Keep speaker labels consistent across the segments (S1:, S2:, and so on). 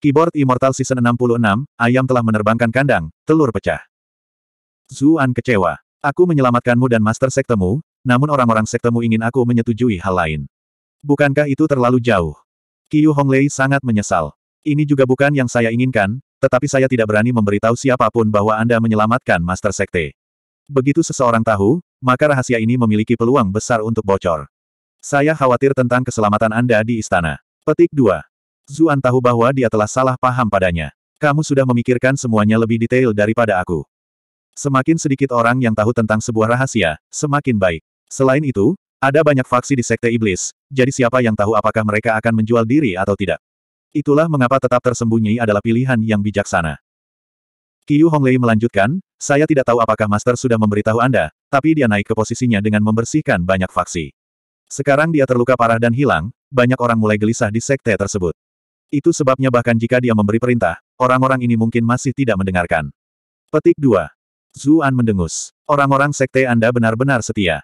S1: Keyboard Immortal Season 66, ayam telah menerbangkan kandang, telur pecah. Zuan kecewa. Aku menyelamatkanmu dan master sektemu, namun orang-orang sektemu ingin aku menyetujui hal lain. Bukankah itu terlalu jauh? Qiu Honglei sangat menyesal. Ini juga bukan yang saya inginkan, tetapi saya tidak berani memberitahu siapapun bahwa Anda menyelamatkan master sekte. Begitu seseorang tahu, maka rahasia ini memiliki peluang besar untuk bocor. Saya khawatir tentang keselamatan Anda di istana. Petik 2. Zuan tahu bahwa dia telah salah paham padanya. Kamu sudah memikirkan semuanya lebih detail daripada aku. Semakin sedikit orang yang tahu tentang sebuah rahasia, semakin baik. Selain itu, ada banyak faksi di sekte iblis, jadi siapa yang tahu apakah mereka akan menjual diri atau tidak. Itulah mengapa tetap tersembunyi adalah pilihan yang bijaksana. Qiu Honglei melanjutkan, saya tidak tahu apakah Master sudah memberitahu Anda, tapi dia naik ke posisinya dengan membersihkan banyak faksi. Sekarang dia terluka parah dan hilang, banyak orang mulai gelisah di sekte tersebut. Itu sebabnya bahkan jika dia memberi perintah, orang-orang ini mungkin masih tidak mendengarkan. Petik 2. Zuan mendengus. Orang-orang sekte Anda benar-benar setia.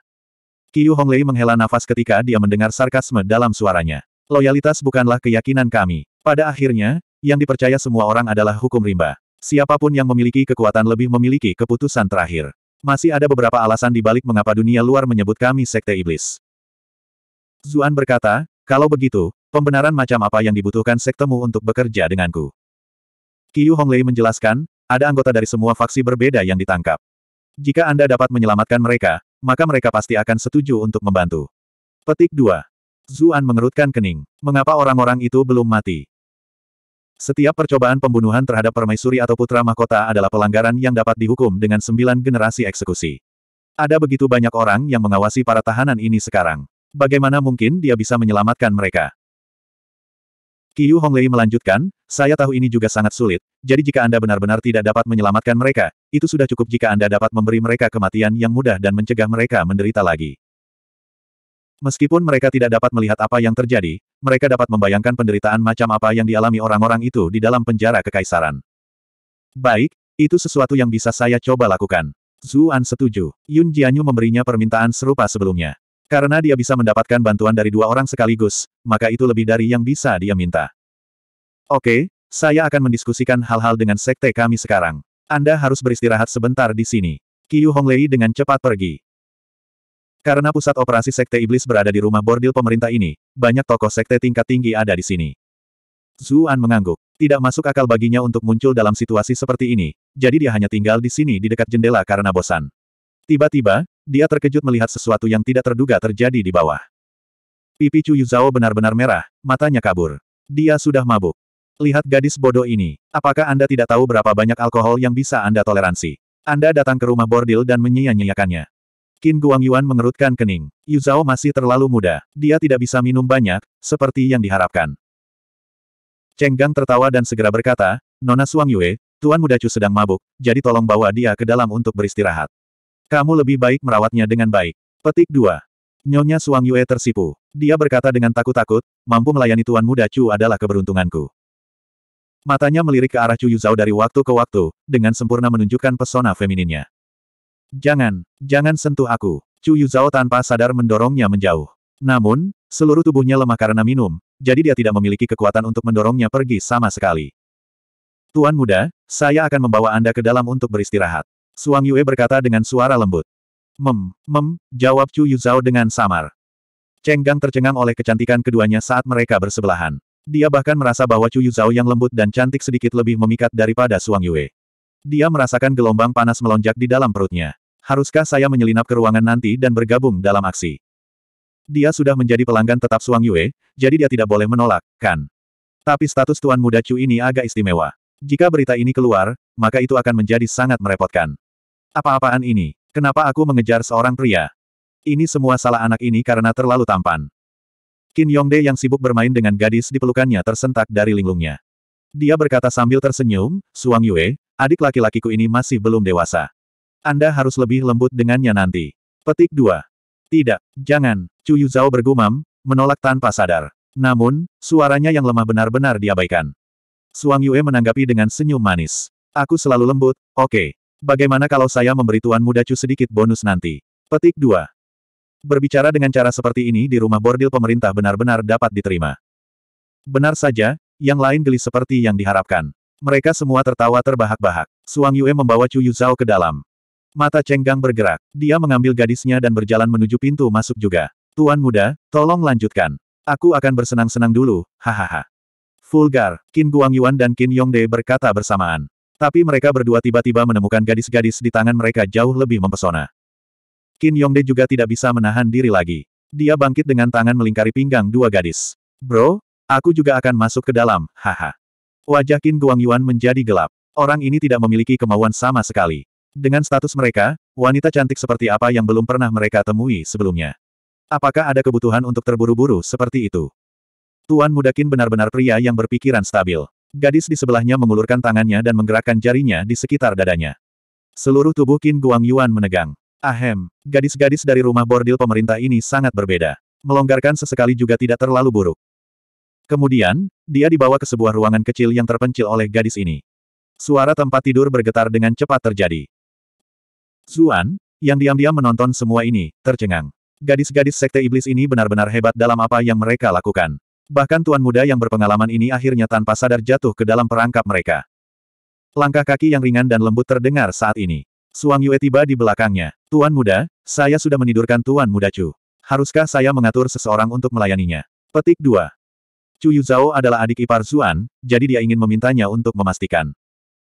S1: Qiu Honglei menghela nafas ketika dia mendengar sarkasme dalam suaranya. Loyalitas bukanlah keyakinan kami. Pada akhirnya, yang dipercaya semua orang adalah hukum rimba. Siapapun yang memiliki kekuatan lebih memiliki keputusan terakhir. Masih ada beberapa alasan di balik mengapa dunia luar menyebut kami sekte iblis. Zuan berkata, kalau begitu, Pembenaran macam apa yang dibutuhkan sektemu untuk bekerja denganku? Qiu Honglei menjelaskan, ada anggota dari semua faksi berbeda yang ditangkap. Jika Anda dapat menyelamatkan mereka, maka mereka pasti akan setuju untuk membantu. Petik 2. Zuan mengerutkan kening. Mengapa orang-orang itu belum mati? Setiap percobaan pembunuhan terhadap permaisuri atau putra mahkota adalah pelanggaran yang dapat dihukum dengan sembilan generasi eksekusi. Ada begitu banyak orang yang mengawasi para tahanan ini sekarang. Bagaimana mungkin dia bisa menyelamatkan mereka? Yu Honglei melanjutkan, saya tahu ini juga sangat sulit, jadi jika Anda benar-benar tidak dapat menyelamatkan mereka, itu sudah cukup jika Anda dapat memberi mereka kematian yang mudah dan mencegah mereka menderita lagi. Meskipun mereka tidak dapat melihat apa yang terjadi, mereka dapat membayangkan penderitaan macam apa yang dialami orang-orang itu di dalam penjara kekaisaran. Baik, itu sesuatu yang bisa saya coba lakukan. Zuan setuju. Yun Jianyu memberinya permintaan serupa sebelumnya. Karena dia bisa mendapatkan bantuan dari dua orang sekaligus, maka itu lebih dari yang bisa dia minta. Oke, saya akan mendiskusikan hal-hal dengan sekte kami sekarang. Anda harus beristirahat sebentar di sini. Qiu Honglei dengan cepat pergi. Karena pusat operasi sekte iblis berada di rumah bordil pemerintah ini, banyak tokoh sekte tingkat tinggi ada di sini. Zuan mengangguk. Tidak masuk akal baginya untuk muncul dalam situasi seperti ini, jadi dia hanya tinggal di sini di dekat jendela karena bosan. Tiba-tiba, dia terkejut melihat sesuatu yang tidak terduga terjadi di bawah. Pipi Chu Yuzhao benar-benar merah, matanya kabur. Dia sudah mabuk. Lihat gadis bodoh ini. Apakah Anda tidak tahu berapa banyak alkohol yang bisa Anda toleransi? Anda datang ke rumah bordil dan menyia-nyiakannya. Qin Guangyuan mengerutkan kening. Yuzhao masih terlalu muda. Dia tidak bisa minum banyak, seperti yang diharapkan. Cheng Gang tertawa dan segera berkata, Nona Suang Yue, Tuan Muda Chu sedang mabuk, jadi tolong bawa dia ke dalam untuk beristirahat. Kamu lebih baik merawatnya dengan baik. Petik 2. Nyonya Suang Yue tersipu. Dia berkata dengan takut-takut, mampu melayani Tuan Muda Chu adalah keberuntunganku. Matanya melirik ke arah Chu Yuzhao dari waktu ke waktu, dengan sempurna menunjukkan pesona femininnya. Jangan, jangan sentuh aku. Chu Yuzhao tanpa sadar mendorongnya menjauh. Namun, seluruh tubuhnya lemah karena minum, jadi dia tidak memiliki kekuatan untuk mendorongnya pergi sama sekali. Tuan muda, saya akan membawa Anda ke dalam untuk beristirahat. Suang Yue berkata dengan suara lembut. Mem, mem, jawab Chu Yuzhao dengan samar. Cheng Gang tercengang oleh kecantikan keduanya saat mereka bersebelahan. Dia bahkan merasa bahwa Chu Yuzhao yang lembut dan cantik sedikit lebih memikat daripada Suang Yue. Dia merasakan gelombang panas melonjak di dalam perutnya. Haruskah saya menyelinap ke ruangan nanti dan bergabung dalam aksi? Dia sudah menjadi pelanggan tetap Suang Yue, jadi dia tidak boleh menolak, kan? Tapi status Tuan Muda Chu ini agak istimewa. Jika berita ini keluar, maka itu akan menjadi sangat merepotkan. Apa-apaan ini? Kenapa aku mengejar seorang pria? Ini semua salah anak ini karena terlalu tampan. Qin Yongde yang sibuk bermain dengan gadis di pelukannya tersentak dari linglungnya. Dia berkata sambil tersenyum, Suang Yue, adik laki-lakiku ini masih belum dewasa. Anda harus lebih lembut dengannya nanti. Petik 2. Tidak, jangan, Chu Zhao bergumam, menolak tanpa sadar. Namun, suaranya yang lemah benar-benar diabaikan. Suang Yue menanggapi dengan senyum manis. Aku selalu lembut, oke. Okay. Bagaimana kalau saya memberi Tuan muda Chu sedikit bonus nanti? Petik 2. Berbicara dengan cara seperti ini di rumah bordil pemerintah benar-benar dapat diterima. Benar saja, yang lain geli seperti yang diharapkan. Mereka semua tertawa terbahak-bahak. Suang Yue membawa Chu Yu Zhao ke dalam. Mata Cenggang bergerak. Dia mengambil gadisnya dan berjalan menuju pintu masuk juga. Tuan muda, tolong lanjutkan. Aku akan bersenang-senang dulu, hahaha. Vulgar, Qin Guangyuan dan Qin Yongde berkata bersamaan. Tapi mereka berdua tiba-tiba menemukan gadis-gadis di tangan mereka jauh lebih mempesona. Qin Yongde juga tidak bisa menahan diri lagi. Dia bangkit dengan tangan melingkari pinggang dua gadis. Bro, aku juga akan masuk ke dalam, haha. Wajah Qin Guangyuan menjadi gelap. Orang ini tidak memiliki kemauan sama sekali. Dengan status mereka, wanita cantik seperti apa yang belum pernah mereka temui sebelumnya. Apakah ada kebutuhan untuk terburu-buru seperti itu? Tuan Mudakin benar-benar pria yang berpikiran stabil. Gadis di sebelahnya mengulurkan tangannya dan menggerakkan jarinya di sekitar dadanya. Seluruh tubuh Qin Guang Yuan menegang. Ahem, gadis-gadis dari rumah bordil pemerintah ini sangat berbeda. Melonggarkan sesekali juga tidak terlalu buruk. Kemudian, dia dibawa ke sebuah ruangan kecil yang terpencil oleh gadis ini. Suara tempat tidur bergetar dengan cepat terjadi. Zuan, yang diam-diam menonton semua ini, tercengang. Gadis-gadis sekte iblis ini benar-benar hebat dalam apa yang mereka lakukan. Bahkan tuan muda yang berpengalaman ini akhirnya tanpa sadar jatuh ke dalam perangkap mereka. Langkah kaki yang ringan dan lembut terdengar saat ini. Suang Yue tiba di belakangnya. Tuan muda, saya sudah menidurkan Tuan muda Chu. Haruskah saya mengatur seseorang untuk melayaninya? Petik 2. Chu Yuzhao adalah adik ipar Zuan, jadi dia ingin memintanya untuk memastikan.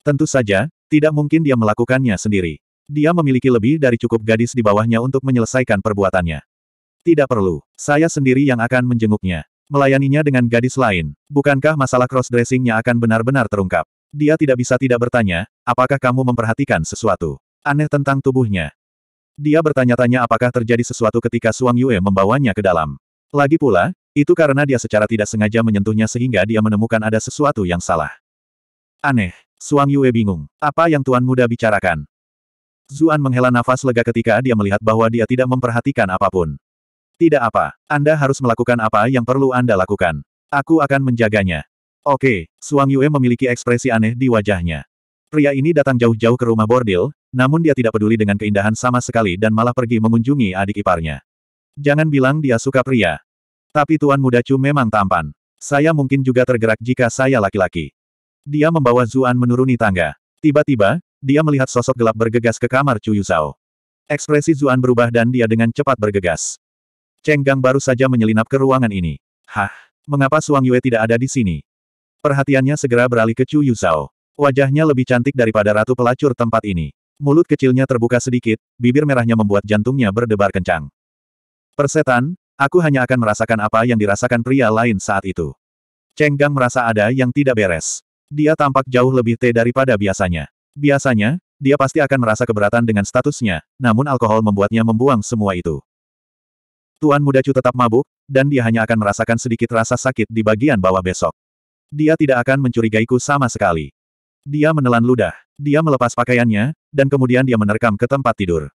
S1: Tentu saja, tidak mungkin dia melakukannya sendiri. Dia memiliki lebih dari cukup gadis di bawahnya untuk menyelesaikan perbuatannya. Tidak perlu, saya sendiri yang akan menjenguknya melayaninya dengan gadis lain, bukankah masalah cross-dressingnya akan benar-benar terungkap? Dia tidak bisa tidak bertanya, apakah kamu memperhatikan sesuatu aneh tentang tubuhnya? Dia bertanya-tanya apakah terjadi sesuatu ketika Suang Yue membawanya ke dalam. Lagi pula, itu karena dia secara tidak sengaja menyentuhnya sehingga dia menemukan ada sesuatu yang salah. Aneh, Suang Yue bingung. Apa yang Tuan Muda bicarakan? Zuan menghela nafas lega ketika dia melihat bahwa dia tidak memperhatikan apapun. Tidak apa, Anda harus melakukan apa yang perlu Anda lakukan. Aku akan menjaganya. Oke, Suang Yue memiliki ekspresi aneh di wajahnya. Pria ini datang jauh-jauh ke rumah bordil, namun dia tidak peduli dengan keindahan sama sekali dan malah pergi mengunjungi adik iparnya. Jangan bilang dia suka pria. Tapi Tuan Muda Chu memang tampan. Saya mungkin juga tergerak jika saya laki-laki. Dia membawa Zuan menuruni tangga. Tiba-tiba, dia melihat sosok gelap bergegas ke kamar Chu Yuzao. Ekspresi Zuan berubah dan dia dengan cepat bergegas. Cheng Gang baru saja menyelinap ke ruangan ini. Hah? Mengapa Suang Yue tidak ada di sini? Perhatiannya segera beralih ke Chu Yuzhao. Wajahnya lebih cantik daripada ratu pelacur tempat ini. Mulut kecilnya terbuka sedikit, bibir merahnya membuat jantungnya berdebar kencang. Persetan, aku hanya akan merasakan apa yang dirasakan pria lain saat itu. Cheng Gang merasa ada yang tidak beres. Dia tampak jauh lebih teh daripada biasanya. Biasanya, dia pasti akan merasa keberatan dengan statusnya, namun alkohol membuatnya membuang semua itu. Tuan Muda Chu tetap mabuk, dan dia hanya akan merasakan sedikit rasa sakit di bagian bawah besok. Dia tidak akan mencurigaiku sama sekali. Dia menelan ludah. Dia melepas pakaiannya, dan kemudian dia menerkam ke tempat tidur.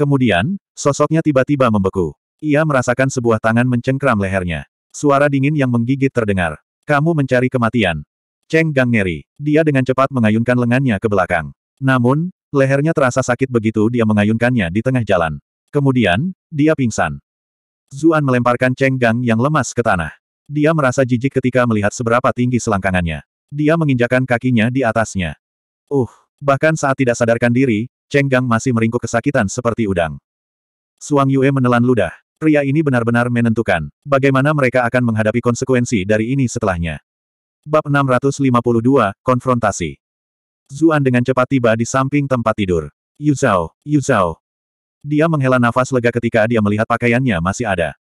S1: Kemudian, sosoknya tiba-tiba membeku. Ia merasakan sebuah tangan mencengkram lehernya. Suara dingin yang menggigit terdengar. Kamu mencari kematian. Cheng Gang ngeri. Dia dengan cepat mengayunkan lengannya ke belakang. Namun, lehernya terasa sakit begitu dia mengayunkannya di tengah jalan. Kemudian, dia pingsan. Zuan melemparkan Cheng Gang yang lemas ke tanah. Dia merasa jijik ketika melihat seberapa tinggi selangkangannya. Dia menginjakan kakinya di atasnya. Uh, bahkan saat tidak sadarkan diri, Cheng Gang masih meringkuk kesakitan seperti udang. Suang Yue menelan ludah. Pria ini benar-benar menentukan bagaimana mereka akan menghadapi konsekuensi dari ini setelahnya. Bab 652, Konfrontasi Zuan dengan cepat tiba di samping tempat tidur. Yuzhao, Yuzhao, dia menghela nafas lega ketika dia melihat pakaiannya masih ada.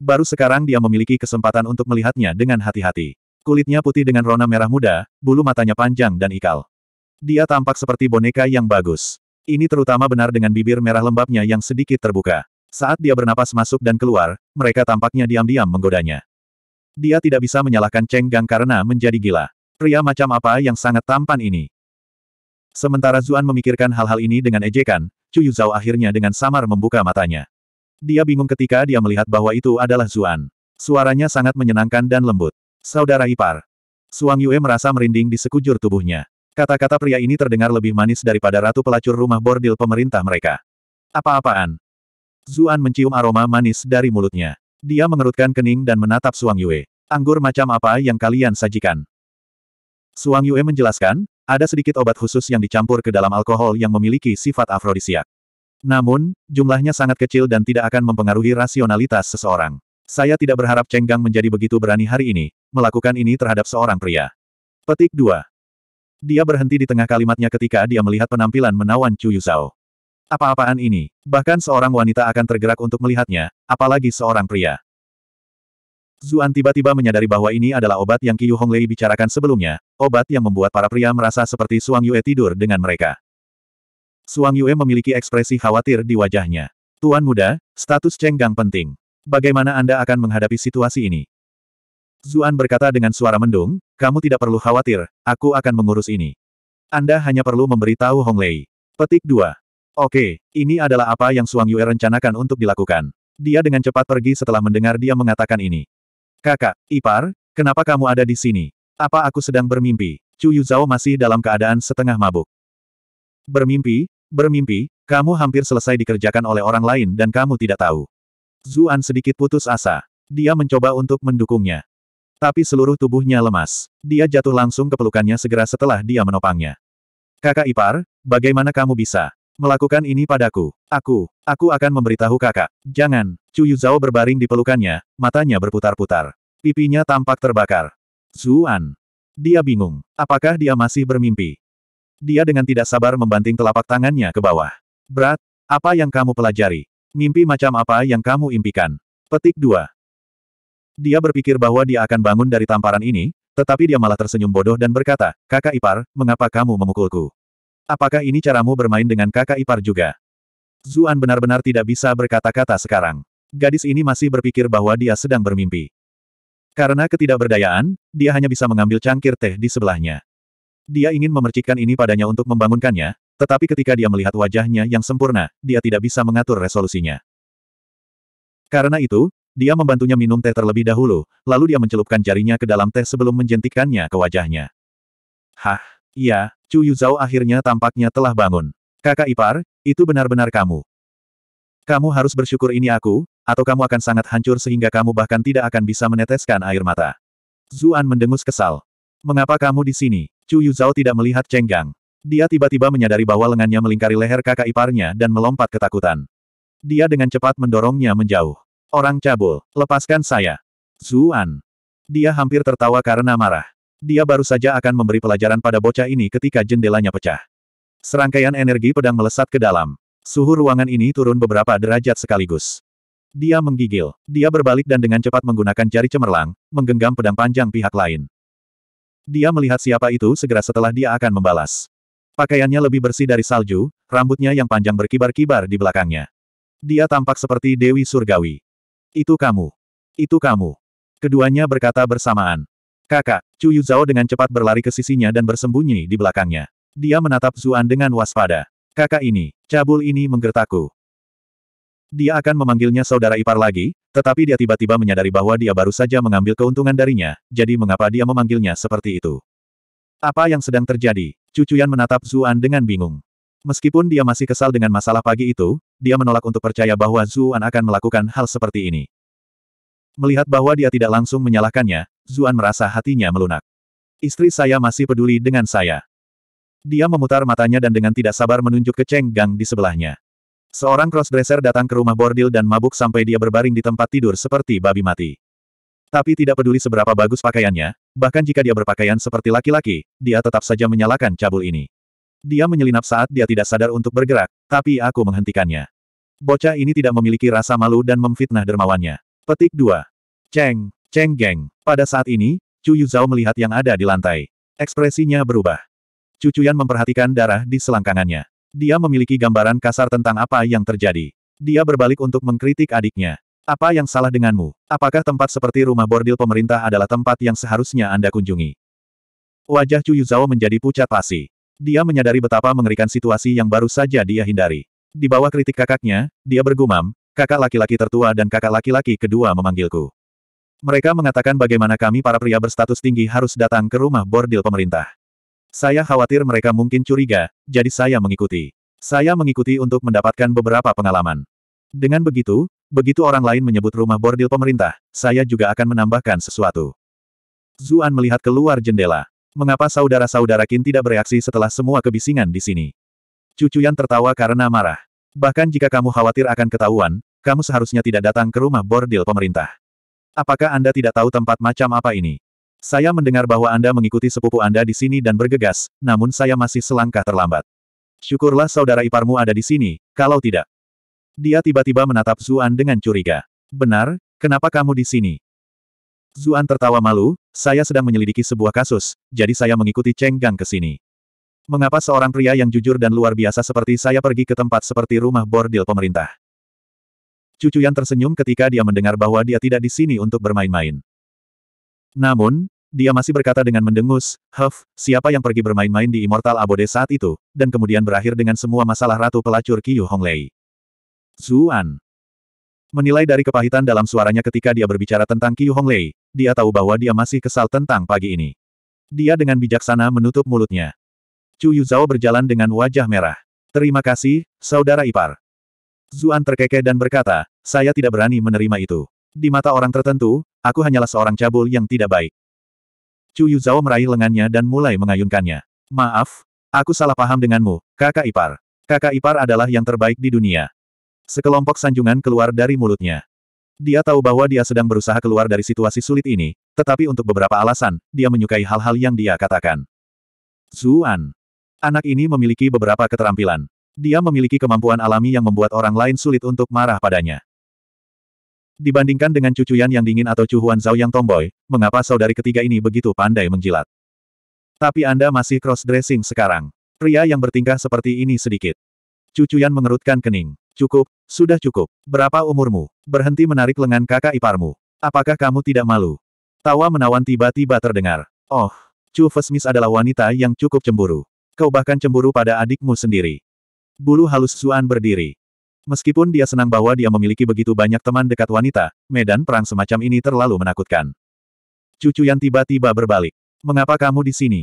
S1: Baru sekarang dia memiliki kesempatan untuk melihatnya dengan hati-hati. Kulitnya putih dengan rona merah muda, bulu matanya panjang dan ikal. Dia tampak seperti boneka yang bagus. Ini terutama benar dengan bibir merah lembabnya yang sedikit terbuka. Saat dia bernapas masuk dan keluar, mereka tampaknya diam-diam menggodanya. Dia tidak bisa menyalahkan Cheng Gang karena menjadi gila. Pria macam apa yang sangat tampan ini? Sementara Zuan memikirkan hal-hal ini dengan ejekan, Chu Yuzhao akhirnya dengan samar membuka matanya. Dia bingung ketika dia melihat bahwa itu adalah Zuan. Suaranya sangat menyenangkan dan lembut. Saudara ipar. Suang Yue merasa merinding di sekujur tubuhnya. Kata-kata pria ini terdengar lebih manis daripada ratu pelacur rumah bordil pemerintah mereka. Apa-apaan? Zuan mencium aroma manis dari mulutnya. Dia mengerutkan kening dan menatap Suang Yue. Anggur macam apa yang kalian sajikan? Suang Yue menjelaskan, ada sedikit obat khusus yang dicampur ke dalam alkohol yang memiliki sifat afrodisiak. Namun, jumlahnya sangat kecil dan tidak akan mempengaruhi rasionalitas seseorang. Saya tidak berharap Cheng Gang menjadi begitu berani hari ini, melakukan ini terhadap seorang pria. Petik 2. Dia berhenti di tengah kalimatnya ketika dia melihat penampilan menawan Chu Yuzhao. Apa-apaan ini? Bahkan seorang wanita akan tergerak untuk melihatnya, apalagi seorang pria. Zuan tiba-tiba menyadari bahwa ini adalah obat yang Qiu Honglei bicarakan sebelumnya, obat yang membuat para pria merasa seperti Suang Yue tidur dengan mereka. Suang Yue memiliki ekspresi khawatir di wajahnya. Tuan muda, status cenggang penting. Bagaimana Anda akan menghadapi situasi ini? Zuan berkata dengan suara mendung, kamu tidak perlu khawatir, aku akan mengurus ini. Anda hanya perlu memberitahu Honglei. Petik 2. Oke, ini adalah apa yang Suang Yue rencanakan untuk dilakukan. Dia dengan cepat pergi setelah mendengar dia mengatakan ini. Kakak, Ipar, kenapa kamu ada di sini? Apa aku sedang bermimpi? Chu Yuzhao masih dalam keadaan setengah mabuk. Bermimpi, bermimpi, kamu hampir selesai dikerjakan oleh orang lain dan kamu tidak tahu. Zuan sedikit putus asa. Dia mencoba untuk mendukungnya. Tapi seluruh tubuhnya lemas. Dia jatuh langsung ke pelukannya segera setelah dia menopangnya. Kakak ipar, bagaimana kamu bisa? melakukan ini padaku. Aku, aku akan memberitahu kakak. Jangan. Chu Yuzhao berbaring di pelukannya, matanya berputar-putar. Pipinya tampak terbakar. Zuan. Dia bingung. Apakah dia masih bermimpi? Dia dengan tidak sabar membanting telapak tangannya ke bawah. Berat, apa yang kamu pelajari? Mimpi macam apa yang kamu impikan? Petik 2. Dia berpikir bahwa dia akan bangun dari tamparan ini, tetapi dia malah tersenyum bodoh dan berkata, Kakak Ipar, mengapa kamu memukulku? Apakah ini caramu bermain dengan kakak ipar juga? Zuan benar-benar tidak bisa berkata-kata sekarang. Gadis ini masih berpikir bahwa dia sedang bermimpi. Karena ketidakberdayaan, dia hanya bisa mengambil cangkir teh di sebelahnya. Dia ingin memercikkan ini padanya untuk membangunkannya, tetapi ketika dia melihat wajahnya yang sempurna, dia tidak bisa mengatur resolusinya. Karena itu, dia membantunya minum teh terlebih dahulu, lalu dia mencelupkan jarinya ke dalam teh sebelum menjentikannya ke wajahnya. Hah? Iya, Chu Zhao akhirnya tampaknya telah bangun. Kakak ipar, itu benar-benar kamu. Kamu harus bersyukur ini aku, atau kamu akan sangat hancur sehingga kamu bahkan tidak akan bisa meneteskan air mata. Zuan mendengus kesal. Mengapa kamu di sini? Chu Zhao tidak melihat cenggang. Dia tiba-tiba menyadari bahwa lengannya melingkari leher kakak iparnya dan melompat ketakutan. Dia dengan cepat mendorongnya menjauh. Orang cabul, lepaskan saya. Zuan. Dia hampir tertawa karena marah. Dia baru saja akan memberi pelajaran pada bocah ini ketika jendelanya pecah. Serangkaian energi pedang melesat ke dalam. Suhu ruangan ini turun beberapa derajat sekaligus. Dia menggigil. Dia berbalik dan dengan cepat menggunakan jari cemerlang, menggenggam pedang panjang pihak lain. Dia melihat siapa itu segera setelah dia akan membalas. Pakaiannya lebih bersih dari salju, rambutnya yang panjang berkibar-kibar di belakangnya. Dia tampak seperti Dewi Surgawi. Itu kamu. Itu kamu. Keduanya berkata bersamaan. Kakak, Chu Yuzhao dengan cepat berlari ke sisinya dan bersembunyi di belakangnya. Dia menatap Zuan dengan waspada. Kakak ini, cabul ini menggertaku. Dia akan memanggilnya saudara ipar lagi, tetapi dia tiba-tiba menyadari bahwa dia baru saja mengambil keuntungan darinya, jadi mengapa dia memanggilnya seperti itu? Apa yang sedang terjadi? Cucuyan menatap Zuan dengan bingung. Meskipun dia masih kesal dengan masalah pagi itu, dia menolak untuk percaya bahwa Zuan akan melakukan hal seperti ini. Melihat bahwa dia tidak langsung menyalahkannya, Zuan merasa hatinya melunak. Istri saya masih peduli dengan saya. Dia memutar matanya dan dengan tidak sabar menunjuk ke Cheng Gang di sebelahnya. Seorang crossdresser datang ke rumah bordil dan mabuk sampai dia berbaring di tempat tidur seperti babi mati. Tapi tidak peduli seberapa bagus pakaiannya, bahkan jika dia berpakaian seperti laki-laki, dia tetap saja menyalakan cabul ini. Dia menyelinap saat dia tidak sadar untuk bergerak, tapi aku menghentikannya. Bocah ini tidak memiliki rasa malu dan memfitnah dermawannya. Petik 2. ceng, ceng Geng. Pada saat ini, Chu Yuzhao melihat yang ada di lantai. Ekspresinya berubah. Chuyan memperhatikan darah di selangkangannya. Dia memiliki gambaran kasar tentang apa yang terjadi. Dia berbalik untuk mengkritik adiknya. Apa yang salah denganmu? Apakah tempat seperti rumah bordil pemerintah adalah tempat yang seharusnya Anda kunjungi? Wajah Chu Yuzhao menjadi pucat pasi. Dia menyadari betapa mengerikan situasi yang baru saja dia hindari. Di bawah kritik kakaknya, dia bergumam, kakak laki-laki tertua dan kakak laki-laki kedua memanggilku. Mereka mengatakan bagaimana kami para pria berstatus tinggi harus datang ke rumah bordil pemerintah. Saya khawatir mereka mungkin curiga, jadi saya mengikuti. Saya mengikuti untuk mendapatkan beberapa pengalaman. Dengan begitu, begitu orang lain menyebut rumah bordil pemerintah, saya juga akan menambahkan sesuatu. Zuan melihat keluar jendela. Mengapa saudara-saudara Kin tidak bereaksi setelah semua kebisingan di sini? Cucu Yan tertawa karena marah. Bahkan jika kamu khawatir akan ketahuan, kamu seharusnya tidak datang ke rumah bordil pemerintah. Apakah Anda tidak tahu tempat macam apa ini? Saya mendengar bahwa Anda mengikuti sepupu Anda di sini dan bergegas, namun saya masih selangkah terlambat. Syukurlah saudara iparmu ada di sini, kalau tidak. Dia tiba-tiba menatap Zuan dengan curiga. Benar, kenapa kamu di sini? Zuan tertawa malu, saya sedang menyelidiki sebuah kasus, jadi saya mengikuti Cheng Gang ke sini. Mengapa seorang pria yang jujur dan luar biasa seperti saya pergi ke tempat seperti rumah bordil pemerintah? Cucu Yan tersenyum ketika dia mendengar bahwa dia tidak di sini untuk bermain-main. Namun, dia masih berkata dengan mendengus, Huff, siapa yang pergi bermain-main di Immortal Abode saat itu, dan kemudian berakhir dengan semua masalah Ratu Pelacur Qiu Honglei. Zuan. Menilai dari kepahitan dalam suaranya ketika dia berbicara tentang Qiu Honglei, dia tahu bahwa dia masih kesal tentang pagi ini. Dia dengan bijaksana menutup mulutnya. Chu Yuzhao berjalan dengan wajah merah. Terima kasih, saudara ipar. Zuan terkekeh dan berkata, saya tidak berani menerima itu. Di mata orang tertentu, aku hanyalah seorang cabul yang tidak baik. Chu Yuzhao meraih lengannya dan mulai mengayunkannya. Maaf, aku salah paham denganmu, kakak ipar. Kakak ipar adalah yang terbaik di dunia. Sekelompok sanjungan keluar dari mulutnya. Dia tahu bahwa dia sedang berusaha keluar dari situasi sulit ini, tetapi untuk beberapa alasan, dia menyukai hal-hal yang dia katakan. Zuan. Anak ini memiliki beberapa keterampilan. Dia memiliki kemampuan alami yang membuat orang lain sulit untuk marah padanya. Dibandingkan dengan cucuyan yang dingin atau cuhuan Zhao yang tomboy, mengapa saudari ketiga ini begitu pandai menjilat? Tapi Anda masih cross-dressing sekarang. Pria yang bertingkah seperti ini sedikit. Cucuyan mengerutkan kening. Cukup, sudah cukup. Berapa umurmu? Berhenti menarik lengan kakak iparmu. Apakah kamu tidak malu? Tawa menawan tiba-tiba terdengar. Oh, Chu Fesmis adalah wanita yang cukup cemburu. Kau bahkan cemburu pada adikmu sendiri. Bulu halus Suan berdiri. Meskipun dia senang bahwa dia memiliki begitu banyak teman dekat wanita, medan perang semacam ini terlalu menakutkan. Cucu yang tiba-tiba berbalik. Mengapa kamu di sini?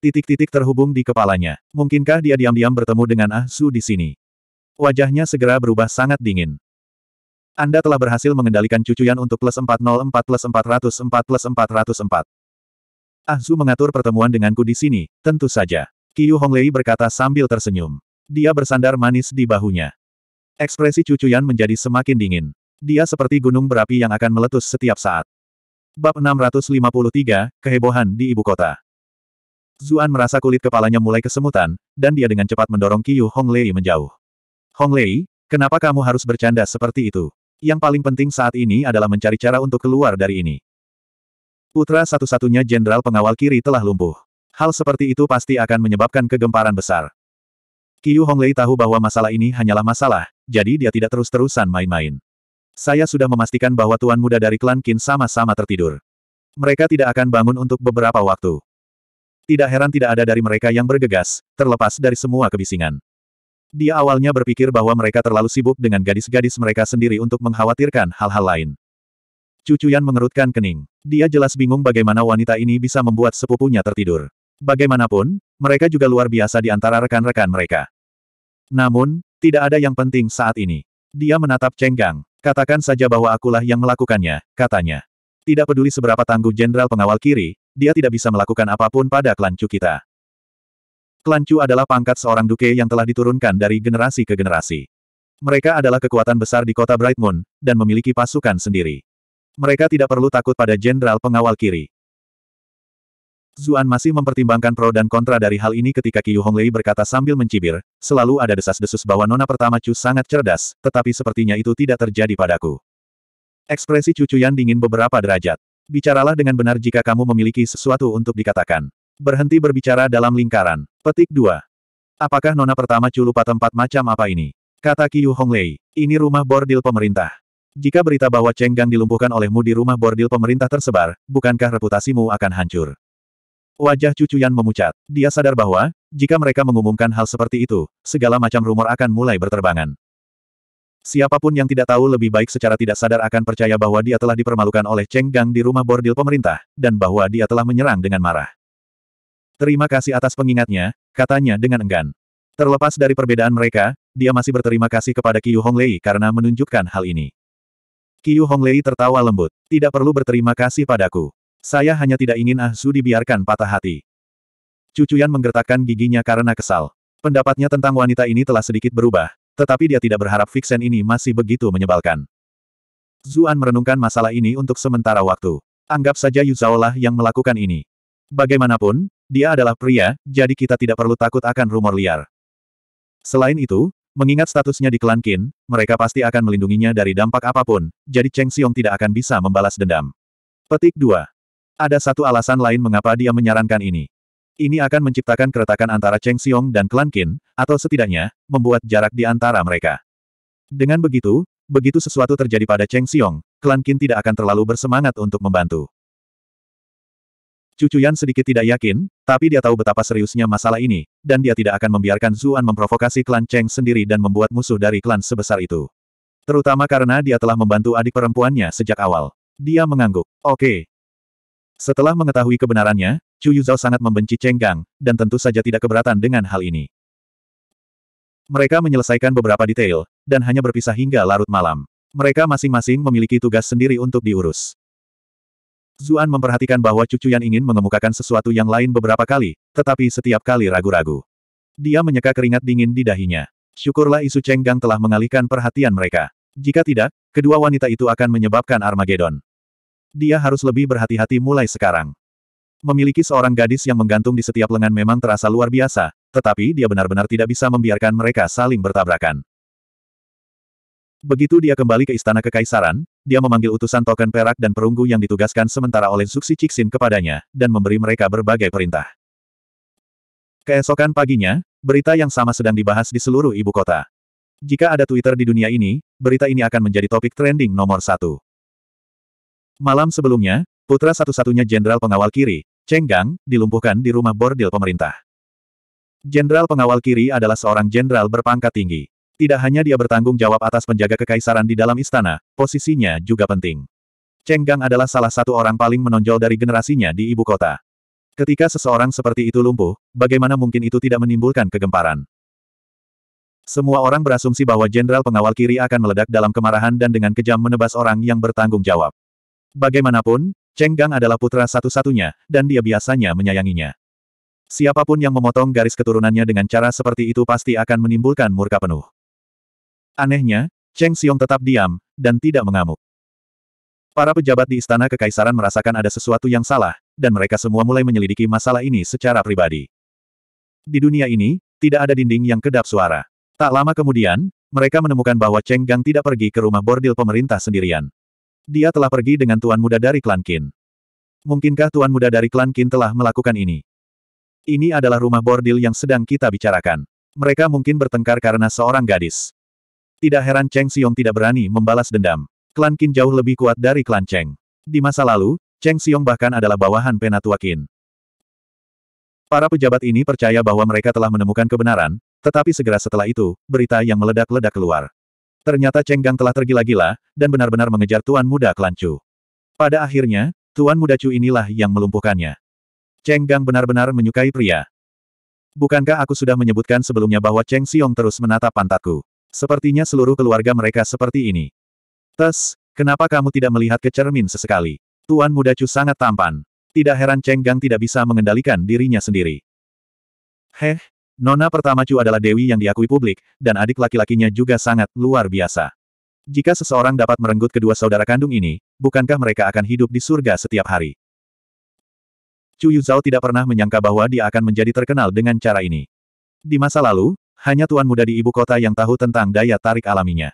S1: Titik-titik terhubung di kepalanya. Mungkinkah dia diam-diam bertemu dengan Ah Su di sini? Wajahnya segera berubah sangat dingin. Anda telah berhasil mengendalikan cucuyan untuk plus 404 plus 404 plus 404. Ah Su mengatur pertemuan denganku di sini, tentu saja. Qiu Honglei berkata sambil tersenyum. Dia bersandar manis di bahunya. Ekspresi cucuyan menjadi semakin dingin. Dia seperti gunung berapi yang akan meletus setiap saat. Bab 653, Kehebohan di Ibu Kota Zuan merasa kulit kepalanya mulai kesemutan, dan dia dengan cepat mendorong Qiyu Honglei menjauh. Honglei, kenapa kamu harus bercanda seperti itu? Yang paling penting saat ini adalah mencari cara untuk keluar dari ini. Putra satu-satunya jenderal pengawal kiri telah lumpuh. Hal seperti itu pasti akan menyebabkan kegemparan besar. Qiu Honglei tahu bahwa masalah ini hanyalah masalah, jadi dia tidak terus-terusan main-main. Saya sudah memastikan bahwa tuan muda dari klan Qin sama-sama tertidur. Mereka tidak akan bangun untuk beberapa waktu. Tidak heran tidak ada dari mereka yang bergegas, terlepas dari semua kebisingan. Dia awalnya berpikir bahwa mereka terlalu sibuk dengan gadis-gadis mereka sendiri untuk mengkhawatirkan hal-hal lain. Cucuyan mengerutkan kening. Dia jelas bingung bagaimana wanita ini bisa membuat sepupunya tertidur. Bagaimanapun, mereka juga luar biasa di antara rekan-rekan mereka. Namun, tidak ada yang penting saat ini. Dia menatap Cenggang. Katakan saja bahwa akulah yang melakukannya, katanya. Tidak peduli seberapa tangguh jenderal pengawal kiri, dia tidak bisa melakukan apapun pada kelancu kita. Klan Chu adalah pangkat seorang duke yang telah diturunkan dari generasi ke generasi. Mereka adalah kekuatan besar di kota Bright Moon, dan memiliki pasukan sendiri. Mereka tidak perlu takut pada jenderal pengawal kiri. Zuan masih mempertimbangkan pro dan kontra dari hal ini ketika Qiu Honglei berkata sambil mencibir, selalu ada desas-desus bahwa nona pertama Chu sangat cerdas, tetapi sepertinya itu tidak terjadi padaku. Ekspresi Chu Chuyan dingin beberapa derajat. Bicaralah dengan benar jika kamu memiliki sesuatu untuk dikatakan. Berhenti berbicara dalam lingkaran. Petik 2. Apakah nona pertama Chu lupa tempat macam apa ini? Kata Qiu Honglei, ini rumah bordil pemerintah. Jika berita bahwa Cheng Gang dilumpuhkan olehmu di rumah bordil pemerintah tersebar, bukankah reputasimu akan hancur? Wajah cucu Yan memucat. Dia sadar bahwa, jika mereka mengumumkan hal seperti itu, segala macam rumor akan mulai berterbangan. Siapapun yang tidak tahu lebih baik secara tidak sadar akan percaya bahwa dia telah dipermalukan oleh Cheng Gang di rumah bordil pemerintah, dan bahwa dia telah menyerang dengan marah. Terima kasih atas pengingatnya, katanya dengan enggan. Terlepas dari perbedaan mereka, dia masih berterima kasih kepada Qiu Honglei karena menunjukkan hal ini. Qiu Honglei tertawa lembut. Tidak perlu berterima kasih padaku. Saya hanya tidak ingin Ah Su dibiarkan patah hati. Cucuyan menggertakkan giginya karena kesal. Pendapatnya tentang wanita ini telah sedikit berubah, tetapi dia tidak berharap Vixen ini masih begitu menyebalkan. Zuan merenungkan masalah ini untuk sementara waktu. Anggap saja Zhao lah yang melakukan ini. Bagaimanapun, dia adalah pria, jadi kita tidak perlu takut akan rumor liar. Selain itu, mengingat statusnya di klan Qin, mereka pasti akan melindunginya dari dampak apapun, jadi Cheng Xiong tidak akan bisa membalas dendam. Petik 2. Ada satu alasan lain mengapa dia menyarankan ini. Ini akan menciptakan keretakan antara Cheng Xiong dan klan Qin, atau setidaknya, membuat jarak di antara mereka. Dengan begitu, begitu sesuatu terjadi pada Cheng Xiong, klan Qin tidak akan terlalu bersemangat untuk membantu. Cucu Yan sedikit tidak yakin, tapi dia tahu betapa seriusnya masalah ini, dan dia tidak akan membiarkan Zuan memprovokasi klan Cheng sendiri dan membuat musuh dari klan sebesar itu. Terutama karena dia telah membantu adik perempuannya sejak awal. Dia mengangguk. Oke, setelah mengetahui kebenarannya, Chu Yuzhao sangat membenci Cheng Gang, dan tentu saja tidak keberatan dengan hal ini. Mereka menyelesaikan beberapa detail, dan hanya berpisah hingga larut malam. Mereka masing-masing memiliki tugas sendiri untuk diurus. Zuan memperhatikan bahwa Yan ingin mengemukakan sesuatu yang lain beberapa kali, tetapi setiap kali ragu-ragu. Dia menyeka keringat dingin di dahinya. Syukurlah isu Cheng Gang telah mengalihkan perhatian mereka. Jika tidak, kedua wanita itu akan menyebabkan Armageddon. Dia harus lebih berhati-hati mulai sekarang. Memiliki seorang gadis yang menggantung di setiap lengan memang terasa luar biasa, tetapi dia benar-benar tidak bisa membiarkan mereka saling bertabrakan. Begitu dia kembali ke istana kekaisaran, dia memanggil utusan token perak dan perunggu yang ditugaskan sementara oleh Zuxi Cixin kepadanya, dan memberi mereka berbagai perintah. Keesokan paginya, berita yang sama sedang dibahas di seluruh ibu kota. Jika ada Twitter di dunia ini, berita ini akan menjadi topik trending nomor satu. Malam sebelumnya, putra satu-satunya jenderal pengawal kiri, Cheng Gang, dilumpuhkan di rumah bordil pemerintah. Jenderal pengawal kiri adalah seorang jenderal berpangkat tinggi. Tidak hanya dia bertanggung jawab atas penjaga kekaisaran di dalam istana, posisinya juga penting. Cheng Gang adalah salah satu orang paling menonjol dari generasinya di ibu kota. Ketika seseorang seperti itu lumpuh, bagaimana mungkin itu tidak menimbulkan kegemparan? Semua orang berasumsi bahwa jenderal pengawal kiri akan meledak dalam kemarahan dan dengan kejam menebas orang yang bertanggung jawab. Bagaimanapun, Cheng Gang adalah putra satu-satunya, dan dia biasanya menyayanginya. Siapapun yang memotong garis keturunannya dengan cara seperti itu pasti akan menimbulkan murka penuh. Anehnya, Cheng Xiong tetap diam, dan tidak mengamuk. Para pejabat di Istana Kekaisaran merasakan ada sesuatu yang salah, dan mereka semua mulai menyelidiki masalah ini secara pribadi. Di dunia ini, tidak ada dinding yang kedap suara. Tak lama kemudian, mereka menemukan bahwa Cheng Gang tidak pergi ke rumah bordil pemerintah sendirian. Dia telah pergi dengan tuan muda dari klan Qin. Mungkinkah tuan muda dari klan Qin telah melakukan ini? Ini adalah rumah bordil yang sedang kita bicarakan. Mereka mungkin bertengkar karena seorang gadis. Tidak heran Cheng Xiong tidak berani membalas dendam. Klan Qin jauh lebih kuat dari klan Cheng. Di masa lalu, Cheng Xiong bahkan adalah bawahan penatua Qin. Para pejabat ini percaya bahwa mereka telah menemukan kebenaran, tetapi segera setelah itu, berita yang meledak-ledak keluar. Ternyata Cheng Gang telah tergila-gila, dan benar-benar mengejar Tuan Muda Klan Chu. Pada akhirnya, Tuan Muda Chu inilah yang melumpuhkannya. Cheng Gang benar-benar menyukai pria. Bukankah aku sudah menyebutkan sebelumnya bahwa Cheng Xiong terus menatap pantatku? Sepertinya seluruh keluarga mereka seperti ini. Tes, kenapa kamu tidak melihat ke cermin sesekali? Tuan Muda Chu sangat tampan. Tidak heran Cheng Gang tidak bisa mengendalikan dirinya sendiri. Heh, Nona pertama Chu adalah dewi yang diakui publik, dan adik laki-lakinya juga sangat luar biasa. Jika seseorang dapat merenggut kedua saudara kandung ini, bukankah mereka akan hidup di surga setiap hari? Chu Yuzhao tidak pernah menyangka bahwa dia akan menjadi terkenal dengan cara ini. Di masa lalu, hanya tuan muda di ibu kota yang tahu tentang daya tarik alaminya.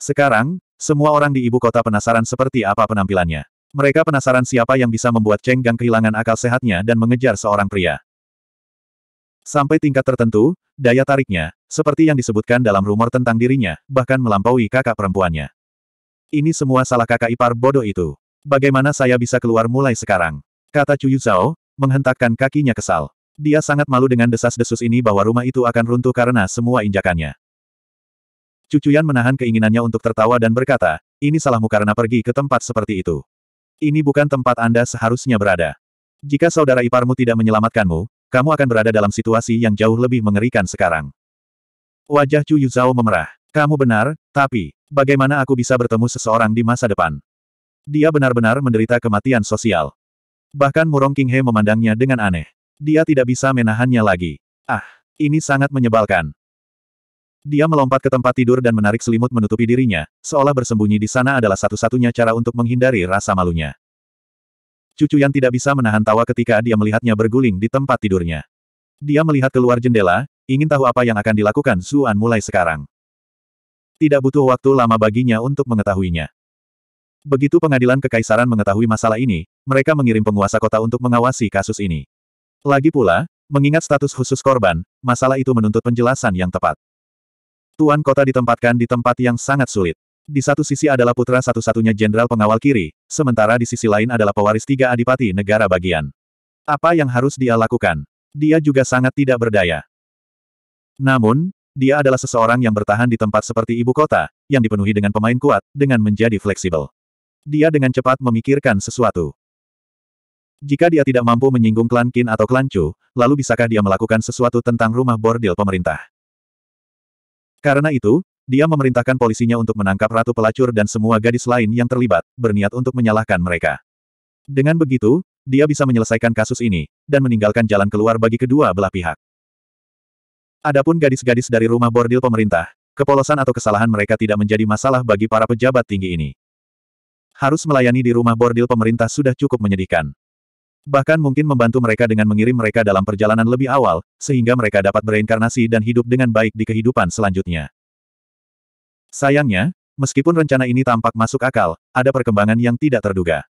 S1: Sekarang, semua orang di ibu kota penasaran seperti apa penampilannya. Mereka penasaran siapa yang bisa membuat Cheng Gang kehilangan akal sehatnya dan mengejar seorang pria. Sampai tingkat tertentu, daya tariknya, seperti yang disebutkan dalam rumor tentang dirinya, bahkan melampaui kakak perempuannya. Ini semua salah kakak ipar bodoh itu. Bagaimana saya bisa keluar mulai sekarang? Kata Chu Yuzhao, menghentakkan kakinya kesal. Dia sangat malu dengan desas-desus ini bahwa rumah itu akan runtuh karena semua injakannya. Cucuyan menahan keinginannya untuk tertawa dan berkata, ini salahmu karena pergi ke tempat seperti itu. Ini bukan tempat Anda seharusnya berada. Jika saudara iparmu tidak menyelamatkanmu, kamu akan berada dalam situasi yang jauh lebih mengerikan sekarang. Wajah Chu Yuzhao memerah. Kamu benar, tapi, bagaimana aku bisa bertemu seseorang di masa depan? Dia benar-benar menderita kematian sosial. Bahkan Murong King He memandangnya dengan aneh. Dia tidak bisa menahannya lagi. Ah, ini sangat menyebalkan. Dia melompat ke tempat tidur dan menarik selimut menutupi dirinya, seolah bersembunyi di sana adalah satu-satunya cara untuk menghindari rasa malunya. Cucu Yan tidak bisa menahan tawa ketika dia melihatnya berguling di tempat tidurnya. Dia melihat keluar jendela, ingin tahu apa yang akan dilakukan Suan mulai sekarang. Tidak butuh waktu lama baginya untuk mengetahuinya. Begitu pengadilan kekaisaran mengetahui masalah ini, mereka mengirim penguasa kota untuk mengawasi kasus ini. Lagi pula, mengingat status khusus korban, masalah itu menuntut penjelasan yang tepat. Tuan kota ditempatkan di tempat yang sangat sulit. Di satu sisi adalah putra satu-satunya jenderal pengawal kiri, sementara di sisi lain adalah pewaris tiga adipati negara bagian. Apa yang harus dia lakukan? Dia juga sangat tidak berdaya. Namun, dia adalah seseorang yang bertahan di tempat seperti ibu kota, yang dipenuhi dengan pemain kuat, dengan menjadi fleksibel. Dia dengan cepat memikirkan sesuatu. Jika dia tidak mampu menyinggung klan Kin atau klan Chu, lalu bisakah dia melakukan sesuatu tentang rumah bordil pemerintah? Karena itu, dia memerintahkan polisinya untuk menangkap ratu pelacur dan semua gadis lain yang terlibat, berniat untuk menyalahkan mereka. Dengan begitu, dia bisa menyelesaikan kasus ini, dan meninggalkan jalan keluar bagi kedua belah pihak. Adapun gadis-gadis dari rumah bordil pemerintah, kepolosan atau kesalahan mereka tidak menjadi masalah bagi para pejabat tinggi ini. Harus melayani di rumah bordil pemerintah sudah cukup menyedihkan. Bahkan mungkin membantu mereka dengan mengirim mereka dalam perjalanan lebih awal, sehingga mereka dapat bereinkarnasi dan hidup dengan baik di kehidupan selanjutnya. Sayangnya, meskipun rencana ini tampak masuk akal, ada perkembangan yang tidak terduga.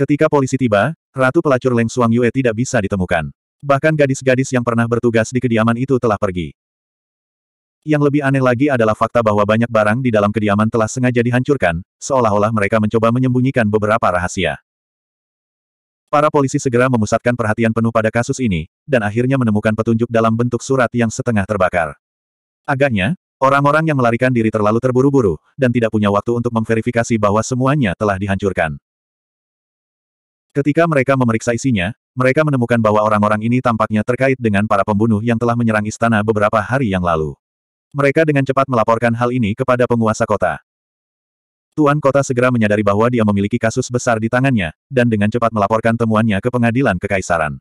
S1: Ketika polisi tiba, Ratu Pelacur Leng Suang Yue tidak bisa ditemukan. Bahkan gadis-gadis yang pernah bertugas di kediaman itu telah pergi. Yang lebih aneh lagi adalah fakta bahwa banyak barang di dalam kediaman telah sengaja dihancurkan, seolah-olah mereka mencoba menyembunyikan beberapa rahasia. Para polisi segera memusatkan perhatian penuh pada kasus ini, dan akhirnya menemukan petunjuk dalam bentuk surat yang setengah terbakar. Agaknya, Orang-orang yang melarikan diri terlalu terburu-buru, dan tidak punya waktu untuk memverifikasi bahwa semuanya telah dihancurkan. Ketika mereka memeriksa isinya, mereka menemukan bahwa orang-orang ini tampaknya terkait dengan para pembunuh yang telah menyerang istana beberapa hari yang lalu. Mereka dengan cepat melaporkan hal ini kepada penguasa kota. Tuan kota segera menyadari bahwa dia memiliki kasus besar di tangannya, dan dengan cepat melaporkan temuannya ke pengadilan kekaisaran.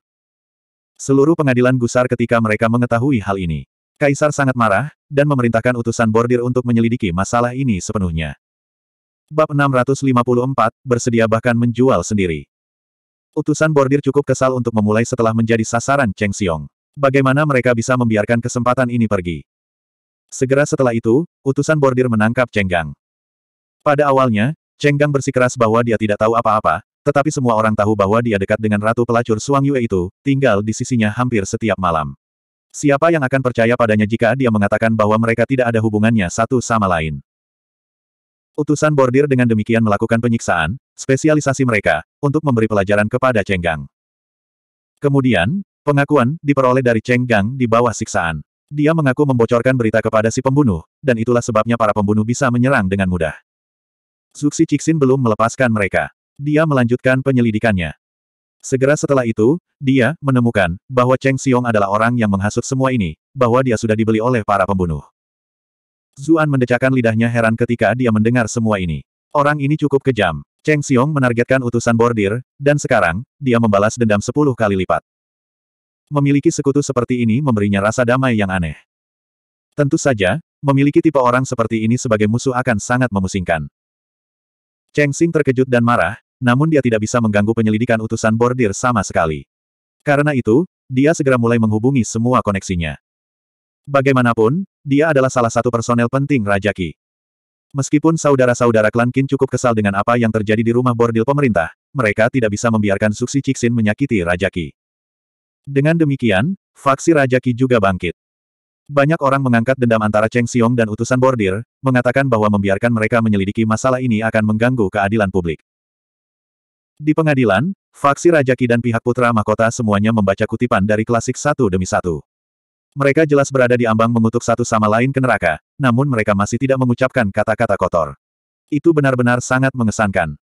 S1: Seluruh pengadilan gusar ketika mereka mengetahui hal ini. Kaisar sangat marah, dan memerintahkan utusan bordir untuk menyelidiki masalah ini sepenuhnya. Bab 654, bersedia bahkan menjual sendiri. Utusan bordir cukup kesal untuk memulai setelah menjadi sasaran Cheng Xiong. Bagaimana mereka bisa membiarkan kesempatan ini pergi? Segera setelah itu, utusan bordir menangkap Cheng Gang. Pada awalnya, Cheng Gang bersikeras bahwa dia tidak tahu apa-apa, tetapi semua orang tahu bahwa dia dekat dengan Ratu Pelacur Suang Yue itu, tinggal di sisinya hampir setiap malam. Siapa yang akan percaya padanya jika dia mengatakan bahwa mereka tidak ada hubungannya satu sama lain? Utusan bordir dengan demikian melakukan penyiksaan, spesialisasi mereka, untuk memberi pelajaran kepada Cenggang. Kemudian, pengakuan diperoleh dari Cenggang di bawah siksaan. Dia mengaku membocorkan berita kepada si pembunuh, dan itulah sebabnya para pembunuh bisa menyerang dengan mudah. Zuxi Cixin belum melepaskan mereka. Dia melanjutkan penyelidikannya. Segera setelah itu, dia menemukan bahwa Cheng Xiong adalah orang yang menghasut semua ini, bahwa dia sudah dibeli oleh para pembunuh. Zuan mendecakkan lidahnya heran ketika dia mendengar semua ini. Orang ini cukup kejam. Cheng Xiong menargetkan utusan bordir, dan sekarang, dia membalas dendam sepuluh kali lipat. Memiliki sekutu seperti ini memberinya rasa damai yang aneh. Tentu saja, memiliki tipe orang seperti ini sebagai musuh akan sangat memusingkan. Cheng Xing terkejut dan marah, namun dia tidak bisa mengganggu penyelidikan utusan bordir sama sekali. Karena itu, dia segera mulai menghubungi semua koneksinya. Bagaimanapun, dia adalah salah satu personel penting Raja Ki. Meskipun saudara-saudara klan Qin cukup kesal dengan apa yang terjadi di rumah bordil pemerintah, mereka tidak bisa membiarkan Suksi Cixin menyakiti Raja Ki. Dengan demikian, faksi Raja Ki juga bangkit. Banyak orang mengangkat dendam antara Cheng Xiong dan utusan bordir, mengatakan bahwa membiarkan mereka menyelidiki masalah ini akan mengganggu keadilan publik. Di pengadilan, faksi rajaki dan pihak Putra Mahkota semuanya membaca kutipan dari klasik satu demi satu. Mereka jelas berada di ambang mengutuk satu sama lain ke neraka, namun mereka masih tidak mengucapkan kata-kata kotor. Itu benar-benar sangat mengesankan.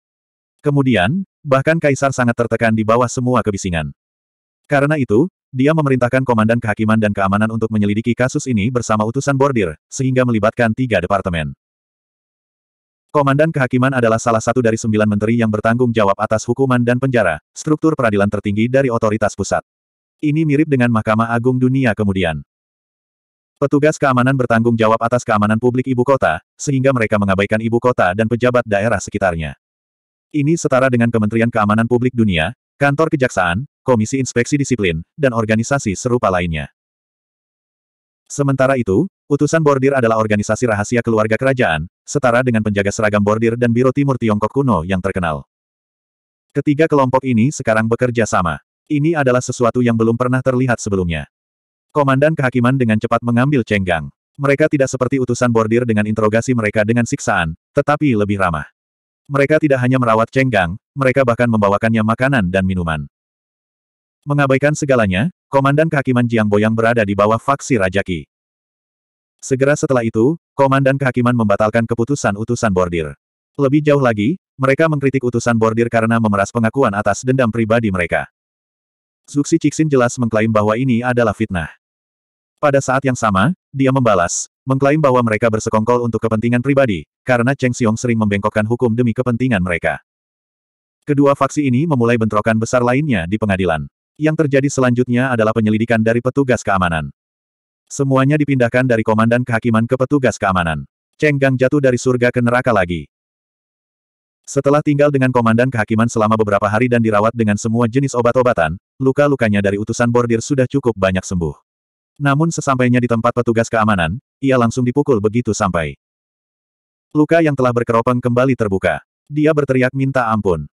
S1: Kemudian, bahkan Kaisar sangat tertekan di bawah semua kebisingan. Karena itu, dia memerintahkan Komandan Kehakiman dan Keamanan untuk menyelidiki kasus ini bersama utusan bordir, sehingga melibatkan tiga departemen. Komandan Kehakiman adalah salah satu dari sembilan menteri yang bertanggung jawab atas hukuman dan penjara, struktur peradilan tertinggi dari otoritas pusat. Ini mirip dengan Mahkamah Agung Dunia kemudian. Petugas keamanan bertanggung jawab atas keamanan publik ibu kota, sehingga mereka mengabaikan ibu kota dan pejabat daerah sekitarnya. Ini setara dengan Kementerian Keamanan Publik Dunia, Kantor Kejaksaan, Komisi Inspeksi Disiplin, dan organisasi serupa lainnya. Sementara itu, utusan bordir adalah organisasi rahasia keluarga kerajaan, setara dengan penjaga seragam bordir dan Biro Timur Tiongkok kuno yang terkenal. Ketiga kelompok ini sekarang bekerja sama. Ini adalah sesuatu yang belum pernah terlihat sebelumnya. Komandan kehakiman dengan cepat mengambil cenggang. Mereka tidak seperti utusan bordir dengan interogasi mereka dengan siksaan, tetapi lebih ramah. Mereka tidak hanya merawat cenggang, mereka bahkan membawakannya makanan dan minuman. Mengabaikan segalanya, Komandan Kehakiman Jiang Boyang berada di bawah faksi Rajaki. Segera setelah itu, Komandan Kehakiman membatalkan keputusan utusan bordir. Lebih jauh lagi, mereka mengkritik utusan bordir karena memeras pengakuan atas dendam pribadi mereka. Zuxi Cixin jelas mengklaim bahwa ini adalah fitnah. Pada saat yang sama, dia membalas, mengklaim bahwa mereka bersekongkol untuk kepentingan pribadi, karena Cheng Xiong sering membengkokkan hukum demi kepentingan mereka. Kedua faksi ini memulai bentrokan besar lainnya di pengadilan. Yang terjadi selanjutnya adalah penyelidikan dari petugas keamanan. Semuanya dipindahkan dari komandan kehakiman ke petugas keamanan. Cheng Gang jatuh dari surga ke neraka lagi. Setelah tinggal dengan komandan kehakiman selama beberapa hari dan dirawat dengan semua jenis obat-obatan, luka-lukanya dari utusan bordir sudah cukup banyak sembuh. Namun sesampainya di tempat petugas keamanan, ia langsung dipukul begitu sampai. Luka yang telah berkeropeng kembali terbuka. Dia berteriak minta ampun.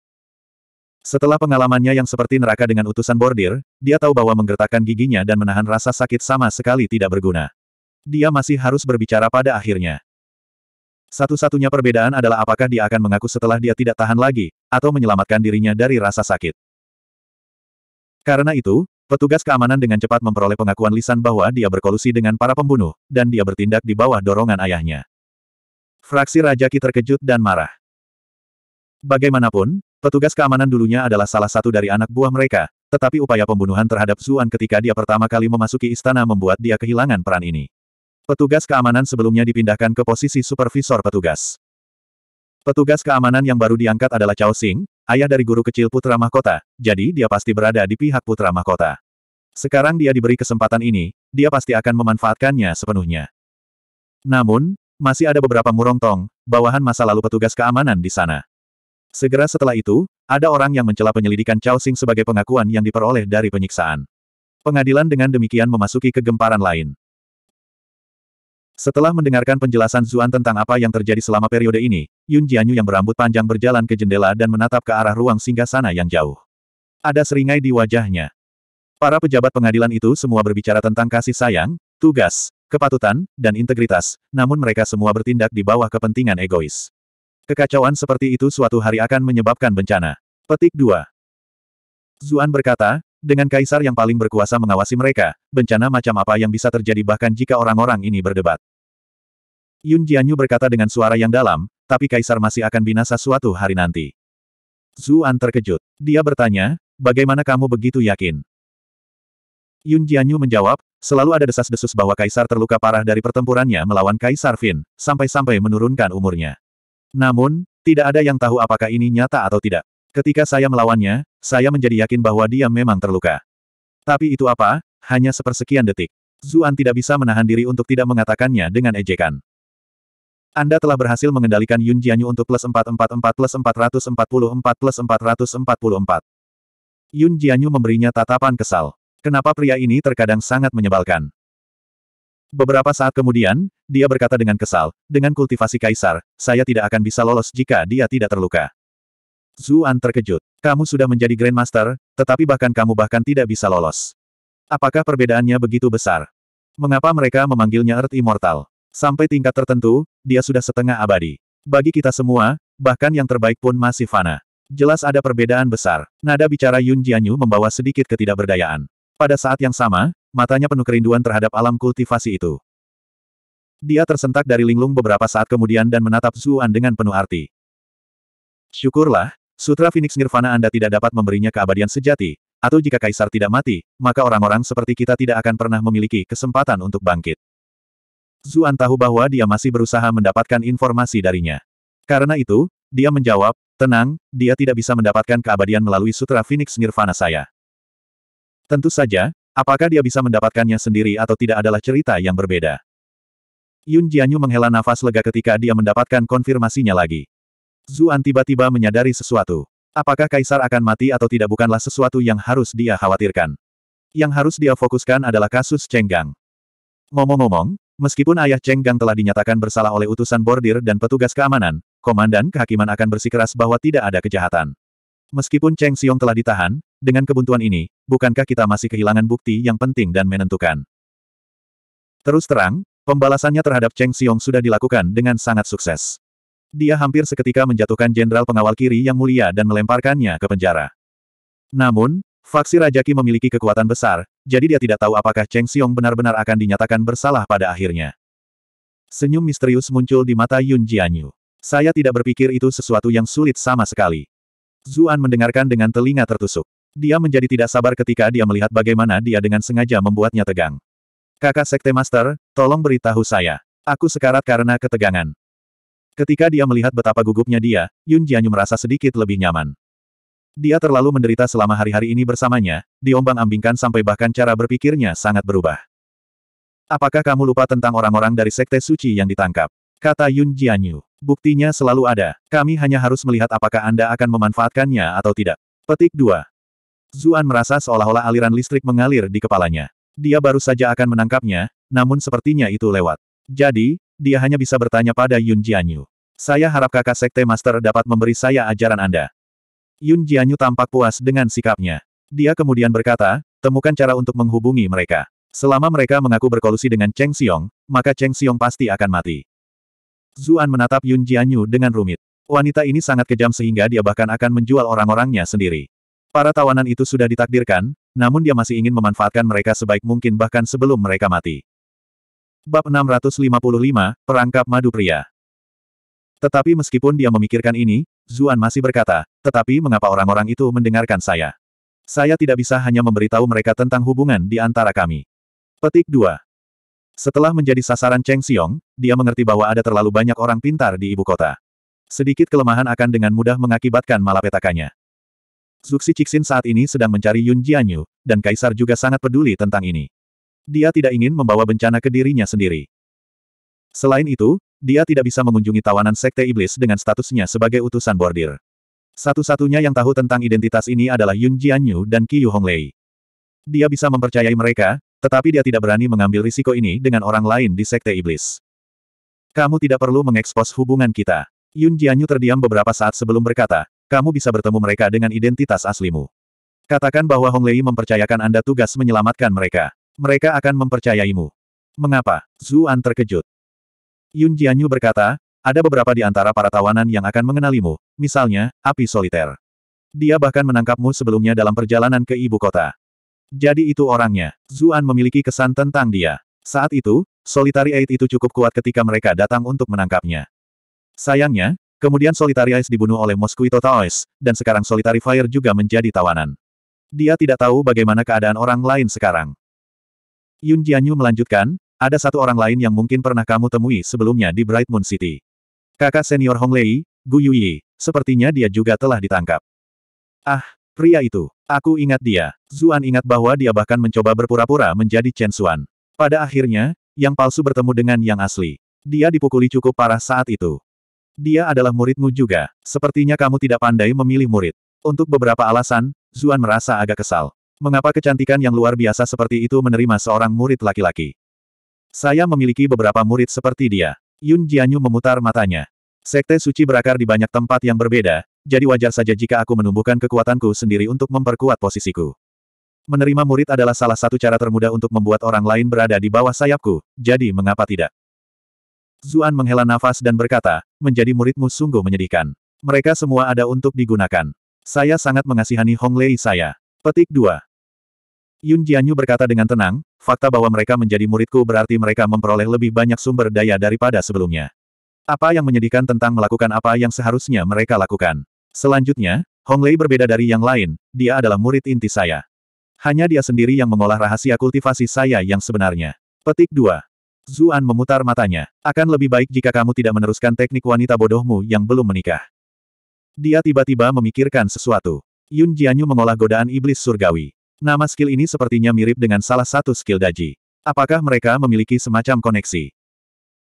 S1: Setelah pengalamannya yang seperti neraka dengan utusan bordir, dia tahu bahwa menggertakkan giginya dan menahan rasa sakit sama sekali tidak berguna. Dia masih harus berbicara pada akhirnya. Satu-satunya perbedaan adalah apakah dia akan mengaku setelah dia tidak tahan lagi, atau menyelamatkan dirinya dari rasa sakit. Karena itu, petugas keamanan dengan cepat memperoleh pengakuan lisan bahwa dia berkolusi dengan para pembunuh, dan dia bertindak di bawah dorongan ayahnya. Fraksi Rajaki terkejut dan marah. Bagaimanapun, Petugas keamanan dulunya adalah salah satu dari anak buah mereka, tetapi upaya pembunuhan terhadap Zuan ketika dia pertama kali memasuki istana membuat dia kehilangan peran ini. Petugas keamanan sebelumnya dipindahkan ke posisi supervisor petugas. Petugas keamanan yang baru diangkat adalah Chao Xing, ayah dari guru kecil Putra Mahkota, jadi dia pasti berada di pihak Putra Mahkota. Sekarang dia diberi kesempatan ini, dia pasti akan memanfaatkannya sepenuhnya. Namun, masih ada beberapa murong tong, bawahan masa lalu petugas keamanan di sana. Segera setelah itu, ada orang yang mencela penyelidikan Chao Xing sebagai pengakuan yang diperoleh dari penyiksaan. Pengadilan dengan demikian memasuki kegemparan lain. Setelah mendengarkan penjelasan Zuan tentang apa yang terjadi selama periode ini, Yun Jianyu yang berambut panjang berjalan ke jendela dan menatap ke arah ruang singgah sana yang jauh. Ada seringai di wajahnya. Para pejabat pengadilan itu semua berbicara tentang kasih sayang, tugas, kepatutan, dan integritas, namun mereka semua bertindak di bawah kepentingan egois. Kekacauan seperti itu suatu hari akan menyebabkan bencana. Petik 2. Zuan berkata, dengan kaisar yang paling berkuasa mengawasi mereka, bencana macam apa yang bisa terjadi bahkan jika orang-orang ini berdebat. Yun Jianyu berkata dengan suara yang dalam, tapi kaisar masih akan binasa suatu hari nanti. Zuan terkejut. Dia bertanya, bagaimana kamu begitu yakin? Yun Jianyu menjawab, selalu ada desas-desus bahwa kaisar terluka parah dari pertempurannya melawan kaisar Fin, sampai-sampai menurunkan umurnya. Namun, tidak ada yang tahu apakah ini nyata atau tidak. Ketika saya melawannya, saya menjadi yakin bahwa dia memang terluka. Tapi itu apa? Hanya sepersekian detik. Zuan tidak bisa menahan diri untuk tidak mengatakannya dengan ejekan. Anda telah berhasil mengendalikan Yun Jianyu untuk plus 444 plus 444 plus 444. Yun Jianyu memberinya tatapan kesal. Kenapa pria ini terkadang sangat menyebalkan? Beberapa saat kemudian, dia berkata dengan kesal, dengan kultivasi kaisar, saya tidak akan bisa lolos jika dia tidak terluka. Zuan terkejut. Kamu sudah menjadi Grandmaster, tetapi bahkan kamu bahkan tidak bisa lolos. Apakah perbedaannya begitu besar? Mengapa mereka memanggilnya Earth Immortal? Sampai tingkat tertentu, dia sudah setengah abadi. Bagi kita semua, bahkan yang terbaik pun masih fana. Jelas ada perbedaan besar. Nada bicara Yun Jianyu membawa sedikit ketidakberdayaan. Pada saat yang sama, matanya penuh kerinduan terhadap alam kultivasi itu. Dia tersentak dari linglung beberapa saat kemudian dan menatap Zuan dengan penuh arti. Syukurlah, Sutra Phoenix Nirvana Anda tidak dapat memberinya keabadian sejati, atau jika Kaisar tidak mati, maka orang-orang seperti kita tidak akan pernah memiliki kesempatan untuk bangkit. Zuan tahu bahwa dia masih berusaha mendapatkan informasi darinya. Karena itu, dia menjawab, tenang, dia tidak bisa mendapatkan keabadian melalui Sutra Phoenix Nirvana saya. Tentu saja, Apakah dia bisa mendapatkannya sendiri atau tidak adalah cerita yang berbeda. Yun Jianyu menghela nafas lega ketika dia mendapatkan konfirmasinya lagi. Zuan tiba-tiba menyadari sesuatu. Apakah Kaisar akan mati atau tidak bukanlah sesuatu yang harus dia khawatirkan. Yang harus dia fokuskan adalah kasus Cenggang. Ngomong-ngomong, meskipun ayah Cenggang telah dinyatakan bersalah oleh utusan bordir dan petugas keamanan, Komandan Kehakiman akan bersikeras bahwa tidak ada kejahatan. Meskipun Cheng Xiong telah ditahan, dengan kebuntuan ini, bukankah kita masih kehilangan bukti yang penting dan menentukan? Terus terang, pembalasannya terhadap Cheng Xiong sudah dilakukan dengan sangat sukses. Dia hampir seketika menjatuhkan jenderal pengawal kiri yang mulia dan melemparkannya ke penjara. Namun, faksi Rajaki memiliki kekuatan besar, jadi dia tidak tahu apakah Cheng Xiong benar-benar akan dinyatakan bersalah pada akhirnya. Senyum misterius muncul di mata Yun Jianyu. Saya tidak berpikir itu sesuatu yang sulit sama sekali. Zuan mendengarkan dengan telinga tertusuk. Dia menjadi tidak sabar ketika dia melihat bagaimana dia dengan sengaja membuatnya tegang. Kakak Sekte Master, tolong beritahu saya. Aku sekarat karena ketegangan. Ketika dia melihat betapa gugupnya dia, Yun Jianyu merasa sedikit lebih nyaman. Dia terlalu menderita selama hari-hari ini bersamanya, diombang-ambingkan sampai bahkan cara berpikirnya sangat berubah. Apakah kamu lupa tentang orang-orang dari Sekte Suci yang ditangkap? Kata Yun Jianyu. Buktinya selalu ada. Kami hanya harus melihat apakah Anda akan memanfaatkannya atau tidak. Petik 2. Zuan merasa seolah-olah aliran listrik mengalir di kepalanya. Dia baru saja akan menangkapnya, namun sepertinya itu lewat. Jadi, dia hanya bisa bertanya pada Yun Jianyu. Saya harap kakak Sekte Master dapat memberi saya ajaran Anda. Yun Jianyu tampak puas dengan sikapnya. Dia kemudian berkata, temukan cara untuk menghubungi mereka. Selama mereka mengaku berkolusi dengan Cheng Xiong, maka Cheng Xiong pasti akan mati. Zuan menatap Yun Jianyu dengan rumit. Wanita ini sangat kejam sehingga dia bahkan akan menjual orang-orangnya sendiri. Para tawanan itu sudah ditakdirkan, namun dia masih ingin memanfaatkan mereka sebaik mungkin bahkan sebelum mereka mati. Bab 655, Perangkap Madu Pria Tetapi meskipun dia memikirkan ini, Zuan masih berkata, tetapi mengapa orang-orang itu mendengarkan saya? Saya tidak bisa hanya memberitahu mereka tentang hubungan di antara kami. Petik 2. Setelah menjadi sasaran Cheng Xiong, dia mengerti bahwa ada terlalu banyak orang pintar di ibu kota. Sedikit kelemahan akan dengan mudah mengakibatkan malapetakannya. Zuxi Cixin saat ini sedang mencari Yun Jianyu, dan Kaisar juga sangat peduli tentang ini. Dia tidak ingin membawa bencana ke dirinya sendiri. Selain itu, dia tidak bisa mengunjungi tawanan Sekte Iblis dengan statusnya sebagai utusan bordir. Satu-satunya yang tahu tentang identitas ini adalah Yun Jianyu dan Qiyu Honglei. Dia bisa mempercayai mereka, tetapi dia tidak berani mengambil risiko ini dengan orang lain di Sekte Iblis. Kamu tidak perlu mengekspos hubungan kita. Yun Jianyu terdiam beberapa saat sebelum berkata, kamu bisa bertemu mereka dengan identitas aslimu. Katakan bahwa Hong Lei mempercayakan Anda tugas menyelamatkan mereka. Mereka akan mempercayaimu. Mengapa? Zuan terkejut. Yun Jianyu berkata, ada beberapa di antara para tawanan yang akan mengenalimu, misalnya, api soliter. Dia bahkan menangkapmu sebelumnya dalam perjalanan ke ibu kota. Jadi itu orangnya. Zuan memiliki kesan tentang dia. Saat itu, solitary Eight itu cukup kuat ketika mereka datang untuk menangkapnya. Sayangnya, Kemudian Solitary Ice dibunuh oleh Mosquito Taois, dan sekarang Solitary Fire juga menjadi tawanan. Dia tidak tahu bagaimana keadaan orang lain sekarang. Yun Jianyu melanjutkan, ada satu orang lain yang mungkin pernah kamu temui sebelumnya di Bright Moon City. Kakak senior Hong Lei, Gu Yuyi, sepertinya dia juga telah ditangkap. Ah, pria itu. Aku ingat dia. Zuan ingat bahwa dia bahkan mencoba berpura-pura menjadi Chen Xuan. Pada akhirnya, yang palsu bertemu dengan yang asli. Dia dipukuli cukup parah saat itu. Dia adalah muridmu juga. Sepertinya kamu tidak pandai memilih murid. Untuk beberapa alasan, Zuan merasa agak kesal. Mengapa kecantikan yang luar biasa seperti itu menerima seorang murid laki-laki? Saya memiliki beberapa murid seperti dia. Yun Jianyu memutar matanya. Sekte suci berakar di banyak tempat yang berbeda, jadi wajar saja jika aku menumbuhkan kekuatanku sendiri untuk memperkuat posisiku. Menerima murid adalah salah satu cara termudah untuk membuat orang lain berada di bawah sayapku, jadi mengapa tidak? Zuan menghela nafas dan berkata, menjadi muridmu sungguh menyedihkan. Mereka semua ada untuk digunakan. Saya sangat mengasihani Hong Lei saya. Petik 2. Yun Jianyu berkata dengan tenang, fakta bahwa mereka menjadi muridku berarti mereka memperoleh lebih banyak sumber daya daripada sebelumnya. Apa yang menyedihkan tentang melakukan apa yang seharusnya mereka lakukan. Selanjutnya, Hong Lei berbeda dari yang lain, dia adalah murid inti saya. Hanya dia sendiri yang mengolah rahasia kultivasi saya yang sebenarnya. Petik 2. Zuan memutar matanya. Akan lebih baik jika kamu tidak meneruskan teknik wanita bodohmu yang belum menikah. Dia tiba-tiba memikirkan sesuatu. Yun Jianyu mengolah godaan iblis surgawi. Nama skill ini sepertinya mirip dengan salah satu skill daji. Apakah mereka memiliki semacam koneksi?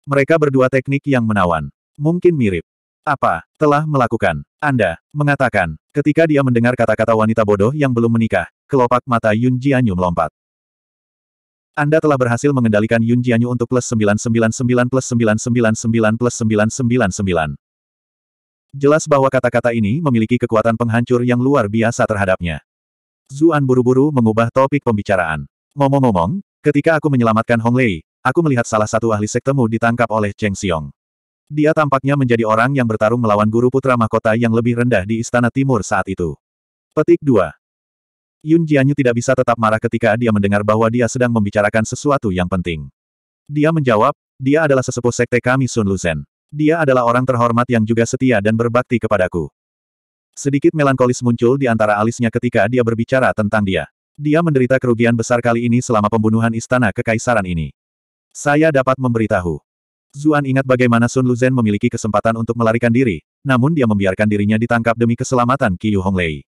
S1: Mereka berdua teknik yang menawan. Mungkin mirip. Apa? Telah melakukan. Anda, mengatakan. Ketika dia mendengar kata-kata wanita bodoh yang belum menikah, kelopak mata Yun Jianyu melompat. Anda telah berhasil mengendalikan Yun Jianyu untuk plus 999 plus 999 plus 999. Jelas bahwa kata-kata ini memiliki kekuatan penghancur yang luar biasa terhadapnya. Zuan buru-buru mengubah topik pembicaraan. Ngomong-ngomong, ketika aku menyelamatkan Hong Lei, aku melihat salah satu ahli sektemu ditangkap oleh Cheng Xiong. Dia tampaknya menjadi orang yang bertarung melawan guru putra mahkota yang lebih rendah di Istana Timur saat itu. Petik 2. Yun Jianyu tidak bisa tetap marah ketika dia mendengar bahwa dia sedang membicarakan sesuatu yang penting. Dia menjawab, dia adalah sesepuh sekte kami Sun Luzhen. Dia adalah orang terhormat yang juga setia dan berbakti kepadaku. Sedikit melankolis muncul di antara alisnya ketika dia berbicara tentang dia. Dia menderita kerugian besar kali ini selama pembunuhan istana kekaisaran ini. Saya dapat memberitahu. Zuan ingat bagaimana Sun Luzhen memiliki kesempatan untuk melarikan diri, namun dia membiarkan dirinya ditangkap demi keselamatan Qiu Honglei.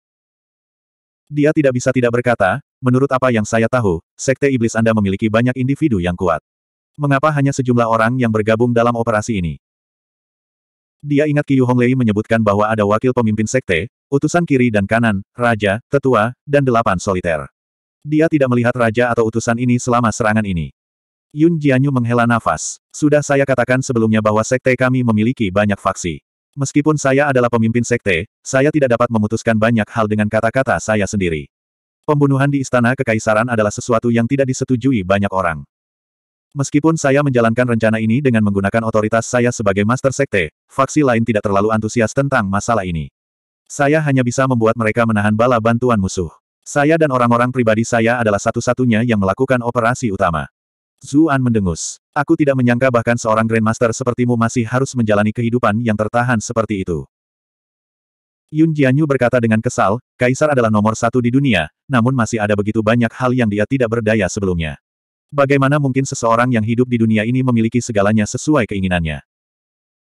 S1: Dia tidak bisa tidak berkata, menurut apa yang saya tahu, Sekte Iblis Anda memiliki banyak individu yang kuat. Mengapa hanya sejumlah orang yang bergabung dalam operasi ini? Dia ingat Qiyu Honglei menyebutkan bahwa ada wakil pemimpin sekte, utusan kiri dan kanan, raja, tetua, dan delapan soliter. Dia tidak melihat raja atau utusan ini selama serangan ini. Yun Jianyu menghela nafas. Sudah saya katakan sebelumnya bahwa sekte kami memiliki banyak faksi. Meskipun saya adalah pemimpin sekte, saya tidak dapat memutuskan banyak hal dengan kata-kata saya sendiri. Pembunuhan di Istana Kekaisaran adalah sesuatu yang tidak disetujui banyak orang. Meskipun saya menjalankan rencana ini dengan menggunakan otoritas saya sebagai master sekte, faksi lain tidak terlalu antusias tentang masalah ini. Saya hanya bisa membuat mereka menahan bala bantuan musuh. Saya dan orang-orang pribadi saya adalah satu-satunya yang melakukan operasi utama. Zuan mendengus. Aku tidak menyangka bahkan seorang Grandmaster sepertimu masih harus menjalani kehidupan yang tertahan seperti itu. Yun Jianyu berkata dengan kesal, Kaisar adalah nomor satu di dunia, namun masih ada begitu banyak hal yang dia tidak berdaya sebelumnya. Bagaimana mungkin seseorang yang hidup di dunia ini memiliki segalanya sesuai keinginannya?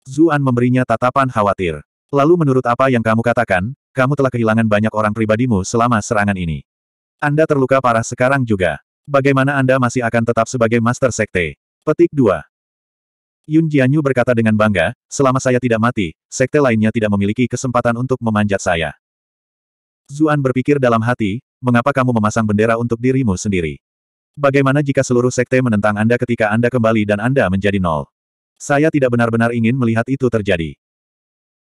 S1: Zuan memberinya tatapan khawatir. Lalu menurut apa yang kamu katakan, kamu telah kehilangan banyak orang pribadimu selama serangan ini. Anda terluka parah sekarang juga. Bagaimana Anda masih akan tetap sebagai Master Sekte? Petik 2. Yun Jianyu berkata dengan bangga, selama saya tidak mati, sekte lainnya tidak memiliki kesempatan untuk memanjat saya. Zuan berpikir dalam hati, mengapa kamu memasang bendera untuk dirimu sendiri? Bagaimana jika seluruh sekte menentang Anda ketika Anda kembali dan Anda menjadi nol? Saya tidak benar-benar ingin melihat itu terjadi.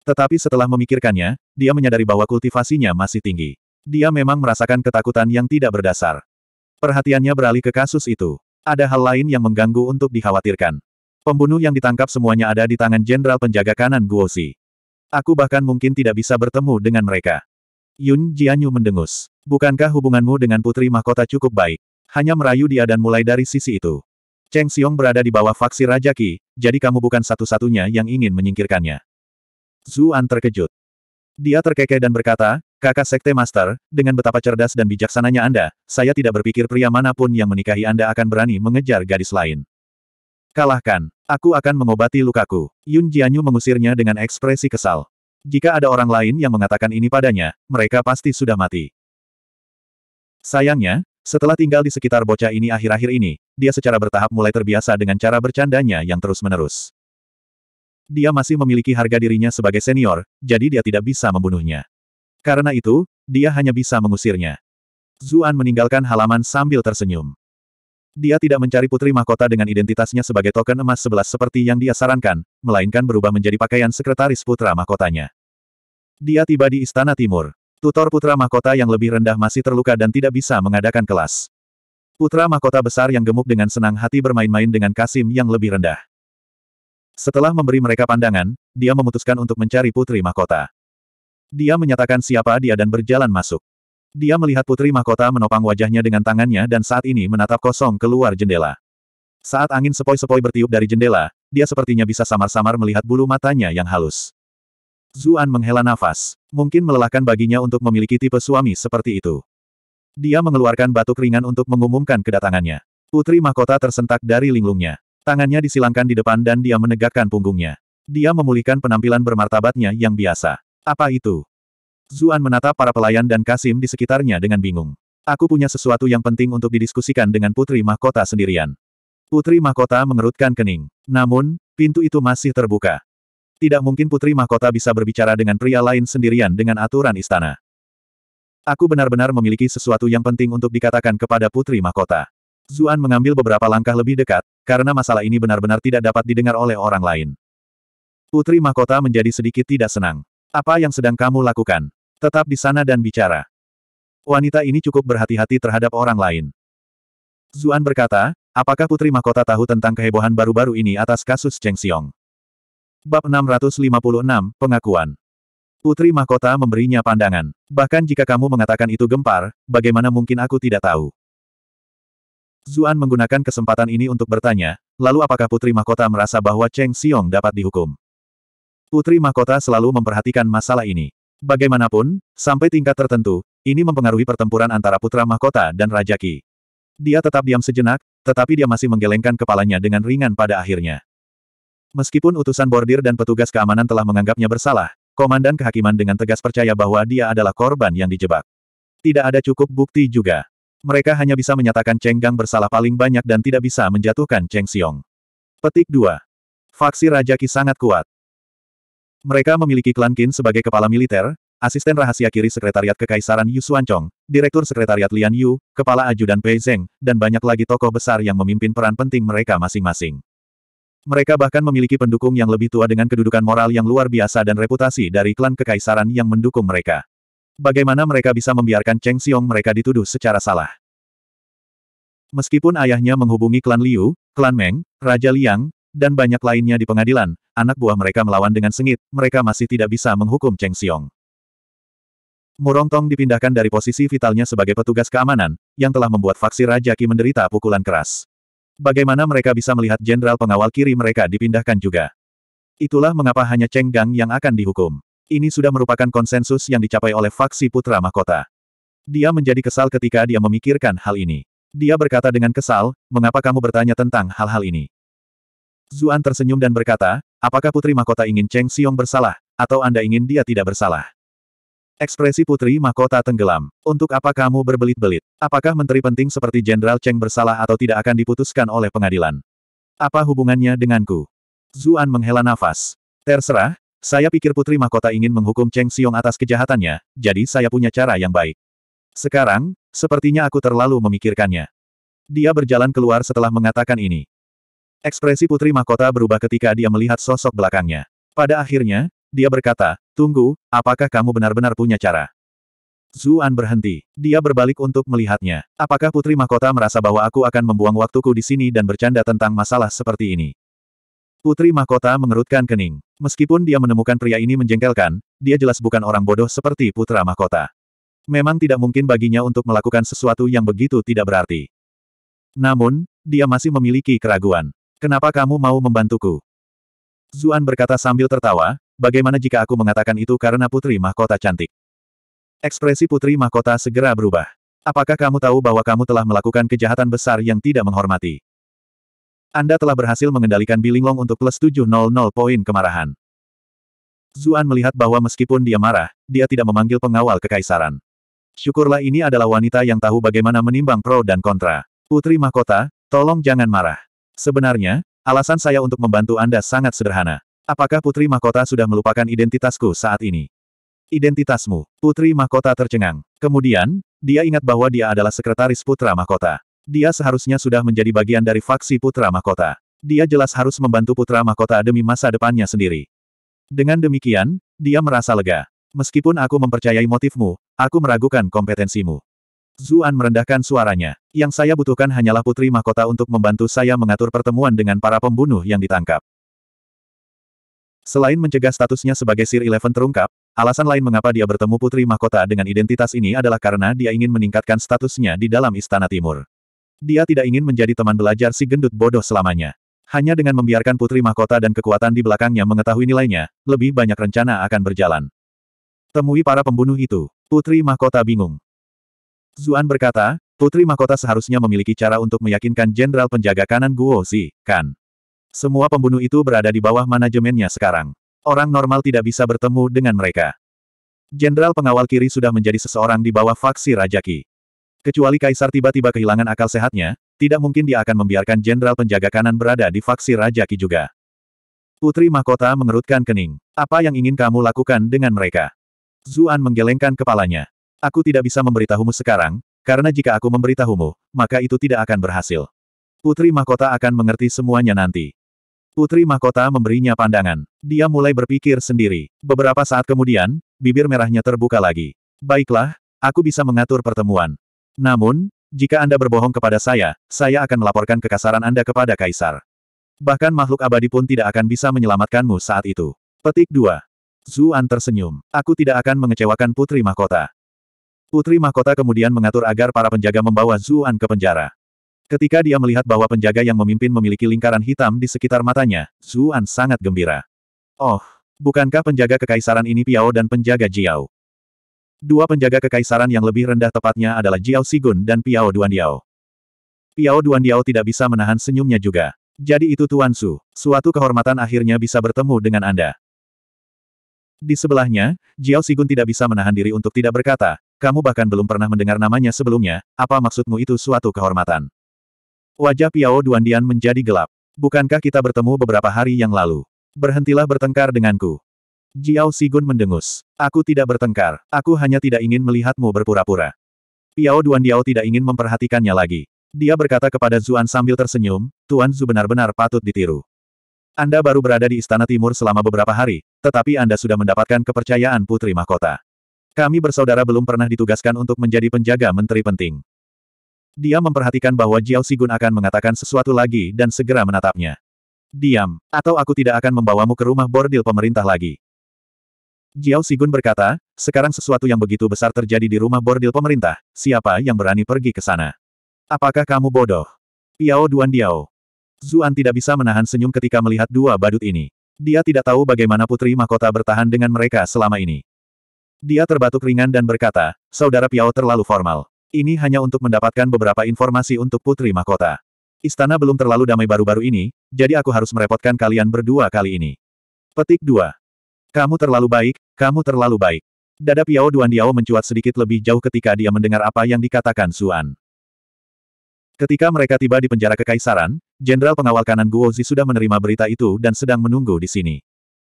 S1: Tetapi setelah memikirkannya, dia menyadari bahwa kultivasinya masih tinggi. Dia memang merasakan ketakutan yang tidak berdasar. Perhatiannya beralih ke kasus itu. Ada hal lain yang mengganggu untuk dikhawatirkan. Pembunuh yang ditangkap semuanya ada di tangan jenderal penjaga kanan Guosi. Aku bahkan mungkin tidak bisa bertemu dengan mereka. Yun Jianyu mendengus. Bukankah hubunganmu dengan putri mahkota cukup baik? Hanya merayu dia dan mulai dari sisi itu. Cheng Xiong berada di bawah faksi Raja Ki, jadi kamu bukan satu-satunya yang ingin menyingkirkannya. Zuan terkejut. Dia terkekeh dan berkata, kakak sekte master, dengan betapa cerdas dan bijaksananya Anda, saya tidak berpikir pria manapun yang menikahi Anda akan berani mengejar gadis lain. Kalahkan, aku akan mengobati lukaku. Yun Jianyu mengusirnya dengan ekspresi kesal. Jika ada orang lain yang mengatakan ini padanya, mereka pasti sudah mati. Sayangnya, setelah tinggal di sekitar bocah ini akhir-akhir ini, dia secara bertahap mulai terbiasa dengan cara bercandanya yang terus-menerus dia masih memiliki harga dirinya sebagai senior, jadi dia tidak bisa membunuhnya. Karena itu, dia hanya bisa mengusirnya. Zuan meninggalkan halaman sambil tersenyum. Dia tidak mencari putri mahkota dengan identitasnya sebagai token emas sebelas seperti yang dia sarankan, melainkan berubah menjadi pakaian sekretaris putra mahkotanya. Dia tiba di Istana Timur. Tutor putra mahkota yang lebih rendah masih terluka dan tidak bisa mengadakan kelas. Putra mahkota besar yang gemuk dengan senang hati bermain-main dengan Kasim yang lebih rendah. Setelah memberi mereka pandangan, dia memutuskan untuk mencari Putri Mahkota. Dia menyatakan siapa dia dan berjalan masuk. Dia melihat Putri Mahkota menopang wajahnya dengan tangannya dan saat ini menatap kosong keluar jendela. Saat angin sepoi-sepoi bertiup dari jendela, dia sepertinya bisa samar-samar melihat bulu matanya yang halus. Zuan menghela nafas. Mungkin melelahkan baginya untuk memiliki tipe suami seperti itu. Dia mengeluarkan batuk ringan untuk mengumumkan kedatangannya. Putri mahkota tersentak dari linglungnya. Tangannya disilangkan di depan dan dia menegakkan punggungnya. Dia memulihkan penampilan bermartabatnya yang biasa. Apa itu? Zuan menatap para pelayan dan Kasim di sekitarnya dengan bingung. Aku punya sesuatu yang penting untuk didiskusikan dengan Putri Mahkota sendirian. Putri Mahkota mengerutkan kening. Namun, pintu itu masih terbuka. Tidak mungkin Putri Mahkota bisa berbicara dengan pria lain sendirian dengan aturan istana. Aku benar-benar memiliki sesuatu yang penting untuk dikatakan kepada Putri Mahkota. Zuan mengambil beberapa langkah lebih dekat, karena masalah ini benar-benar tidak dapat didengar oleh orang lain. Putri Mahkota menjadi sedikit tidak senang. Apa yang sedang kamu lakukan? Tetap di sana dan bicara. Wanita ini cukup berhati-hati terhadap orang lain. Zuan berkata, apakah Putri Mahkota tahu tentang kehebohan baru-baru ini atas kasus Cheng Xiong? Bab 656, Pengakuan Putri Mahkota memberinya pandangan. Bahkan jika kamu mengatakan itu gempar, bagaimana mungkin aku tidak tahu? Zuan menggunakan kesempatan ini untuk bertanya, lalu apakah Putri Mahkota merasa bahwa Cheng Xiong dapat dihukum? Putri Mahkota selalu memperhatikan masalah ini. Bagaimanapun, sampai tingkat tertentu, ini mempengaruhi pertempuran antara Putra Mahkota dan Raja Qi. Dia tetap diam sejenak, tetapi dia masih menggelengkan kepalanya dengan ringan pada akhirnya. Meskipun utusan bordir dan petugas keamanan telah menganggapnya bersalah, Komandan Kehakiman dengan tegas percaya bahwa dia adalah korban yang dijebak. Tidak ada cukup bukti juga. Mereka hanya bisa menyatakan Cheng Gang bersalah paling banyak dan tidak bisa menjatuhkan Cheng Xiong. Petik 2. Faksi Raja Qi sangat kuat. Mereka memiliki klan Qin sebagai kepala militer, asisten rahasia kiri sekretariat kekaisaran Yu Suancong, direktur sekretariat Lian Yu, kepala ajudan Pei Zeng, dan banyak lagi tokoh besar yang memimpin peran penting mereka masing-masing. Mereka bahkan memiliki pendukung yang lebih tua dengan kedudukan moral yang luar biasa dan reputasi dari klan kekaisaran yang mendukung mereka. Bagaimana mereka bisa membiarkan Cheng Xiong mereka dituduh secara salah? Meskipun ayahnya menghubungi klan Liu, klan Meng, Raja Liang, dan banyak lainnya di pengadilan, anak buah mereka melawan dengan sengit, mereka masih tidak bisa menghukum Cheng Xiong. Murong Tong dipindahkan dari posisi vitalnya sebagai petugas keamanan, yang telah membuat faksi Raja Ki menderita pukulan keras. Bagaimana mereka bisa melihat jenderal pengawal kiri mereka dipindahkan juga? Itulah mengapa hanya Cheng Gang yang akan dihukum. Ini sudah merupakan konsensus yang dicapai oleh faksi putra mahkota. Dia menjadi kesal ketika dia memikirkan hal ini. Dia berkata dengan kesal, mengapa kamu bertanya tentang hal-hal ini? Zuan tersenyum dan berkata, apakah putri mahkota ingin Cheng Xiong bersalah, atau Anda ingin dia tidak bersalah? Ekspresi putri mahkota tenggelam. Untuk apa kamu berbelit-belit? Apakah menteri penting seperti Jenderal Cheng bersalah atau tidak akan diputuskan oleh pengadilan? Apa hubungannya denganku? Zuan menghela nafas. Terserah, saya pikir Putri Mahkota ingin menghukum Cheng Xiong atas kejahatannya, jadi saya punya cara yang baik. Sekarang, sepertinya aku terlalu memikirkannya. Dia berjalan keluar setelah mengatakan ini. Ekspresi Putri Mahkota berubah ketika dia melihat sosok belakangnya. Pada akhirnya, dia berkata, Tunggu, apakah kamu benar-benar punya cara? Zuan berhenti. Dia berbalik untuk melihatnya. Apakah Putri Mahkota merasa bahwa aku akan membuang waktuku di sini dan bercanda tentang masalah seperti ini? Putri Mahkota mengerutkan kening. Meskipun dia menemukan pria ini menjengkelkan, dia jelas bukan orang bodoh seperti Putra Mahkota. Memang tidak mungkin baginya untuk melakukan sesuatu yang begitu tidak berarti. Namun, dia masih memiliki keraguan. Kenapa kamu mau membantuku? Zuan berkata sambil tertawa, bagaimana jika aku mengatakan itu karena Putri Mahkota cantik? Ekspresi Putri Mahkota segera berubah. Apakah kamu tahu bahwa kamu telah melakukan kejahatan besar yang tidak menghormati? Anda telah berhasil mengendalikan Bilinglong untuk plus 700 poin kemarahan. Zuan melihat bahwa meskipun dia marah, dia tidak memanggil pengawal kekaisaran. Syukurlah ini adalah wanita yang tahu bagaimana menimbang pro dan kontra. Putri Mahkota, tolong jangan marah. Sebenarnya, alasan saya untuk membantu Anda sangat sederhana. Apakah Putri Mahkota sudah melupakan identitasku saat ini? Identitasmu, Putri Mahkota tercengang. Kemudian, dia ingat bahwa dia adalah sekretaris Putra Mahkota. Dia seharusnya sudah menjadi bagian dari faksi Putra Mahkota. Dia jelas harus membantu Putra Mahkota demi masa depannya sendiri. Dengan demikian, dia merasa lega. Meskipun aku mempercayai motifmu, aku meragukan kompetensimu. Zuan merendahkan suaranya. Yang saya butuhkan hanyalah putri mahkota untuk membantu saya mengatur pertemuan dengan para pembunuh yang ditangkap. Selain mencegah statusnya sebagai Sir Eleven terungkap, alasan lain mengapa dia bertemu putri mahkota dengan identitas ini adalah karena dia ingin meningkatkan statusnya di dalam Istana Timur. Dia tidak ingin menjadi teman belajar si gendut bodoh selamanya. Hanya dengan membiarkan Putri Mahkota dan kekuatan di belakangnya mengetahui nilainya, lebih banyak rencana akan berjalan. Temui para pembunuh itu. Putri Mahkota bingung. Zuan berkata, Putri Mahkota seharusnya memiliki cara untuk meyakinkan Jenderal Penjaga Kanan Guo Zi, kan. Semua pembunuh itu berada di bawah manajemennya sekarang. Orang normal tidak bisa bertemu dengan mereka. Jenderal Pengawal Kiri sudah menjadi seseorang di bawah faksi Rajaki. Kecuali Kaisar tiba-tiba kehilangan akal sehatnya, tidak mungkin dia akan membiarkan jenderal penjaga kanan berada di faksi Raja Ki juga. Putri Mahkota mengerutkan kening. Apa yang ingin kamu lakukan dengan mereka? Zuan menggelengkan kepalanya. Aku tidak bisa memberitahumu sekarang, karena jika aku memberitahumu, maka itu tidak akan berhasil. Putri Mahkota akan mengerti semuanya nanti. Putri Mahkota memberinya pandangan. Dia mulai berpikir sendiri. Beberapa saat kemudian, bibir merahnya terbuka lagi. Baiklah, aku bisa mengatur pertemuan. Namun, jika Anda berbohong kepada saya, saya akan melaporkan kekasaran Anda kepada Kaisar. Bahkan makhluk abadi pun tidak akan bisa menyelamatkanmu saat itu. Petik 2. Zuan tersenyum. Aku tidak akan mengecewakan Putri Mahkota. Putri Mahkota kemudian mengatur agar para penjaga membawa Zuan ke penjara. Ketika dia melihat bahwa penjaga yang memimpin memiliki lingkaran hitam di sekitar matanya, Zuan sangat gembira. Oh, bukankah penjaga kekaisaran ini Piao dan penjaga Jiao? Dua penjaga kekaisaran yang lebih rendah tepatnya adalah Jiao Sigun dan Piao Duandiao. Piao Duandiao tidak bisa menahan senyumnya juga. Jadi itu Tuan Su, suatu kehormatan akhirnya bisa bertemu dengan Anda. Di sebelahnya, Jiao Sigun tidak bisa menahan diri untuk tidak berkata, kamu bahkan belum pernah mendengar namanya sebelumnya, apa maksudmu itu suatu kehormatan? Wajah Piao Duandian menjadi gelap. Bukankah kita bertemu beberapa hari yang lalu? Berhentilah bertengkar denganku. Jiao Sigun mendengus. Aku tidak bertengkar, aku hanya tidak ingin melihatmu berpura-pura. Piao Duan Diao tidak ingin memperhatikannya lagi. Dia berkata kepada Zuan sambil tersenyum, Tuan Zu benar-benar patut ditiru. Anda baru berada di Istana Timur selama beberapa hari, tetapi Anda sudah mendapatkan kepercayaan Putri Mahkota. Kami bersaudara belum pernah ditugaskan untuk menjadi penjaga menteri penting. Dia memperhatikan bahwa Jiao Sigun akan mengatakan sesuatu lagi dan segera menatapnya. Diam, atau aku tidak akan membawamu ke rumah bordil pemerintah lagi. Jiao Sigun berkata, sekarang sesuatu yang begitu besar terjadi di rumah bordil pemerintah, siapa yang berani pergi ke sana? Apakah kamu bodoh? Piao Duan Diao. Zuan tidak bisa menahan senyum ketika melihat dua badut ini. Dia tidak tahu bagaimana putri mahkota bertahan dengan mereka selama ini. Dia terbatuk ringan dan berkata, Saudara Piao terlalu formal. Ini hanya untuk mendapatkan beberapa informasi untuk putri mahkota. Istana belum terlalu damai baru-baru ini, jadi aku harus merepotkan kalian berdua kali ini. Petik 2. Kamu terlalu baik, kamu terlalu baik. Dada Piao Duan Diao mencuat sedikit lebih jauh ketika dia mendengar apa yang dikatakan Suan. Ketika mereka tiba di penjara kekaisaran, Jenderal Pengawal Kanan Guo Zi sudah menerima berita itu dan sedang menunggu di sini.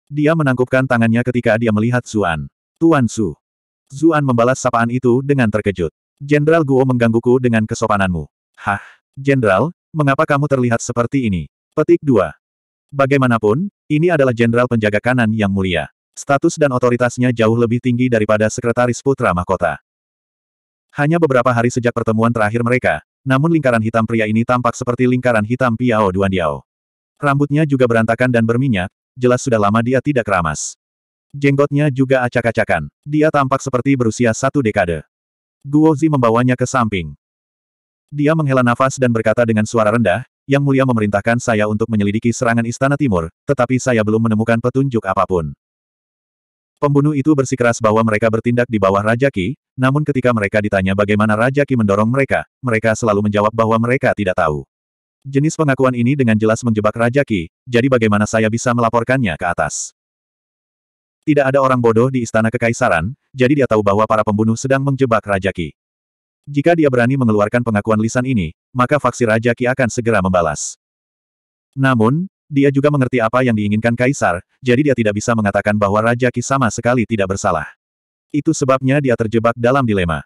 S1: Dia menangkupkan tangannya ketika dia melihat Zuan. Tuan Su. Zuan membalas sapaan itu dengan terkejut. Jenderal Guo menggangguku dengan kesopananmu. Hah, Jenderal, mengapa kamu terlihat seperti ini? Petik 2. Bagaimanapun, ini adalah jenderal penjaga kanan yang mulia. Status dan otoritasnya jauh lebih tinggi daripada sekretaris putra mahkota. Hanya beberapa hari sejak pertemuan terakhir mereka, namun lingkaran hitam pria ini tampak seperti lingkaran hitam Piao Duandiao. Rambutnya juga berantakan dan berminyak, jelas sudah lama dia tidak keramas. Jenggotnya juga acak-acakan. Dia tampak seperti berusia satu dekade. Guozi membawanya ke samping. Dia menghela nafas dan berkata dengan suara rendah, yang Mulia memerintahkan saya untuk menyelidiki serangan Istana Timur, tetapi saya belum menemukan petunjuk apapun. Pembunuh itu bersikeras bahwa mereka bertindak di bawah Raja Ki, namun ketika mereka ditanya bagaimana Raja Ki mendorong mereka, mereka selalu menjawab bahwa mereka tidak tahu. Jenis pengakuan ini dengan jelas menjebak Raja Ki, jadi bagaimana saya bisa melaporkannya ke atas? Tidak ada orang bodoh di istana kekaisaran, jadi dia tahu bahwa para pembunuh sedang menjebak Raja Ki. Jika dia berani mengeluarkan pengakuan lisan ini, maka faksi Raja Ki akan segera membalas. Namun, dia juga mengerti apa yang diinginkan Kaisar, jadi dia tidak bisa mengatakan bahwa Raja Ki sama sekali tidak bersalah. Itu sebabnya dia terjebak dalam dilema.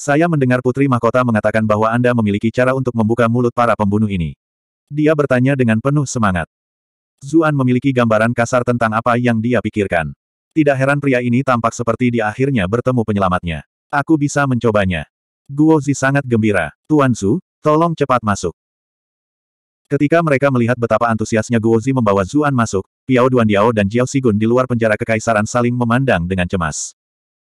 S1: Saya mendengar Putri Mahkota mengatakan bahwa Anda memiliki cara untuk membuka mulut para pembunuh ini. Dia bertanya dengan penuh semangat. Zuan memiliki gambaran kasar tentang apa yang dia pikirkan. Tidak heran pria ini tampak seperti di akhirnya bertemu penyelamatnya. Aku bisa mencobanya. Guo Zi sangat gembira. Tuan Su, tolong cepat masuk. Ketika mereka melihat betapa antusiasnya Guo Zi membawa Zuan masuk, Piao Duan Yao dan Jiao Sigun di luar penjara kekaisaran saling memandang dengan cemas.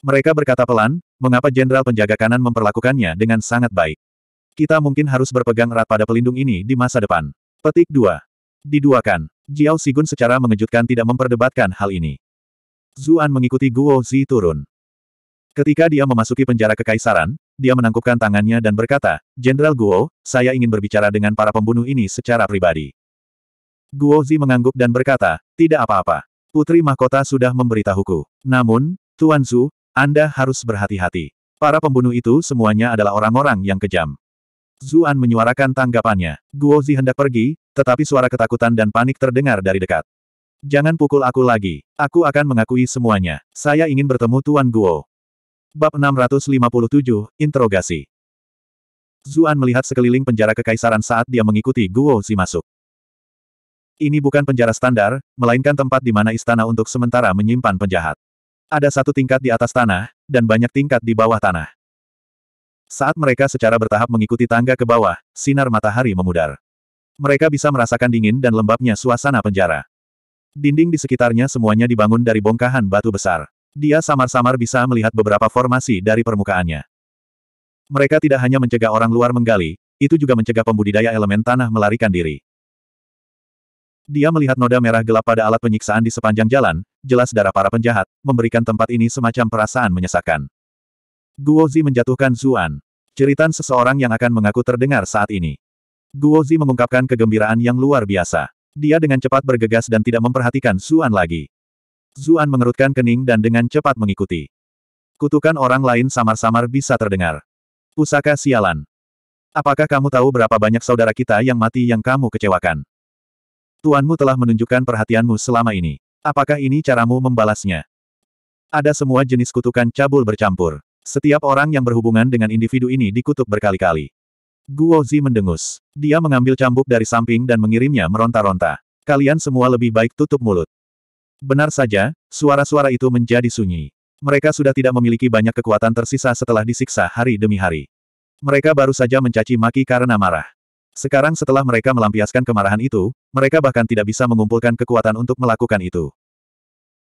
S1: Mereka berkata pelan, mengapa jenderal penjaga kanan memperlakukannya dengan sangat baik. Kita mungkin harus berpegang erat pada pelindung ini di masa depan. Petik 2. Diduakan. Jiao Sigun secara mengejutkan tidak memperdebatkan hal ini. Zuan mengikuti Guo Zi turun. Ketika dia memasuki penjara kekaisaran, dia menangkupkan tangannya dan berkata, Jenderal Guo, saya ingin berbicara dengan para pembunuh ini secara pribadi. Guo Zi mengangguk dan berkata, tidak apa-apa. Putri Mahkota sudah memberitahuku. Namun, Tuan Zhu, Anda harus berhati-hati. Para pembunuh itu semuanya adalah orang-orang yang kejam. Zuan menyuarakan tanggapannya. Guo Zi hendak pergi, tetapi suara ketakutan dan panik terdengar dari dekat. Jangan pukul aku lagi. Aku akan mengakui semuanya. Saya ingin bertemu Tuan Guo. Bab 657, Interogasi Zuan melihat sekeliling penjara kekaisaran saat dia mengikuti Guo Zi masuk. Ini bukan penjara standar, melainkan tempat di mana istana untuk sementara menyimpan penjahat. Ada satu tingkat di atas tanah, dan banyak tingkat di bawah tanah. Saat mereka secara bertahap mengikuti tangga ke bawah, sinar matahari memudar. Mereka bisa merasakan dingin dan lembabnya suasana penjara. Dinding di sekitarnya semuanya dibangun dari bongkahan batu besar. Dia samar-samar bisa melihat beberapa formasi dari permukaannya. Mereka tidak hanya mencegah orang luar menggali, itu juga mencegah pembudidaya elemen tanah melarikan diri. Dia melihat noda merah gelap pada alat penyiksaan di sepanjang jalan, jelas darah para penjahat, memberikan tempat ini semacam perasaan menyesakkan. Guozi menjatuhkan Zuan. Ceritan seseorang yang akan mengaku terdengar saat ini. Guozi mengungkapkan kegembiraan yang luar biasa. Dia dengan cepat bergegas dan tidak memperhatikan Zuan lagi. Zuan mengerutkan kening dan dengan cepat mengikuti. Kutukan orang lain samar-samar bisa terdengar. Pusaka sialan. Apakah kamu tahu berapa banyak saudara kita yang mati yang kamu kecewakan? Tuanmu telah menunjukkan perhatianmu selama ini. Apakah ini caramu membalasnya? Ada semua jenis kutukan cabul bercampur. Setiap orang yang berhubungan dengan individu ini dikutuk berkali-kali. Guo Zi mendengus. Dia mengambil cambuk dari samping dan mengirimnya meronta-ronta. Kalian semua lebih baik tutup mulut. Benar saja, suara-suara itu menjadi sunyi. Mereka sudah tidak memiliki banyak kekuatan tersisa setelah disiksa hari demi hari. Mereka baru saja mencaci maki karena marah. Sekarang setelah mereka melampiaskan kemarahan itu, mereka bahkan tidak bisa mengumpulkan kekuatan untuk melakukan itu.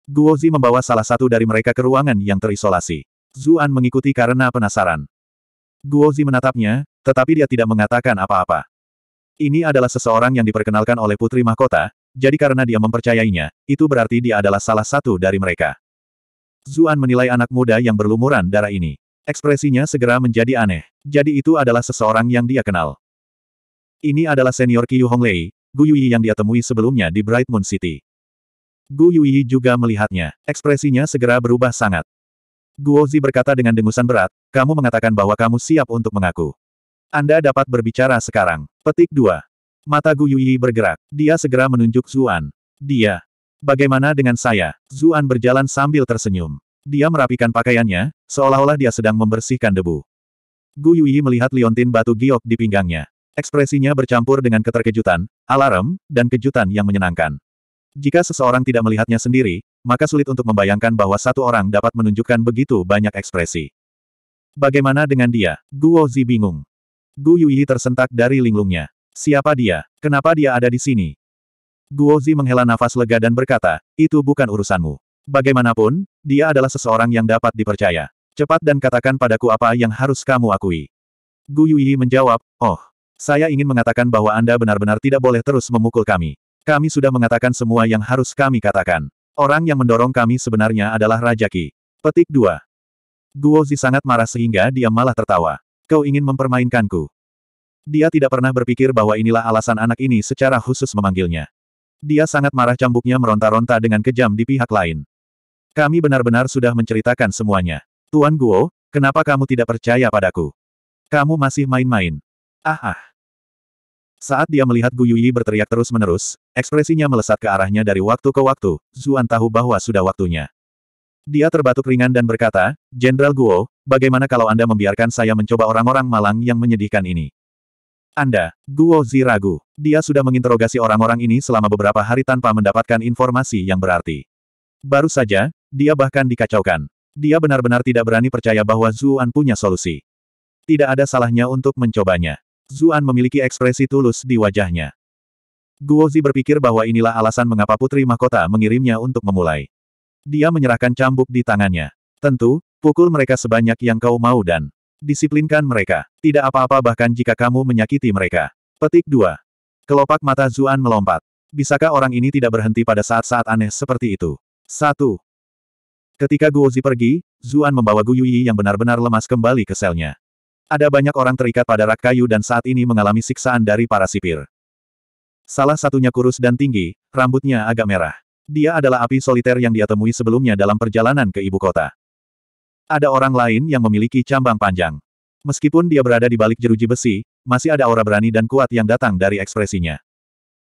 S1: Guozi membawa salah satu dari mereka ke ruangan yang terisolasi. Zuan mengikuti karena penasaran. Guozi menatapnya, tetapi dia tidak mengatakan apa-apa. Ini adalah seseorang yang diperkenalkan oleh Putri Mahkota, jadi karena dia mempercayainya, itu berarti dia adalah salah satu dari mereka. Zuan menilai anak muda yang berlumuran darah ini. Ekspresinya segera menjadi aneh. Jadi itu adalah seseorang yang dia kenal. Ini adalah senior Qiu Honglei, Gu Yuyi yang dia temui sebelumnya di Bright Moon City. Gu Yuyi juga melihatnya. Ekspresinya segera berubah sangat. Guo Zi berkata dengan dengusan berat, kamu mengatakan bahwa kamu siap untuk mengaku. Anda dapat berbicara sekarang. Petik 2. Mata Gu Yuyi bergerak. Dia segera menunjuk Zuan. Dia. Bagaimana dengan saya? Zuan berjalan sambil tersenyum. Dia merapikan pakaiannya, seolah-olah dia sedang membersihkan debu. Gu Yuyi melihat liontin batu giok di pinggangnya. Ekspresinya bercampur dengan keterkejutan, alarm, dan kejutan yang menyenangkan. Jika seseorang tidak melihatnya sendiri, maka sulit untuk membayangkan bahwa satu orang dapat menunjukkan begitu banyak ekspresi. Bagaimana dengan dia? Guo Zi bingung. Gu Yuyi tersentak dari linglungnya. Siapa dia? Kenapa dia ada di sini? Guozi menghela nafas lega dan berkata, itu bukan urusanmu. Bagaimanapun, dia adalah seseorang yang dapat dipercaya. Cepat dan katakan padaku apa yang harus kamu akui. Gu Yuyi menjawab, oh, saya ingin mengatakan bahwa Anda benar-benar tidak boleh terus memukul kami. Kami sudah mengatakan semua yang harus kami katakan. Orang yang mendorong kami sebenarnya adalah Raja Ki. Petik 2. Guozi sangat marah sehingga dia malah tertawa. Kau ingin mempermainkanku. Dia tidak pernah berpikir bahwa inilah alasan anak ini secara khusus memanggilnya. Dia sangat marah cambuknya meronta-ronta dengan kejam di pihak lain. Kami benar-benar sudah menceritakan semuanya. Tuan Guo, kenapa kamu tidak percaya padaku? Kamu masih main-main. Ah ah. Saat dia melihat Gu Yuyi berteriak terus-menerus, ekspresinya melesat ke arahnya dari waktu ke waktu, Zuan tahu bahwa sudah waktunya. Dia terbatuk ringan dan berkata, Jenderal Guo, bagaimana kalau Anda membiarkan saya mencoba orang-orang malang yang menyedihkan ini? Anda, Guo Ziragu. Dia sudah menginterogasi orang-orang ini selama beberapa hari tanpa mendapatkan informasi yang berarti. Baru saja, dia bahkan dikacaukan. Dia benar-benar tidak berani percaya bahwa Zuan punya solusi. Tidak ada salahnya untuk mencobanya. Zuan memiliki ekspresi tulus di wajahnya. Guo Zi berpikir bahwa inilah alasan mengapa Putri Mahkota mengirimnya untuk memulai. Dia menyerahkan cambuk di tangannya. Tentu, pukul mereka sebanyak yang kau mau dan Disiplinkan mereka. Tidak apa-apa bahkan jika kamu menyakiti mereka. Petik 2. Kelopak mata Zuan melompat. Bisakah orang ini tidak berhenti pada saat-saat aneh seperti itu? 1. Ketika Guozi pergi, Zuan membawa Guyuyi yang benar-benar lemas kembali ke selnya. Ada banyak orang terikat pada rak kayu dan saat ini mengalami siksaan dari para sipir. Salah satunya kurus dan tinggi, rambutnya agak merah. Dia adalah api soliter yang dia temui sebelumnya dalam perjalanan ke ibu kota. Ada orang lain yang memiliki cambang panjang. Meskipun dia berada di balik jeruji besi, masih ada aura berani dan kuat yang datang dari ekspresinya.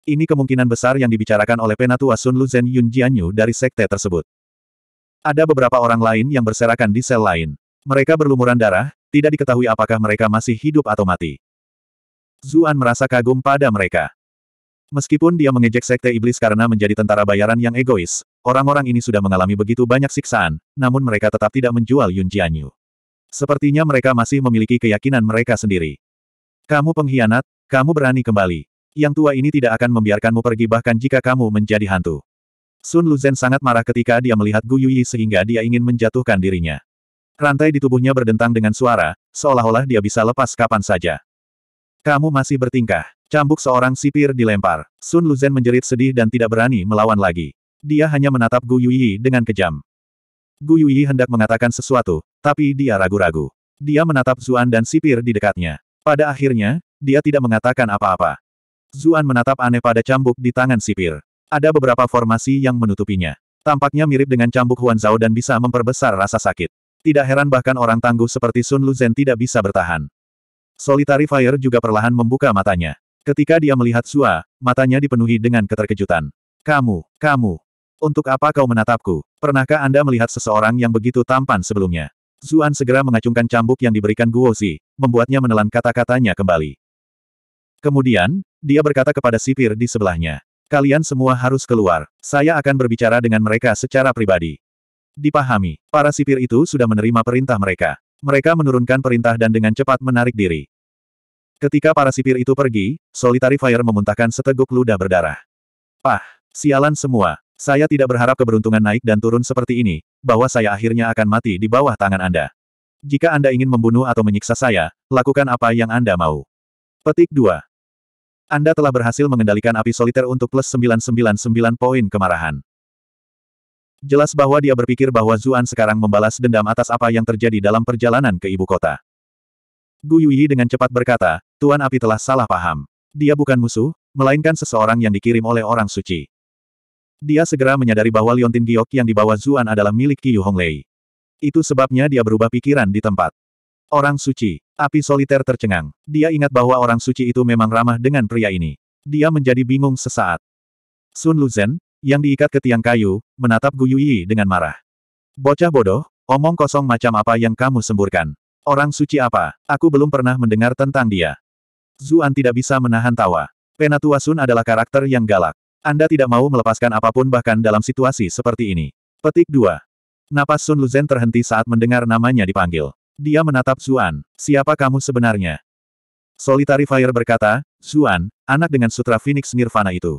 S1: Ini kemungkinan besar yang dibicarakan oleh penatua Sun Luzhen Yunjianyu Yun Jianyu dari sekte tersebut. Ada beberapa orang lain yang berserakan di sel lain. Mereka berlumuran darah, tidak diketahui apakah mereka masih hidup atau mati. Zuan merasa kagum pada mereka. Meskipun dia mengejek sekte iblis karena menjadi tentara bayaran yang egois, orang-orang ini sudah mengalami begitu banyak siksaan, namun mereka tetap tidak menjual Yun Jianyu. Sepertinya mereka masih memiliki keyakinan mereka sendiri. Kamu pengkhianat, kamu berani kembali. Yang tua ini tidak akan membiarkanmu pergi bahkan jika kamu menjadi hantu. Sun Luzhen sangat marah ketika dia melihat Gu Yuyi sehingga dia ingin menjatuhkan dirinya. Rantai di tubuhnya berdentang dengan suara, seolah-olah dia bisa lepas kapan saja. Kamu masih bertingkah. Cambuk seorang sipir dilempar. Sun Luzhen menjerit sedih dan tidak berani melawan lagi. Dia hanya menatap Gu Yuyi dengan kejam. Gu Yuyi hendak mengatakan sesuatu, tapi dia ragu-ragu. Dia menatap Zuan dan sipir di dekatnya. Pada akhirnya, dia tidak mengatakan apa-apa. Zuan menatap aneh pada cambuk di tangan sipir. Ada beberapa formasi yang menutupinya. Tampaknya mirip dengan cambuk Huan Zhao dan bisa memperbesar rasa sakit. Tidak heran bahkan orang tangguh seperti Sun Luzhen tidak bisa bertahan. Solitary Fire juga perlahan membuka matanya. Ketika dia melihat Sua, matanya dipenuhi dengan keterkejutan. Kamu, kamu. Untuk apa kau menatapku? Pernahkah Anda melihat seseorang yang begitu tampan sebelumnya? Zuan segera mengacungkan cambuk yang diberikan Guozi, membuatnya menelan kata-katanya kembali. Kemudian, dia berkata kepada sipir di sebelahnya. Kalian semua harus keluar. Saya akan berbicara dengan mereka secara pribadi. Dipahami, para sipir itu sudah menerima perintah mereka. Mereka menurunkan perintah dan dengan cepat menarik diri. Ketika para sipir itu pergi, Solitary Fire memuntahkan seteguk ludah berdarah. Pah! Sialan semua! Saya tidak berharap keberuntungan naik dan turun seperti ini, bahwa saya akhirnya akan mati di bawah tangan Anda. Jika Anda ingin membunuh atau menyiksa saya, lakukan apa yang Anda mau. Petik 2. Anda telah berhasil mengendalikan api soliter untuk plus 999 poin kemarahan. Jelas bahwa dia berpikir bahwa Zuan sekarang membalas dendam atas apa yang terjadi dalam perjalanan ke ibu kota. Gu Yuyi dengan cepat berkata, Tuan Api telah salah paham. Dia bukan musuh, melainkan seseorang yang dikirim oleh orang suci. Dia segera menyadari bahwa Liontin Giok yang dibawa Zuan adalah milik Qiyu Honglei. Itu sebabnya dia berubah pikiran di tempat. Orang suci, api soliter tercengang. Dia ingat bahwa orang suci itu memang ramah dengan pria ini. Dia menjadi bingung sesaat. Sun Luzhen, yang diikat ke tiang kayu, menatap Gu Yuyi dengan marah. Bocah bodoh, omong kosong macam apa yang kamu semburkan. Orang suci apa? Aku belum pernah mendengar tentang dia. Zuan tidak bisa menahan tawa. Penatua Sun adalah karakter yang galak. Anda tidak mau melepaskan apapun bahkan dalam situasi seperti ini. Petik 2. Napas Sun Luzhen terhenti saat mendengar namanya dipanggil. Dia menatap Zuan. Siapa kamu sebenarnya? Solitary Fire berkata, Zuan, anak dengan sutra Phoenix Nirvana itu.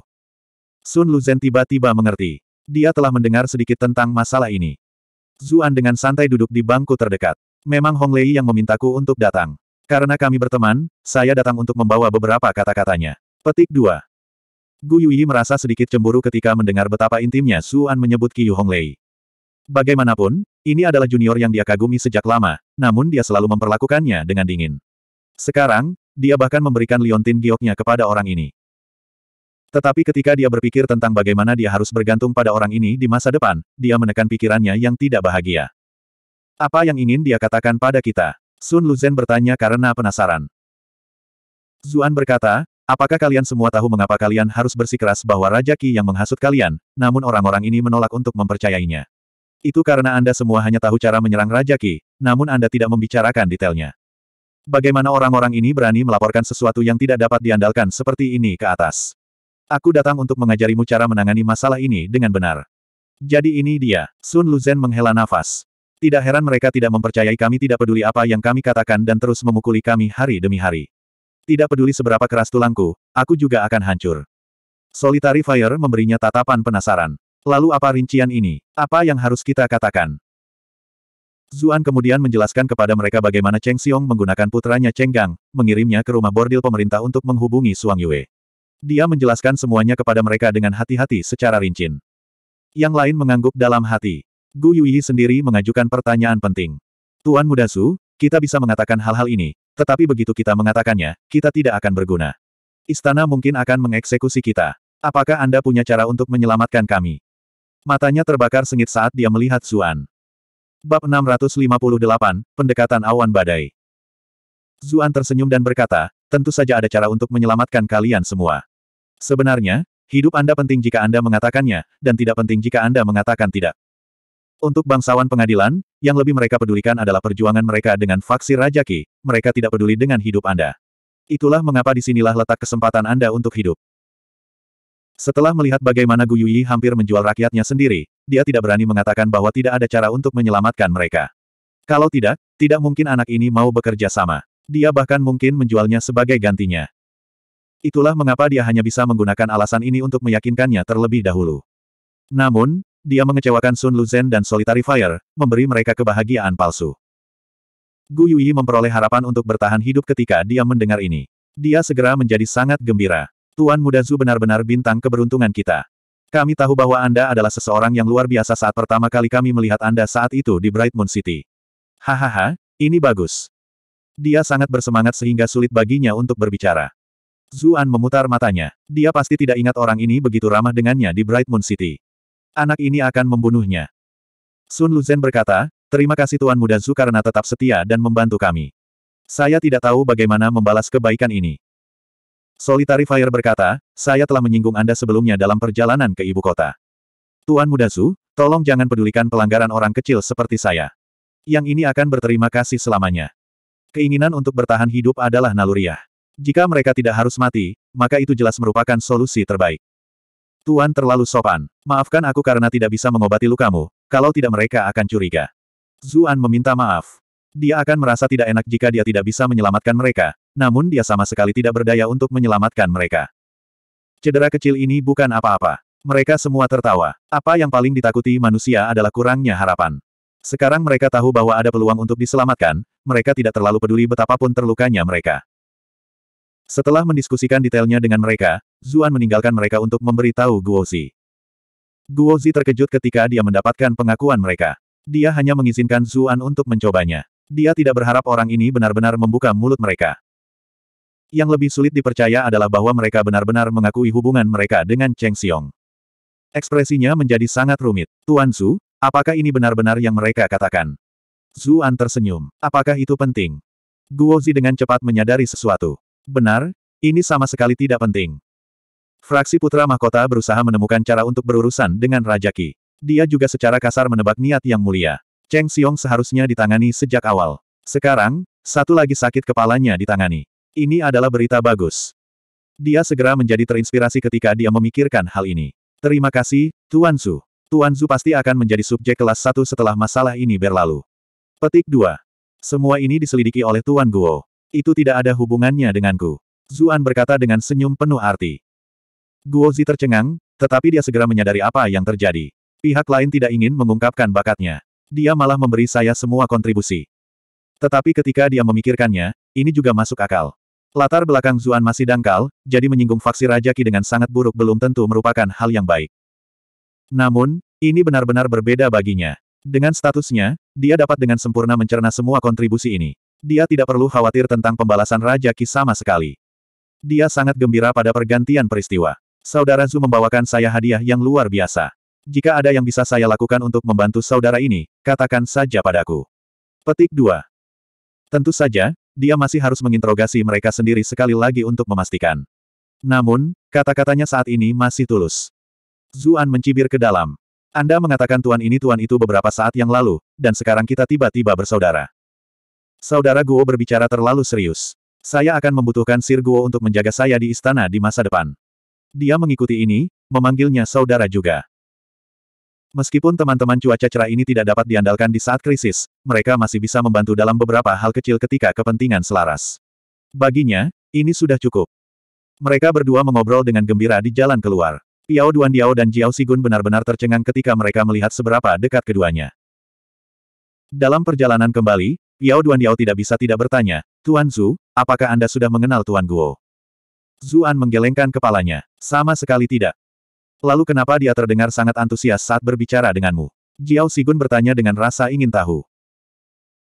S1: Sun Luzhen tiba-tiba mengerti. Dia telah mendengar sedikit tentang masalah ini. Zuan dengan santai duduk di bangku terdekat. Memang Hong Lei yang memintaku untuk datang. Karena kami berteman, saya datang untuk membawa beberapa kata-katanya. Petik 2. Gu Yui merasa sedikit cemburu ketika mendengar betapa intimnya Suan menyebut Hong Lei. Bagaimanapun, ini adalah junior yang dia kagumi sejak lama, namun dia selalu memperlakukannya dengan dingin. Sekarang, dia bahkan memberikan liontin gioknya kepada orang ini. Tetapi ketika dia berpikir tentang bagaimana dia harus bergantung pada orang ini di masa depan, dia menekan pikirannya yang tidak bahagia. Apa yang ingin dia katakan pada kita? Sun Luzhen bertanya karena penasaran. Zuan berkata, apakah kalian semua tahu mengapa kalian harus bersikeras bahwa Raja Qi yang menghasut kalian, namun orang-orang ini menolak untuk mempercayainya. Itu karena Anda semua hanya tahu cara menyerang Raja Qi, namun Anda tidak membicarakan detailnya. Bagaimana orang-orang ini berani melaporkan sesuatu yang tidak dapat diandalkan seperti ini ke atas? Aku datang untuk mengajarimu cara menangani masalah ini dengan benar. Jadi ini dia, Sun Luzhen menghela nafas. Tidak heran mereka tidak mempercayai kami tidak peduli apa yang kami katakan dan terus memukuli kami hari demi hari. Tidak peduli seberapa keras tulangku, aku juga akan hancur. Solitary Fire memberinya tatapan penasaran. Lalu apa rincian ini? Apa yang harus kita katakan? Zuan kemudian menjelaskan kepada mereka bagaimana Cheng Xiong menggunakan putranya Cheng Gang, mengirimnya ke rumah bordil pemerintah untuk menghubungi Suang Yue. Dia menjelaskan semuanya kepada mereka dengan hati-hati secara rincin. Yang lain mengangguk dalam hati. Gu Yuyi sendiri mengajukan pertanyaan penting. Tuan Muda Su, kita bisa mengatakan hal-hal ini, tetapi begitu kita mengatakannya, kita tidak akan berguna. Istana mungkin akan mengeksekusi kita. Apakah Anda punya cara untuk menyelamatkan kami? Matanya terbakar sengit saat dia melihat Zuan. Bab 658, Pendekatan Awan Badai. Zuan tersenyum dan berkata, tentu saja ada cara untuk menyelamatkan kalian semua. Sebenarnya, hidup Anda penting jika Anda mengatakannya, dan tidak penting jika Anda mengatakan tidak. Untuk bangsawan pengadilan, yang lebih mereka pedulikan adalah perjuangan mereka dengan faksi rajaki. mereka tidak peduli dengan hidup Anda. Itulah mengapa disinilah letak kesempatan Anda untuk hidup. Setelah melihat bagaimana Gu Yuyi hampir menjual rakyatnya sendiri, dia tidak berani mengatakan bahwa tidak ada cara untuk menyelamatkan mereka. Kalau tidak, tidak mungkin anak ini mau bekerja sama. Dia bahkan mungkin menjualnya sebagai gantinya. Itulah mengapa dia hanya bisa menggunakan alasan ini untuk meyakinkannya terlebih dahulu. Namun, dia mengecewakan Sun Luzhen dan Solitary Fire, memberi mereka kebahagiaan palsu. Gu Yuyi memperoleh harapan untuk bertahan hidup ketika dia mendengar ini. Dia segera menjadi sangat gembira. Tuan Muda Zu benar-benar bintang keberuntungan kita. Kami tahu bahwa Anda adalah seseorang yang luar biasa saat pertama kali kami melihat Anda saat itu di Bright Moon City. Hahaha, ini bagus. Dia sangat bersemangat sehingga sulit baginya untuk berbicara. Zuan memutar matanya. Dia pasti tidak ingat orang ini begitu ramah dengannya di Bright Moon City. Anak ini akan membunuhnya. Sun Luzhen berkata, Terima kasih Tuan Muda Zu karena tetap setia dan membantu kami. Saya tidak tahu bagaimana membalas kebaikan ini. Solitary Fire berkata, saya telah menyinggung Anda sebelumnya dalam perjalanan ke ibu kota. Tuan Muda Zu, tolong jangan pedulikan pelanggaran orang kecil seperti saya. Yang ini akan berterima kasih selamanya. Keinginan untuk bertahan hidup adalah naluriah. Jika mereka tidak harus mati, maka itu jelas merupakan solusi terbaik. Tuan terlalu sopan. Maafkan aku karena tidak bisa mengobati lukamu, kalau tidak mereka akan curiga. Zuan meminta maaf. Dia akan merasa tidak enak jika dia tidak bisa menyelamatkan mereka, namun dia sama sekali tidak berdaya untuk menyelamatkan mereka. Cedera kecil ini bukan apa-apa. Mereka semua tertawa. Apa yang paling ditakuti manusia adalah kurangnya harapan. Sekarang mereka tahu bahwa ada peluang untuk diselamatkan, mereka tidak terlalu peduli betapapun terlukanya mereka. Setelah mendiskusikan detailnya dengan mereka, Zuan meninggalkan mereka untuk memberitahu Guozi. Guozi terkejut ketika dia mendapatkan pengakuan mereka. Dia hanya mengizinkan Zuan untuk mencobanya. Dia tidak berharap orang ini benar-benar membuka mulut mereka. Yang lebih sulit dipercaya adalah bahwa mereka benar-benar mengakui hubungan mereka dengan Cheng Xiong. Ekspresinya menjadi sangat rumit. Tuan Su, apakah ini benar-benar yang mereka katakan? Zuan tersenyum. Apakah itu penting? Guozi dengan cepat menyadari sesuatu. Benar, ini sama sekali tidak penting. Fraksi Putra Mahkota berusaha menemukan cara untuk berurusan dengan Raja Ki. Dia juga secara kasar menebak niat yang mulia. Cheng Xiong seharusnya ditangani sejak awal. Sekarang, satu lagi sakit kepalanya ditangani. Ini adalah berita bagus. Dia segera menjadi terinspirasi ketika dia memikirkan hal ini. Terima kasih, Tuan Zhu. Tuan Zhu pasti akan menjadi subjek kelas 1 setelah masalah ini berlalu. Petik 2. Semua ini diselidiki oleh Tuan Guo. Itu tidak ada hubungannya denganku. Zuan berkata dengan senyum penuh arti. Guozi tercengang, tetapi dia segera menyadari apa yang terjadi. Pihak lain tidak ingin mengungkapkan bakatnya. Dia malah memberi saya semua kontribusi. Tetapi ketika dia memikirkannya, ini juga masuk akal. Latar belakang Zuan masih dangkal, jadi menyinggung faksi Raja Ki dengan sangat buruk belum tentu merupakan hal yang baik. Namun, ini benar-benar berbeda baginya. Dengan statusnya, dia dapat dengan sempurna mencerna semua kontribusi ini. Dia tidak perlu khawatir tentang pembalasan Raja Ki sama sekali. Dia sangat gembira pada pergantian peristiwa. Saudara Zhu membawakan saya hadiah yang luar biasa. Jika ada yang bisa saya lakukan untuk membantu saudara ini, katakan saja padaku. Petik 2. Tentu saja, dia masih harus menginterogasi mereka sendiri sekali lagi untuk memastikan. Namun, kata-katanya saat ini masih tulus. Zuan mencibir ke dalam. Anda mengatakan tuan ini tuan itu beberapa saat yang lalu, dan sekarang kita tiba-tiba bersaudara. Saudara Guo berbicara terlalu serius. Saya akan membutuhkan Sir Guo untuk menjaga saya di istana di masa depan. Dia mengikuti ini, memanggilnya saudara juga. Meskipun teman-teman cuaca cerah ini tidak dapat diandalkan di saat krisis, mereka masih bisa membantu dalam beberapa hal kecil ketika kepentingan selaras. Baginya, ini sudah cukup. Mereka berdua mengobrol dengan gembira di jalan keluar. Piao Duan Diao dan Jiao Sigun benar-benar tercengang ketika mereka melihat seberapa dekat keduanya. Dalam perjalanan kembali, Piao Duan Diao tidak bisa tidak bertanya, Tuan Zhu, apakah Anda sudah mengenal Tuan Guo? Zuan menggelengkan kepalanya. Sama sekali tidak. Lalu kenapa dia terdengar sangat antusias saat berbicara denganmu? Jiao Sigun bertanya dengan rasa ingin tahu.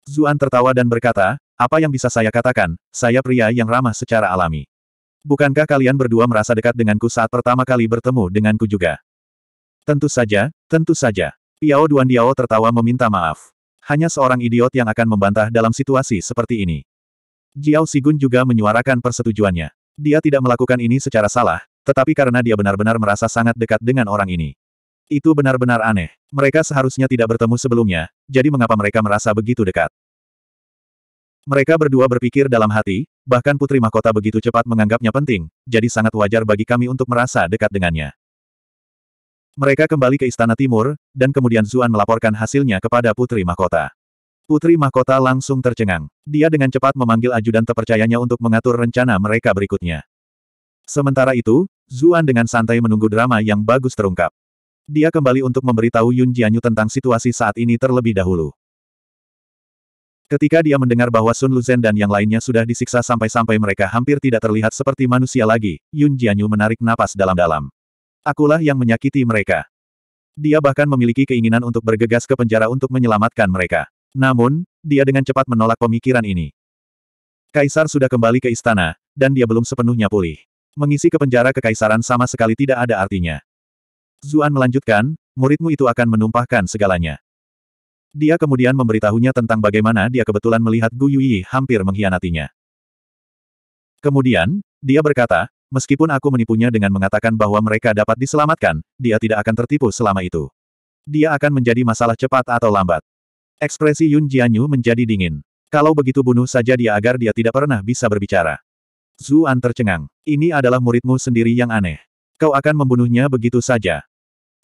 S1: Zuan tertawa dan berkata, apa yang bisa saya katakan, saya pria yang ramah secara alami. Bukankah kalian berdua merasa dekat denganku saat pertama kali bertemu denganku juga? Tentu saja, tentu saja. Piao Duan Diao tertawa meminta maaf. Hanya seorang idiot yang akan membantah dalam situasi seperti ini. Jiao Sigun juga menyuarakan persetujuannya. Dia tidak melakukan ini secara salah, tetapi karena dia benar-benar merasa sangat dekat dengan orang ini. Itu benar-benar aneh. Mereka seharusnya tidak bertemu sebelumnya, jadi mengapa mereka merasa begitu dekat? Mereka berdua berpikir dalam hati, bahkan Putri Mahkota begitu cepat menganggapnya penting, jadi sangat wajar bagi kami untuk merasa dekat dengannya. Mereka kembali ke Istana Timur, dan kemudian Zuan melaporkan hasilnya kepada Putri Mahkota. Putri Mahkota langsung tercengang. Dia dengan cepat memanggil ajudan terpercayanya untuk mengatur rencana mereka berikutnya. Sementara itu, Zuan dengan santai menunggu drama yang bagus terungkap. Dia kembali untuk memberitahu Yun Jianyu tentang situasi saat ini terlebih dahulu. Ketika dia mendengar bahwa Sun Luzhen dan yang lainnya sudah disiksa sampai-sampai mereka hampir tidak terlihat seperti manusia lagi, Yun Jianyu menarik napas dalam-dalam. Akulah yang menyakiti mereka. Dia bahkan memiliki keinginan untuk bergegas ke penjara untuk menyelamatkan mereka. Namun, dia dengan cepat menolak pemikiran ini. Kaisar sudah kembali ke istana, dan dia belum sepenuhnya pulih. Mengisi ke penjara kekaisaran sama sekali tidak ada artinya. Zuan melanjutkan, muridmu itu akan menumpahkan segalanya. Dia kemudian memberitahunya tentang bagaimana dia kebetulan melihat Gu Yuyi hampir mengkhianatinya. Kemudian, dia berkata, meskipun aku menipunya dengan mengatakan bahwa mereka dapat diselamatkan, dia tidak akan tertipu selama itu. Dia akan menjadi masalah cepat atau lambat. Ekspresi Yun Jianyu menjadi dingin. Kalau begitu bunuh saja dia agar dia tidak pernah bisa berbicara. Zuan tercengang. Ini adalah muridmu sendiri yang aneh. Kau akan membunuhnya begitu saja.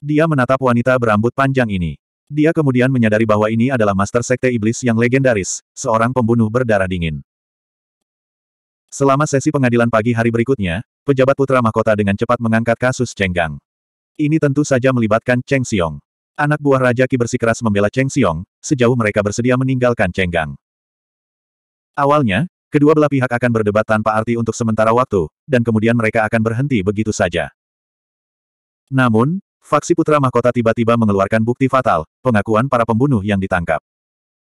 S1: Dia menatap wanita berambut panjang ini. Dia kemudian menyadari bahwa ini adalah Master Sekte Iblis yang legendaris, seorang pembunuh berdarah dingin. Selama sesi pengadilan pagi hari berikutnya, pejabat putra mahkota dengan cepat mengangkat kasus Cheng Gang. Ini tentu saja melibatkan Cheng Xiong. Anak buah Raja Ki bersikeras membela Cheng Xiong, sejauh mereka bersedia meninggalkan Cheng Gang. Awalnya, kedua belah pihak akan berdebat tanpa arti untuk sementara waktu, dan kemudian mereka akan berhenti begitu saja. Namun, faksi putra mahkota tiba-tiba mengeluarkan bukti fatal, pengakuan para pembunuh yang ditangkap.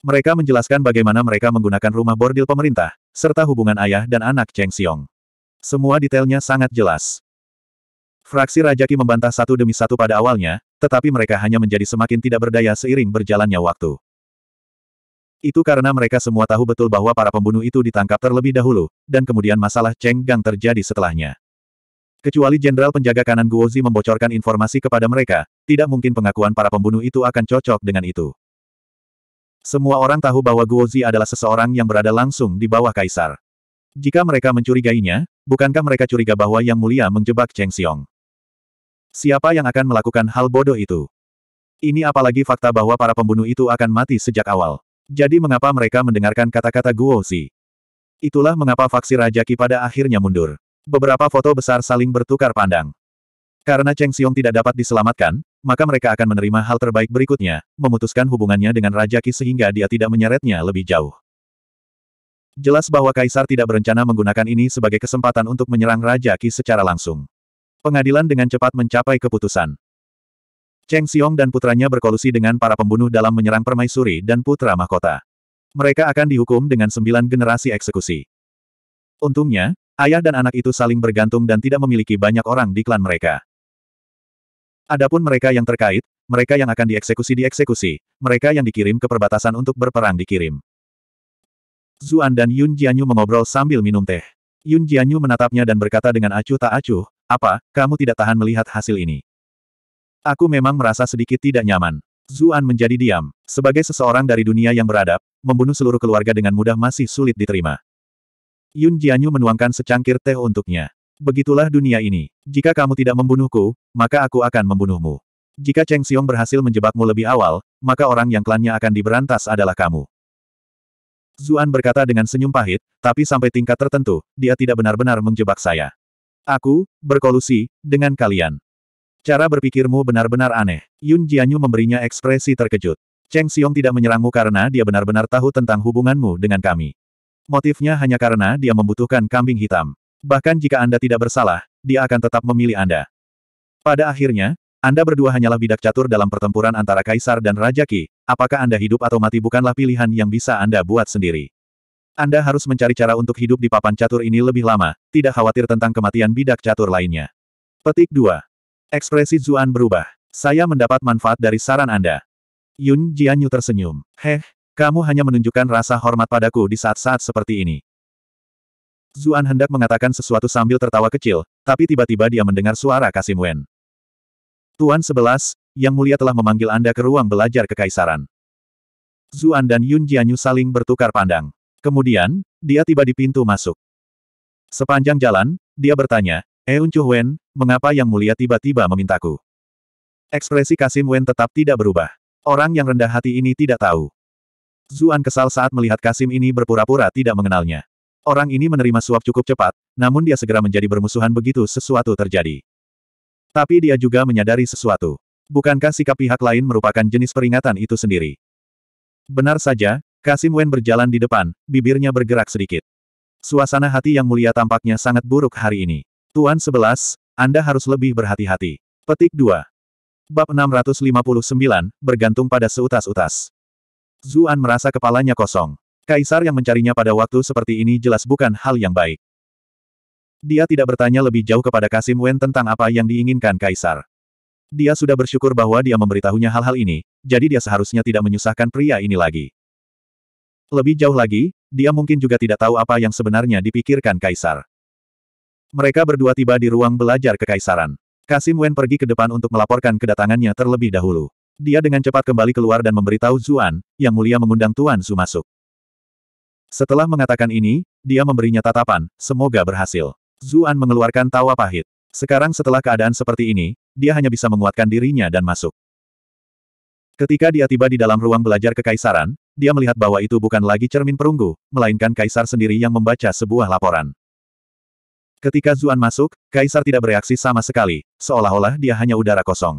S1: Mereka menjelaskan bagaimana mereka menggunakan rumah bordil pemerintah, serta hubungan ayah dan anak Cheng Xiong. Semua detailnya sangat jelas. Fraksi Rajaki membantah satu demi satu pada awalnya, tetapi mereka hanya menjadi semakin tidak berdaya seiring berjalannya waktu. Itu karena mereka semua tahu betul bahwa para pembunuh itu ditangkap terlebih dahulu, dan kemudian masalah Cheng Gang terjadi setelahnya. Kecuali jenderal penjaga kanan Guozi membocorkan informasi kepada mereka, tidak mungkin pengakuan para pembunuh itu akan cocok dengan itu. Semua orang tahu bahwa Guozi adalah seseorang yang berada langsung di bawah kaisar. Jika mereka mencurigainya, bukankah mereka curiga bahwa Yang Mulia menjebak Cheng Xiong? Siapa yang akan melakukan hal bodoh itu? Ini apalagi fakta bahwa para pembunuh itu akan mati sejak awal. Jadi mengapa mereka mendengarkan kata-kata Guo Zi? Itulah mengapa faksi Raja Ki pada akhirnya mundur. Beberapa foto besar saling bertukar pandang. Karena Cheng Xiong tidak dapat diselamatkan, maka mereka akan menerima hal terbaik berikutnya, memutuskan hubungannya dengan Raja Ki sehingga dia tidak menyeretnya lebih jauh. Jelas bahwa Kaisar tidak berencana menggunakan ini sebagai kesempatan untuk menyerang Raja Ki secara langsung. Pengadilan dengan cepat mencapai keputusan. Cheng Xiong dan putranya berkolusi dengan para pembunuh dalam menyerang permaisuri dan putra mahkota. Mereka akan dihukum dengan sembilan generasi eksekusi. Untungnya, ayah dan anak itu saling bergantung dan tidak memiliki banyak orang di klan mereka. Adapun mereka yang terkait, mereka yang akan dieksekusi dieksekusi, mereka yang dikirim ke perbatasan untuk berperang dikirim. Zuan dan Yun Jianyu mengobrol sambil minum teh. Yun Jianyu menatapnya dan berkata dengan acuh tak acuh, apa, kamu tidak tahan melihat hasil ini? Aku memang merasa sedikit tidak nyaman. Zuan menjadi diam. Sebagai seseorang dari dunia yang beradab, membunuh seluruh keluarga dengan mudah masih sulit diterima. Yun Jianyu menuangkan secangkir teh untuknya. Begitulah dunia ini. Jika kamu tidak membunuhku, maka aku akan membunuhmu. Jika Cheng Xiong berhasil menjebakmu lebih awal, maka orang yang klannya akan diberantas adalah kamu. Zuan berkata dengan senyum pahit, tapi sampai tingkat tertentu, dia tidak benar-benar menjebak saya. Aku, berkolusi, dengan kalian. Cara berpikirmu benar-benar aneh. Yun Jianyu memberinya ekspresi terkejut. Cheng Xiong tidak menyerangmu karena dia benar-benar tahu tentang hubunganmu dengan kami. Motifnya hanya karena dia membutuhkan kambing hitam. Bahkan jika Anda tidak bersalah, dia akan tetap memilih Anda. Pada akhirnya, Anda berdua hanyalah bidak catur dalam pertempuran antara kaisar dan raja Qi. Apakah Anda hidup atau mati bukanlah pilihan yang bisa Anda buat sendiri. Anda harus mencari cara untuk hidup di papan catur ini lebih lama, tidak khawatir tentang kematian bidak catur lainnya. Petik 2. Ekspresi Zuan berubah. Saya mendapat manfaat dari saran Anda. Yun Jianyu tersenyum. Heh, kamu hanya menunjukkan rasa hormat padaku di saat-saat seperti ini. Zuan hendak mengatakan sesuatu sambil tertawa kecil, tapi tiba-tiba dia mendengar suara Kasim Wen. Tuan sebelas, Yang Mulia telah memanggil Anda ke ruang belajar kekaisaran. Zuan dan Yun Jianyu saling bertukar pandang. Kemudian, dia tiba di pintu masuk. Sepanjang jalan, dia bertanya, Eun Chu Wen, mengapa Yang Mulia tiba-tiba memintaku? Ekspresi Kasim Wen tetap tidak berubah. Orang yang rendah hati ini tidak tahu. Zuan kesal saat melihat Kasim ini berpura-pura tidak mengenalnya. Orang ini menerima suap cukup cepat, namun dia segera menjadi bermusuhan begitu sesuatu terjadi. Tapi dia juga menyadari sesuatu. Bukankah sikap pihak lain merupakan jenis peringatan itu sendiri? Benar saja, Kasim Wen berjalan di depan, bibirnya bergerak sedikit. Suasana hati yang mulia tampaknya sangat buruk hari ini. Tuan 11, Anda harus lebih berhati-hati. Petik 2. Bab 659, bergantung pada seutas-utas. Zuan merasa kepalanya kosong. Kaisar yang mencarinya pada waktu seperti ini jelas bukan hal yang baik. Dia tidak bertanya lebih jauh kepada Kasim Wen tentang apa yang diinginkan Kaisar. Dia sudah bersyukur bahwa dia memberitahunya hal-hal ini, jadi dia seharusnya tidak menyusahkan pria ini lagi. Lebih jauh lagi, dia mungkin juga tidak tahu apa yang sebenarnya dipikirkan kaisar. Mereka berdua tiba di ruang belajar kekaisaran. Kasim Wen pergi ke depan untuk melaporkan kedatangannya terlebih dahulu. Dia dengan cepat kembali keluar dan memberitahu Zuan, yang mulia mengundang Tuan Su masuk. Setelah mengatakan ini, dia memberinya tatapan, semoga berhasil. Zuan mengeluarkan tawa pahit. Sekarang setelah keadaan seperti ini, dia hanya bisa menguatkan dirinya dan masuk. Ketika dia tiba di dalam ruang belajar kekaisaran, dia melihat bahwa itu bukan lagi cermin perunggu, melainkan kaisar sendiri yang membaca sebuah laporan. Ketika Zuan masuk, kaisar tidak bereaksi sama sekali, seolah-olah dia hanya udara kosong.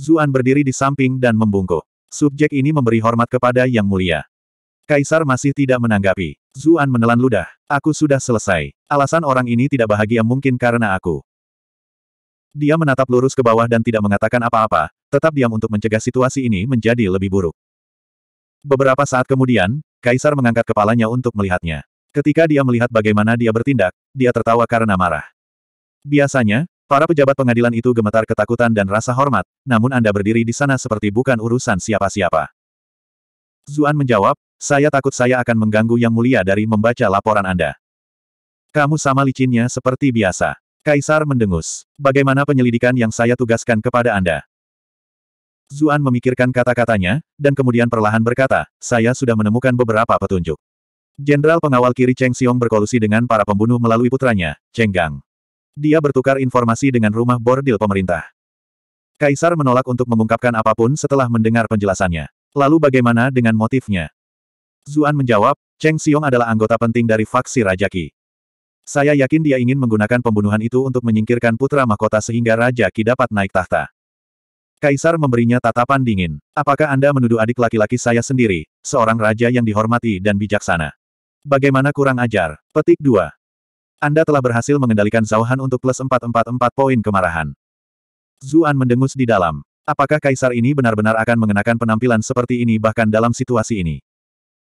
S1: Zuan berdiri di samping dan membungkuk. Subjek ini memberi hormat kepada Yang Mulia. Kaisar masih tidak menanggapi. Zuan menelan ludah. Aku sudah selesai. Alasan orang ini tidak bahagia mungkin karena aku. Dia menatap lurus ke bawah dan tidak mengatakan apa-apa, tetap diam untuk mencegah situasi ini menjadi lebih buruk. Beberapa saat kemudian, Kaisar mengangkat kepalanya untuk melihatnya. Ketika dia melihat bagaimana dia bertindak, dia tertawa karena marah. Biasanya, para pejabat pengadilan itu gemetar ketakutan dan rasa hormat, namun Anda berdiri di sana seperti bukan urusan siapa-siapa. Zuan menjawab, saya takut saya akan mengganggu Yang Mulia dari membaca laporan Anda. Kamu sama licinnya seperti biasa. Kaisar mendengus. Bagaimana penyelidikan yang saya tugaskan kepada Anda? Zuan memikirkan kata-katanya, dan kemudian perlahan berkata, saya sudah menemukan beberapa petunjuk. Jenderal pengawal kiri Cheng Xiong berkolusi dengan para pembunuh melalui putranya, Cheng Gang. Dia bertukar informasi dengan rumah bordil pemerintah. Kaisar menolak untuk mengungkapkan apapun setelah mendengar penjelasannya. Lalu bagaimana dengan motifnya? Zuan menjawab, Cheng Xiong adalah anggota penting dari faksi Rajaki." Saya yakin dia ingin menggunakan pembunuhan itu untuk menyingkirkan putra mahkota sehingga Raja Ki dapat naik tahta. Kaisar memberinya tatapan dingin. Apakah Anda menuduh adik laki-laki saya sendiri, seorang raja yang dihormati dan bijaksana? Bagaimana kurang ajar? Petik 2. Anda telah berhasil mengendalikan Zauhan untuk plus 444 poin kemarahan. Zuan mendengus di dalam. Apakah kaisar ini benar-benar akan mengenakan penampilan seperti ini bahkan dalam situasi ini?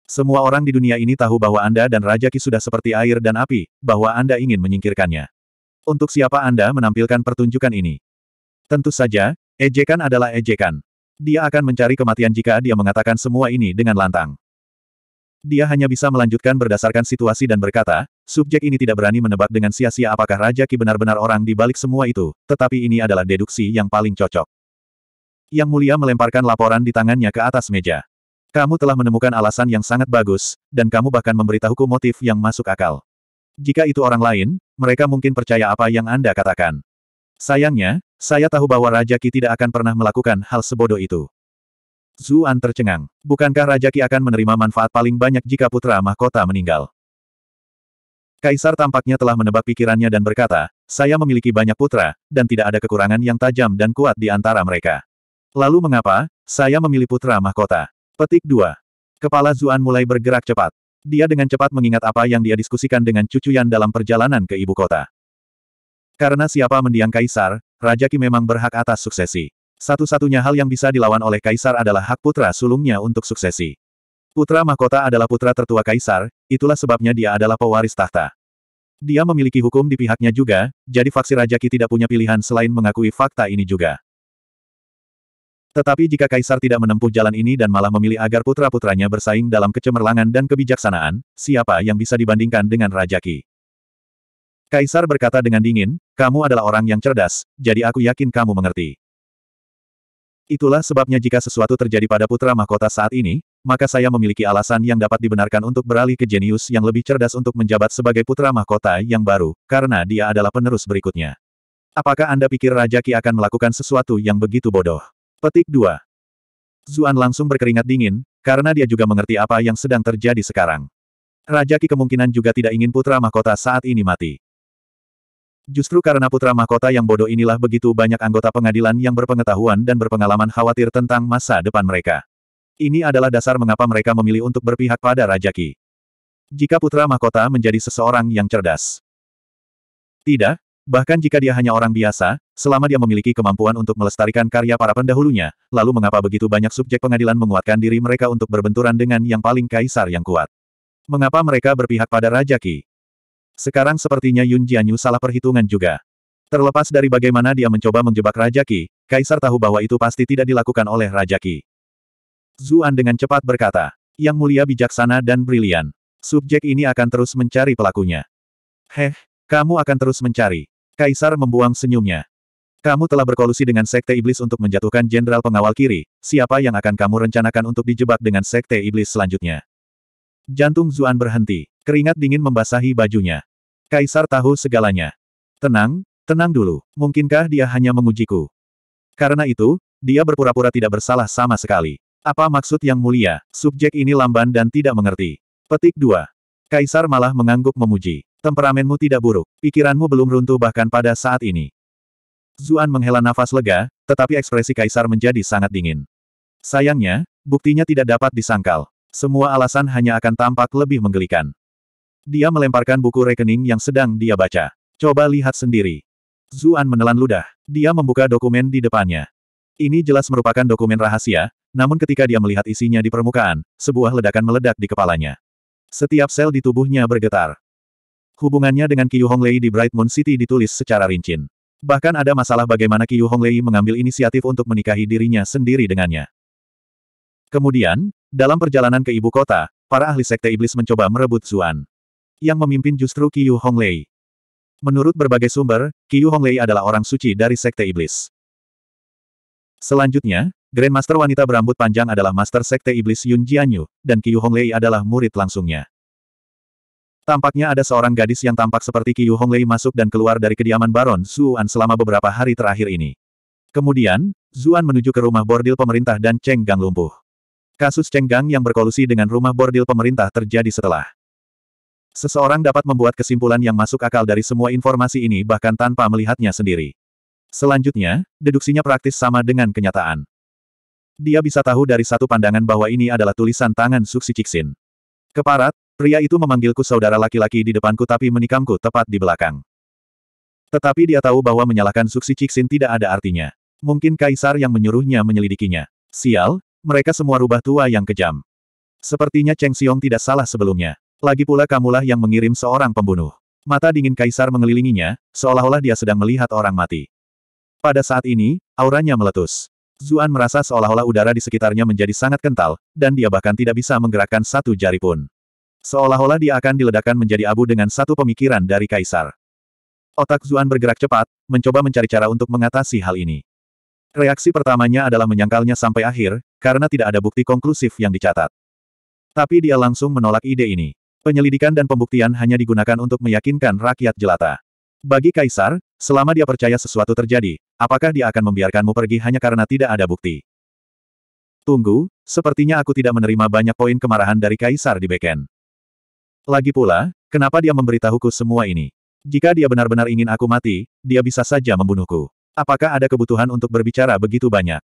S1: Semua orang di dunia ini tahu bahwa Anda dan Raja Ki sudah seperti air dan api, bahwa Anda ingin menyingkirkannya. Untuk siapa Anda menampilkan pertunjukan ini? Tentu saja, ejekan adalah ejekan. Dia akan mencari kematian jika dia mengatakan semua ini dengan lantang. Dia hanya bisa melanjutkan berdasarkan situasi dan berkata, subjek ini tidak berani menebak dengan sia-sia apakah Raja Ki benar-benar orang di balik semua itu, tetapi ini adalah deduksi yang paling cocok. Yang mulia melemparkan laporan di tangannya ke atas meja. Kamu telah menemukan alasan yang sangat bagus, dan kamu bahkan memberitahuku motif yang masuk akal. Jika itu orang lain, mereka mungkin percaya apa yang Anda katakan. Sayangnya, saya tahu bahwa Raja Ki tidak akan pernah melakukan hal sebodoh itu. Zuan tercengang. Bukankah Raja Ki akan menerima manfaat paling banyak jika putra mahkota meninggal? Kaisar tampaknya telah menebak pikirannya dan berkata, saya memiliki banyak putra, dan tidak ada kekurangan yang tajam dan kuat di antara mereka. Lalu mengapa, saya memilih putra mahkota? Petik 2. Kepala Zuan mulai bergerak cepat. Dia dengan cepat mengingat apa yang dia diskusikan dengan Cucu Yan dalam perjalanan ke ibu kota. Karena siapa mendiang kaisar, Raja Ki memang berhak atas suksesi. Satu-satunya hal yang bisa dilawan oleh kaisar adalah hak putra sulungnya untuk suksesi. Putra mahkota adalah putra tertua kaisar, itulah sebabnya dia adalah pewaris tahta. Dia memiliki hukum di pihaknya juga, jadi faksi Raja Ki tidak punya pilihan selain mengakui fakta ini juga. Tetapi jika Kaisar tidak menempuh jalan ini dan malah memilih agar putra-putranya bersaing dalam kecemerlangan dan kebijaksanaan, siapa yang bisa dibandingkan dengan Raja Ki? Kaisar berkata dengan dingin, kamu adalah orang yang cerdas, jadi aku yakin kamu mengerti. Itulah sebabnya jika sesuatu terjadi pada putra mahkota saat ini, maka saya memiliki alasan yang dapat dibenarkan untuk beralih ke jenius yang lebih cerdas untuk menjabat sebagai putra mahkota yang baru, karena dia adalah penerus berikutnya. Apakah Anda pikir Raja Ki akan melakukan sesuatu yang begitu bodoh? Petik 2. Zuan langsung berkeringat dingin, karena dia juga mengerti apa yang sedang terjadi sekarang. Raja Ki kemungkinan juga tidak ingin putra mahkota saat ini mati. Justru karena putra mahkota yang bodoh inilah begitu banyak anggota pengadilan yang berpengetahuan dan berpengalaman khawatir tentang masa depan mereka. Ini adalah dasar mengapa mereka memilih untuk berpihak pada Raja Ki. Jika putra mahkota menjadi seseorang yang cerdas. Tidak, Bahkan jika dia hanya orang biasa, selama dia memiliki kemampuan untuk melestarikan karya para pendahulunya, lalu mengapa begitu banyak subjek pengadilan menguatkan diri mereka untuk berbenturan dengan yang paling kaisar yang kuat? Mengapa mereka berpihak pada Raja Qi? Sekarang sepertinya Yun Jianyu salah perhitungan juga. Terlepas dari bagaimana dia mencoba menjebak Raja Qi, Kaisar tahu bahwa itu pasti tidak dilakukan oleh Raja Qi. Zuan dengan cepat berkata, Yang mulia bijaksana dan brilian. Subjek ini akan terus mencari pelakunya. Heh, kamu akan terus mencari. Kaisar membuang senyumnya. Kamu telah berkolusi dengan Sekte Iblis untuk menjatuhkan Jenderal Pengawal Kiri, siapa yang akan kamu rencanakan untuk dijebak dengan Sekte Iblis selanjutnya? Jantung Zuan berhenti, keringat dingin membasahi bajunya. Kaisar tahu segalanya. Tenang, tenang dulu, mungkinkah dia hanya mengujiku? Karena itu, dia berpura-pura tidak bersalah sama sekali. Apa maksud yang mulia, subjek ini lamban dan tidak mengerti. Petik 2. Kaisar malah mengangguk memuji. Temperamenmu tidak buruk, pikiranmu belum runtuh bahkan pada saat ini. Zuan menghela nafas lega, tetapi ekspresi kaisar menjadi sangat dingin. Sayangnya, buktinya tidak dapat disangkal. Semua alasan hanya akan tampak lebih menggelikan. Dia melemparkan buku rekening yang sedang dia baca. Coba lihat sendiri. Zuan menelan ludah. Dia membuka dokumen di depannya. Ini jelas merupakan dokumen rahasia, namun ketika dia melihat isinya di permukaan, sebuah ledakan meledak di kepalanya. Setiap sel di tubuhnya bergetar. Hubungannya dengan Qiu Honglei di Bright Moon City ditulis secara rinci. Bahkan ada masalah bagaimana Qiu Honglei mengambil inisiatif untuk menikahi dirinya sendiri dengannya. Kemudian, dalam perjalanan ke ibu kota, para ahli sekte iblis mencoba merebut Zuan. Yang memimpin justru Qiu Honglei. Menurut berbagai sumber, Qiu Honglei adalah orang suci dari sekte iblis. Selanjutnya, Grandmaster wanita berambut panjang adalah Master Sekte Iblis Yun Jianyu, dan Qiu Honglei adalah murid langsungnya. Tampaknya ada seorang gadis yang tampak seperti Qiu Honglei masuk dan keluar dari kediaman Baron Zuan selama beberapa hari terakhir ini. Kemudian, Zuan menuju ke rumah bordil pemerintah dan Cheng Gang lumpuh. Kasus Cheng Gang yang berkolusi dengan rumah bordil pemerintah terjadi setelah Seseorang dapat membuat kesimpulan yang masuk akal dari semua informasi ini bahkan tanpa melihatnya sendiri. Selanjutnya, deduksinya praktis sama dengan kenyataan. Dia bisa tahu dari satu pandangan bahwa ini adalah tulisan tangan Suksi Cixin. Keparat, Pria itu memanggilku saudara laki-laki di depanku tapi menikamku tepat di belakang. Tetapi dia tahu bahwa menyalahkan Suksi Cixin tidak ada artinya. Mungkin Kaisar yang menyuruhnya menyelidikinya. Sial, mereka semua rubah tua yang kejam. Sepertinya Cheng Xiong tidak salah sebelumnya. Lagi pula kamulah yang mengirim seorang pembunuh. Mata dingin Kaisar mengelilinginya, seolah-olah dia sedang melihat orang mati. Pada saat ini, auranya meletus. Zuan merasa seolah-olah udara di sekitarnya menjadi sangat kental, dan dia bahkan tidak bisa menggerakkan satu jari pun. Seolah-olah dia akan diledakkan menjadi abu dengan satu pemikiran dari kaisar. Otak Zuan bergerak cepat, mencoba mencari cara untuk mengatasi hal ini. Reaksi pertamanya adalah menyangkalnya sampai akhir, karena tidak ada bukti konklusif yang dicatat. Tapi dia langsung menolak ide ini. Penyelidikan dan pembuktian hanya digunakan untuk meyakinkan rakyat jelata. Bagi kaisar, selama dia percaya sesuatu terjadi, apakah dia akan membiarkanmu pergi hanya karena tidak ada bukti? Tunggu, sepertinya aku tidak menerima banyak poin kemarahan dari kaisar di beken. Lagi pula, kenapa dia memberitahuku semua ini? Jika dia benar-benar ingin aku mati, dia bisa saja membunuhku. Apakah ada kebutuhan untuk berbicara begitu banyak?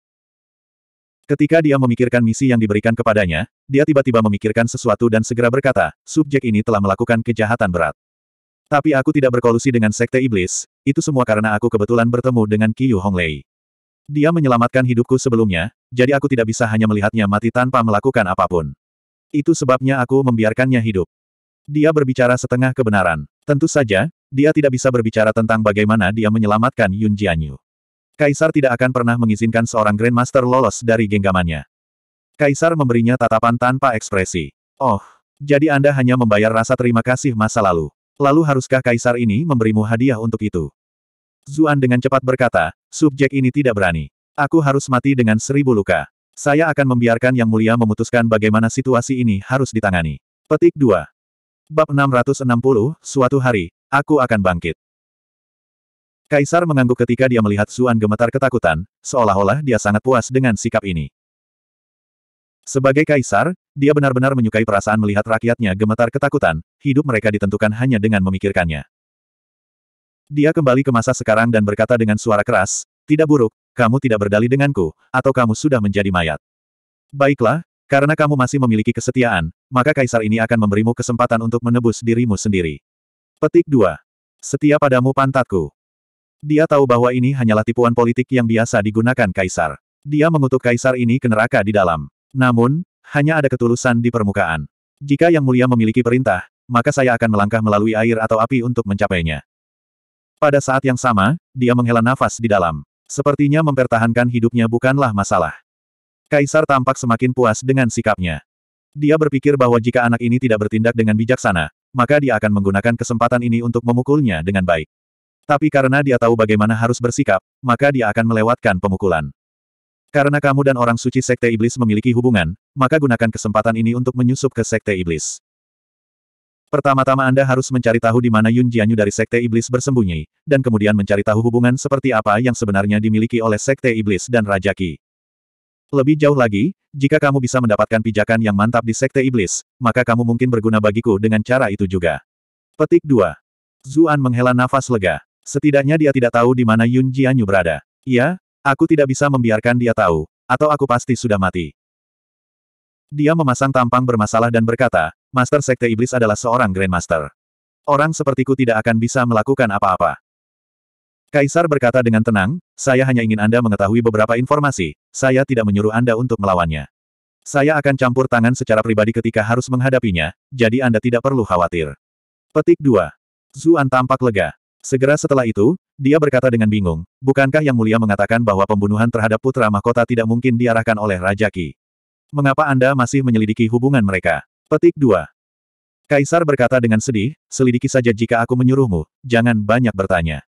S1: Ketika dia memikirkan misi yang diberikan kepadanya, dia tiba-tiba memikirkan sesuatu dan segera berkata, subjek ini telah melakukan kejahatan berat. Tapi aku tidak berkolusi dengan sekte iblis, itu semua karena aku kebetulan bertemu dengan Qiu Honglei. Dia menyelamatkan hidupku sebelumnya, jadi aku tidak bisa hanya melihatnya mati tanpa melakukan apapun. Itu sebabnya aku membiarkannya hidup. Dia berbicara setengah kebenaran. Tentu saja, dia tidak bisa berbicara tentang bagaimana dia menyelamatkan Yun Jianyu. Kaisar tidak akan pernah mengizinkan seorang Grandmaster lolos dari genggamannya. Kaisar memberinya tatapan tanpa ekspresi. Oh, jadi Anda hanya membayar rasa terima kasih masa lalu. Lalu haruskah Kaisar ini memberimu hadiah untuk itu? Zuan dengan cepat berkata, subjek ini tidak berani. Aku harus mati dengan seribu luka. Saya akan membiarkan Yang Mulia memutuskan bagaimana situasi ini harus ditangani. Petik 2. Bab 660, suatu hari, aku akan bangkit. Kaisar mengangguk ketika dia melihat Suan gemetar ketakutan, seolah-olah dia sangat puas dengan sikap ini. Sebagai kaisar, dia benar-benar menyukai perasaan melihat rakyatnya gemetar ketakutan, hidup mereka ditentukan hanya dengan memikirkannya. Dia kembali ke masa sekarang dan berkata dengan suara keras, Tidak buruk, kamu tidak berdali denganku, atau kamu sudah menjadi mayat. Baiklah, karena kamu masih memiliki kesetiaan, maka kaisar ini akan memberimu kesempatan untuk menebus dirimu sendiri. Petik 2. Setia padamu pantatku. Dia tahu bahwa ini hanyalah tipuan politik yang biasa digunakan kaisar. Dia mengutuk kaisar ini ke neraka di dalam. Namun, hanya ada ketulusan di permukaan. Jika Yang Mulia memiliki perintah, maka saya akan melangkah melalui air atau api untuk mencapainya. Pada saat yang sama, dia menghela nafas di dalam. Sepertinya mempertahankan hidupnya bukanlah masalah. Kaisar tampak semakin puas dengan sikapnya. Dia berpikir bahwa jika anak ini tidak bertindak dengan bijaksana, maka dia akan menggunakan kesempatan ini untuk memukulnya dengan baik. Tapi karena dia tahu bagaimana harus bersikap, maka dia akan melewatkan pemukulan. Karena kamu dan orang suci Sekte Iblis memiliki hubungan, maka gunakan kesempatan ini untuk menyusup ke Sekte Iblis. Pertama-tama Anda harus mencari tahu di mana Yun Jianyu dari Sekte Iblis bersembunyi, dan kemudian mencari tahu hubungan seperti apa yang sebenarnya dimiliki oleh Sekte Iblis dan Raja Qi. Lebih jauh lagi, jika kamu bisa mendapatkan pijakan yang mantap di Sekte Iblis, maka kamu mungkin berguna bagiku dengan cara itu juga. Petik 2. Zuan menghela nafas lega. Setidaknya dia tidak tahu di mana Yun Jianyu berada. Iya, aku tidak bisa membiarkan dia tahu, atau aku pasti sudah mati. Dia memasang tampang bermasalah dan berkata, Master Sekte Iblis adalah seorang Grandmaster. Orang sepertiku tidak akan bisa melakukan apa-apa. Kaisar berkata dengan tenang, saya hanya ingin Anda mengetahui beberapa informasi, saya tidak menyuruh Anda untuk melawannya. Saya akan campur tangan secara pribadi ketika harus menghadapinya, jadi Anda tidak perlu khawatir. Petik 2. Zuan tampak lega. Segera setelah itu, dia berkata dengan bingung, bukankah Yang Mulia mengatakan bahwa pembunuhan terhadap putra mahkota tidak mungkin diarahkan oleh Raja Ki? Mengapa Anda masih menyelidiki hubungan mereka? Petik 2. Kaisar berkata dengan sedih, selidiki saja jika aku menyuruhmu, jangan banyak bertanya.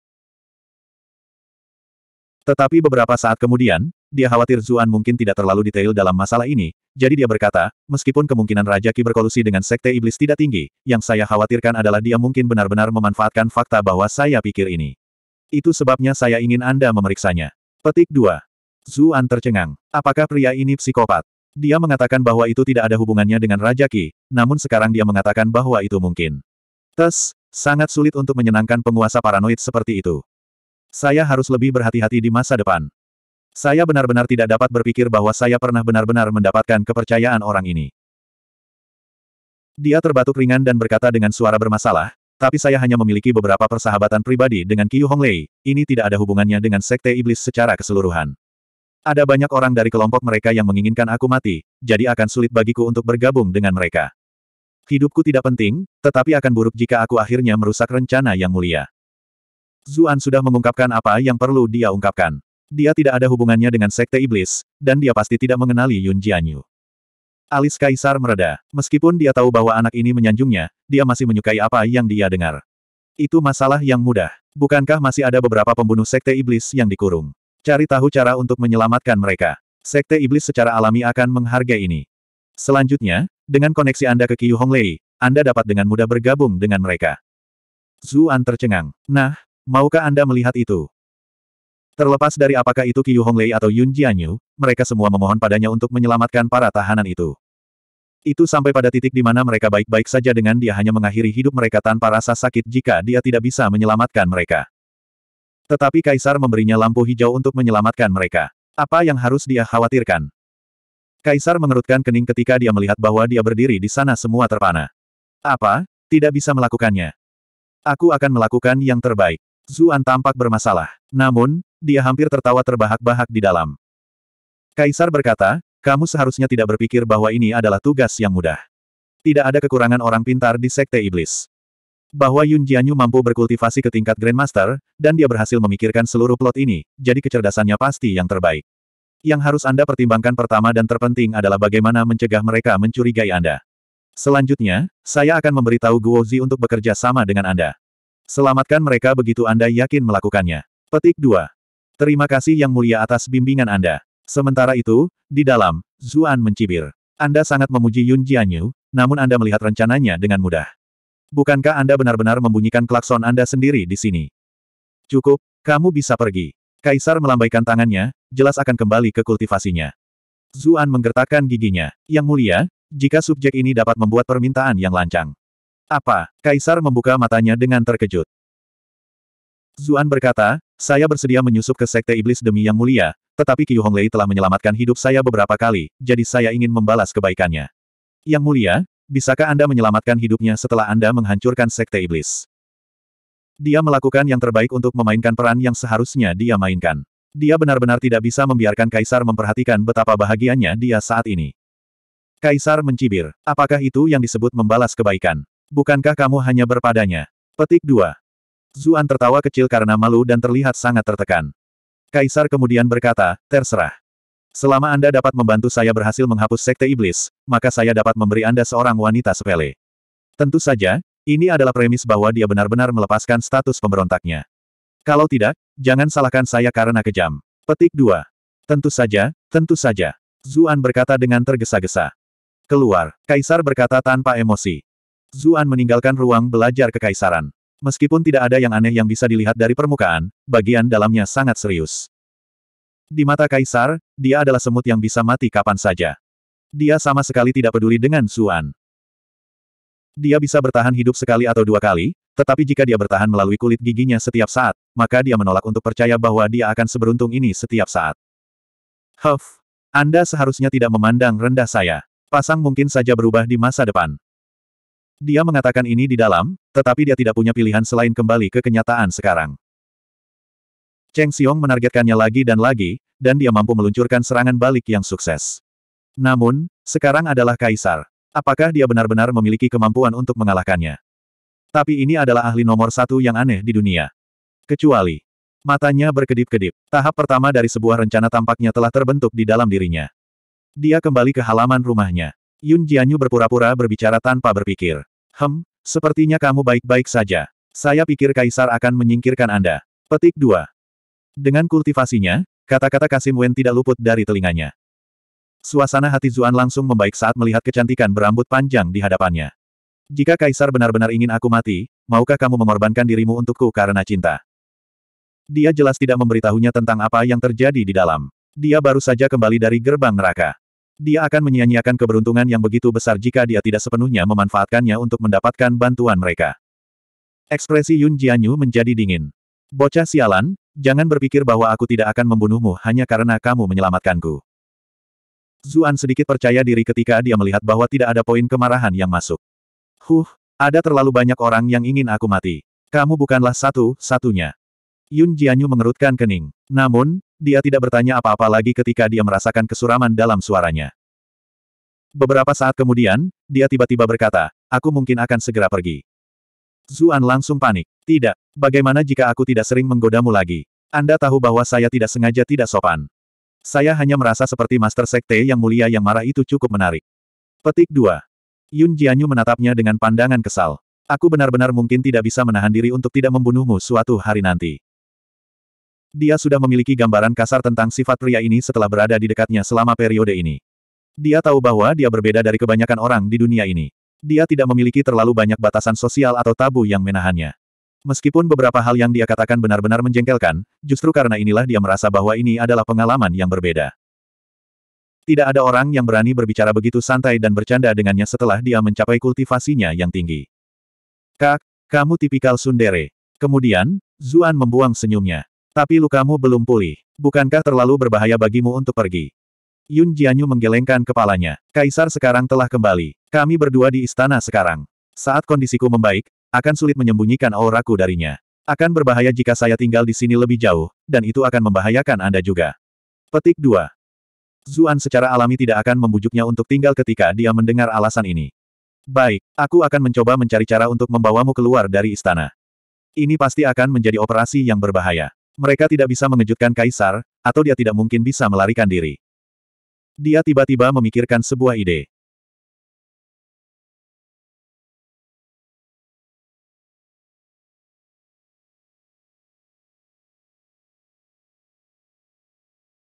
S1: Tetapi beberapa saat kemudian, dia khawatir Zuan mungkin tidak terlalu detail dalam masalah ini, jadi dia berkata, meskipun kemungkinan Raja Ki berkolusi dengan Sekte Iblis tidak tinggi, yang saya khawatirkan adalah dia mungkin benar-benar memanfaatkan fakta bahwa saya pikir ini. Itu sebabnya saya ingin Anda memeriksanya. Petik 2. Zuan tercengang. Apakah pria ini psikopat? Dia mengatakan bahwa itu tidak ada hubungannya dengan Raja Ki, namun sekarang dia mengatakan bahwa itu mungkin. Tes, sangat sulit untuk menyenangkan penguasa paranoid seperti itu. Saya harus lebih berhati-hati di masa depan. Saya benar-benar tidak dapat berpikir bahwa saya pernah benar-benar mendapatkan kepercayaan orang ini. Dia terbatuk ringan dan berkata dengan suara bermasalah, tapi saya hanya memiliki beberapa persahabatan pribadi dengan Qiu Honglei, ini tidak ada hubungannya dengan Sekte Iblis secara keseluruhan. Ada banyak orang dari kelompok mereka yang menginginkan aku mati, jadi akan sulit bagiku untuk bergabung dengan mereka. Hidupku tidak penting, tetapi akan buruk jika aku akhirnya merusak rencana yang mulia. Zuan sudah mengungkapkan apa yang perlu dia ungkapkan. Dia tidak ada hubungannya dengan sekte iblis, dan dia pasti tidak mengenali Yun Jianyu. Alis Kaisar mereda. Meskipun dia tahu bahwa anak ini menyanjungnya, dia masih menyukai apa yang dia dengar. Itu masalah yang mudah. Bukankah masih ada beberapa pembunuh sekte iblis yang dikurung? Cari tahu cara untuk menyelamatkan mereka. Sekte iblis secara alami akan menghargai ini. Selanjutnya, dengan koneksi Anda ke Qiu Honglei, Anda dapat dengan mudah bergabung dengan mereka. Zuan tercengang. Nah, Maukah Anda melihat itu? Terlepas dari apakah itu Qiu Honglei atau Yun Jianyu, mereka semua memohon padanya untuk menyelamatkan para tahanan itu. Itu sampai pada titik di mana mereka baik-baik saja dengan dia hanya mengakhiri hidup mereka tanpa rasa sakit jika dia tidak bisa menyelamatkan mereka. Tetapi Kaisar memberinya lampu hijau untuk menyelamatkan mereka. Apa yang harus dia khawatirkan? Kaisar mengerutkan kening ketika dia melihat bahwa dia berdiri di sana semua terpana. Apa? Tidak bisa melakukannya. Aku akan melakukan yang terbaik. Zuan tampak bermasalah. Namun, dia hampir tertawa terbahak-bahak di dalam. Kaisar berkata, kamu seharusnya tidak berpikir bahwa ini adalah tugas yang mudah. Tidak ada kekurangan orang pintar di Sekte Iblis. Bahwa Yun Jianyu mampu berkultivasi ke tingkat Grandmaster, dan dia berhasil memikirkan seluruh plot ini, jadi kecerdasannya pasti yang terbaik. Yang harus Anda pertimbangkan pertama dan terpenting adalah bagaimana mencegah mereka mencurigai Anda. Selanjutnya, saya akan memberitahu Guozi untuk bekerja sama dengan Anda. Selamatkan mereka begitu Anda yakin melakukannya. Petik 2. Terima kasih Yang Mulia atas bimbingan Anda. Sementara itu, di dalam, Zuan mencibir. Anda sangat memuji Yun Jianyu, namun Anda melihat rencananya dengan mudah. Bukankah Anda benar-benar membunyikan klakson Anda sendiri di sini? Cukup, kamu bisa pergi. Kaisar melambaikan tangannya, jelas akan kembali ke kultivasinya. Zuan menggertakkan giginya. Yang mulia, jika subjek ini dapat membuat permintaan yang lancang. Apa? Kaisar membuka matanya dengan terkejut. Zuan berkata, saya bersedia menyusup ke sekte iblis demi yang mulia, tetapi Qiu Honglei telah menyelamatkan hidup saya beberapa kali, jadi saya ingin membalas kebaikannya. Yang mulia, bisakah Anda menyelamatkan hidupnya setelah Anda menghancurkan sekte iblis? Dia melakukan yang terbaik untuk memainkan peran yang seharusnya dia mainkan. Dia benar-benar tidak bisa membiarkan Kaisar memperhatikan betapa bahagianya dia saat ini. Kaisar mencibir, apakah itu yang disebut membalas kebaikan? Bukankah kamu hanya berpadanya? Petik 2. Zuan tertawa kecil karena malu dan terlihat sangat tertekan. Kaisar kemudian berkata, terserah. Selama Anda dapat membantu saya berhasil menghapus sekte iblis, maka saya dapat memberi Anda seorang wanita sepele. Tentu saja, ini adalah premis bahwa dia benar-benar melepaskan status pemberontaknya. Kalau tidak, jangan salahkan saya karena kejam. Petik 2. Tentu saja, tentu saja. Zuan berkata dengan tergesa-gesa. Keluar, Kaisar berkata tanpa emosi. Zuan meninggalkan ruang belajar kekaisaran. Meskipun tidak ada yang aneh yang bisa dilihat dari permukaan, bagian dalamnya sangat serius. Di mata kaisar, dia adalah semut yang bisa mati kapan saja. Dia sama sekali tidak peduli dengan Zuan. Dia bisa bertahan hidup sekali atau dua kali, tetapi jika dia bertahan melalui kulit giginya setiap saat, maka dia menolak untuk percaya bahwa dia akan seberuntung ini setiap saat. Huff, Anda seharusnya tidak memandang rendah saya. Pasang mungkin saja berubah di masa depan. Dia mengatakan ini di dalam, tetapi dia tidak punya pilihan selain kembali ke kenyataan sekarang. Cheng Xiong menargetkannya lagi dan lagi, dan dia mampu meluncurkan serangan balik yang sukses. Namun, sekarang adalah Kaisar. Apakah dia benar-benar memiliki kemampuan untuk mengalahkannya? Tapi ini adalah ahli nomor satu yang aneh di dunia. Kecuali, matanya berkedip-kedip. Tahap pertama dari sebuah rencana tampaknya telah terbentuk di dalam dirinya. Dia kembali ke halaman rumahnya. Yun Jianyu berpura-pura berbicara tanpa berpikir. Hem, sepertinya kamu baik-baik saja. Saya pikir Kaisar akan menyingkirkan Anda. Petik 2. Dengan kultivasinya, kata-kata Kasim Wen tidak luput dari telinganya. Suasana hati Zuan langsung membaik saat melihat kecantikan berambut panjang di hadapannya. Jika Kaisar benar-benar ingin aku mati, maukah kamu mengorbankan dirimu untukku karena cinta? Dia jelas tidak memberitahunya tentang apa yang terjadi di dalam. Dia baru saja kembali dari gerbang neraka. Dia akan menyia-nyiakan keberuntungan yang begitu besar jika dia tidak sepenuhnya memanfaatkannya untuk mendapatkan bantuan mereka. Ekspresi Yun Jianyu menjadi dingin. Bocah sialan, jangan berpikir bahwa aku tidak akan membunuhmu hanya karena kamu menyelamatkanku. Zuan sedikit percaya diri ketika dia melihat bahwa tidak ada poin kemarahan yang masuk. Huh, ada terlalu banyak orang yang ingin aku mati. Kamu bukanlah satu-satunya. Yun Jianyu mengerutkan kening. Namun, dia tidak bertanya apa-apa lagi ketika dia merasakan kesuraman dalam suaranya. Beberapa saat kemudian, dia tiba-tiba berkata, aku mungkin akan segera pergi. Zuan langsung panik. Tidak, bagaimana jika aku tidak sering menggodamu lagi? Anda tahu bahwa saya tidak sengaja tidak sopan. Saya hanya merasa seperti Master Sekte yang mulia yang marah itu cukup menarik. Petik 2. Yun Jianyu menatapnya dengan pandangan kesal. Aku benar-benar mungkin tidak bisa menahan diri untuk tidak membunuhmu suatu hari nanti. Dia sudah memiliki gambaran kasar tentang sifat pria ini setelah berada di dekatnya selama periode ini. Dia tahu bahwa dia berbeda dari kebanyakan orang di dunia ini. Dia tidak memiliki terlalu banyak batasan sosial atau tabu yang menahannya. Meskipun beberapa hal yang dia katakan benar-benar menjengkelkan, justru karena inilah dia merasa bahwa ini adalah pengalaman yang berbeda. Tidak ada orang yang berani berbicara begitu santai dan bercanda dengannya setelah dia mencapai kultivasinya yang tinggi. Kak, kamu tipikal sundere. Kemudian, Zuan membuang senyumnya. Tapi lukamu belum pulih. Bukankah terlalu berbahaya bagimu untuk pergi? Yun Jianyu menggelengkan kepalanya. Kaisar sekarang telah kembali. Kami berdua di istana sekarang. Saat kondisiku membaik, akan sulit menyembunyikan auraku darinya. Akan berbahaya jika saya tinggal di sini lebih jauh, dan itu akan membahayakan Anda juga. Petik 2. Zuan secara alami tidak akan membujuknya untuk tinggal ketika dia mendengar alasan ini. Baik, aku akan mencoba mencari cara untuk membawamu keluar dari istana. Ini pasti akan menjadi operasi yang berbahaya. Mereka tidak bisa mengejutkan kaisar, atau dia tidak mungkin bisa melarikan diri. Dia tiba-tiba memikirkan sebuah ide.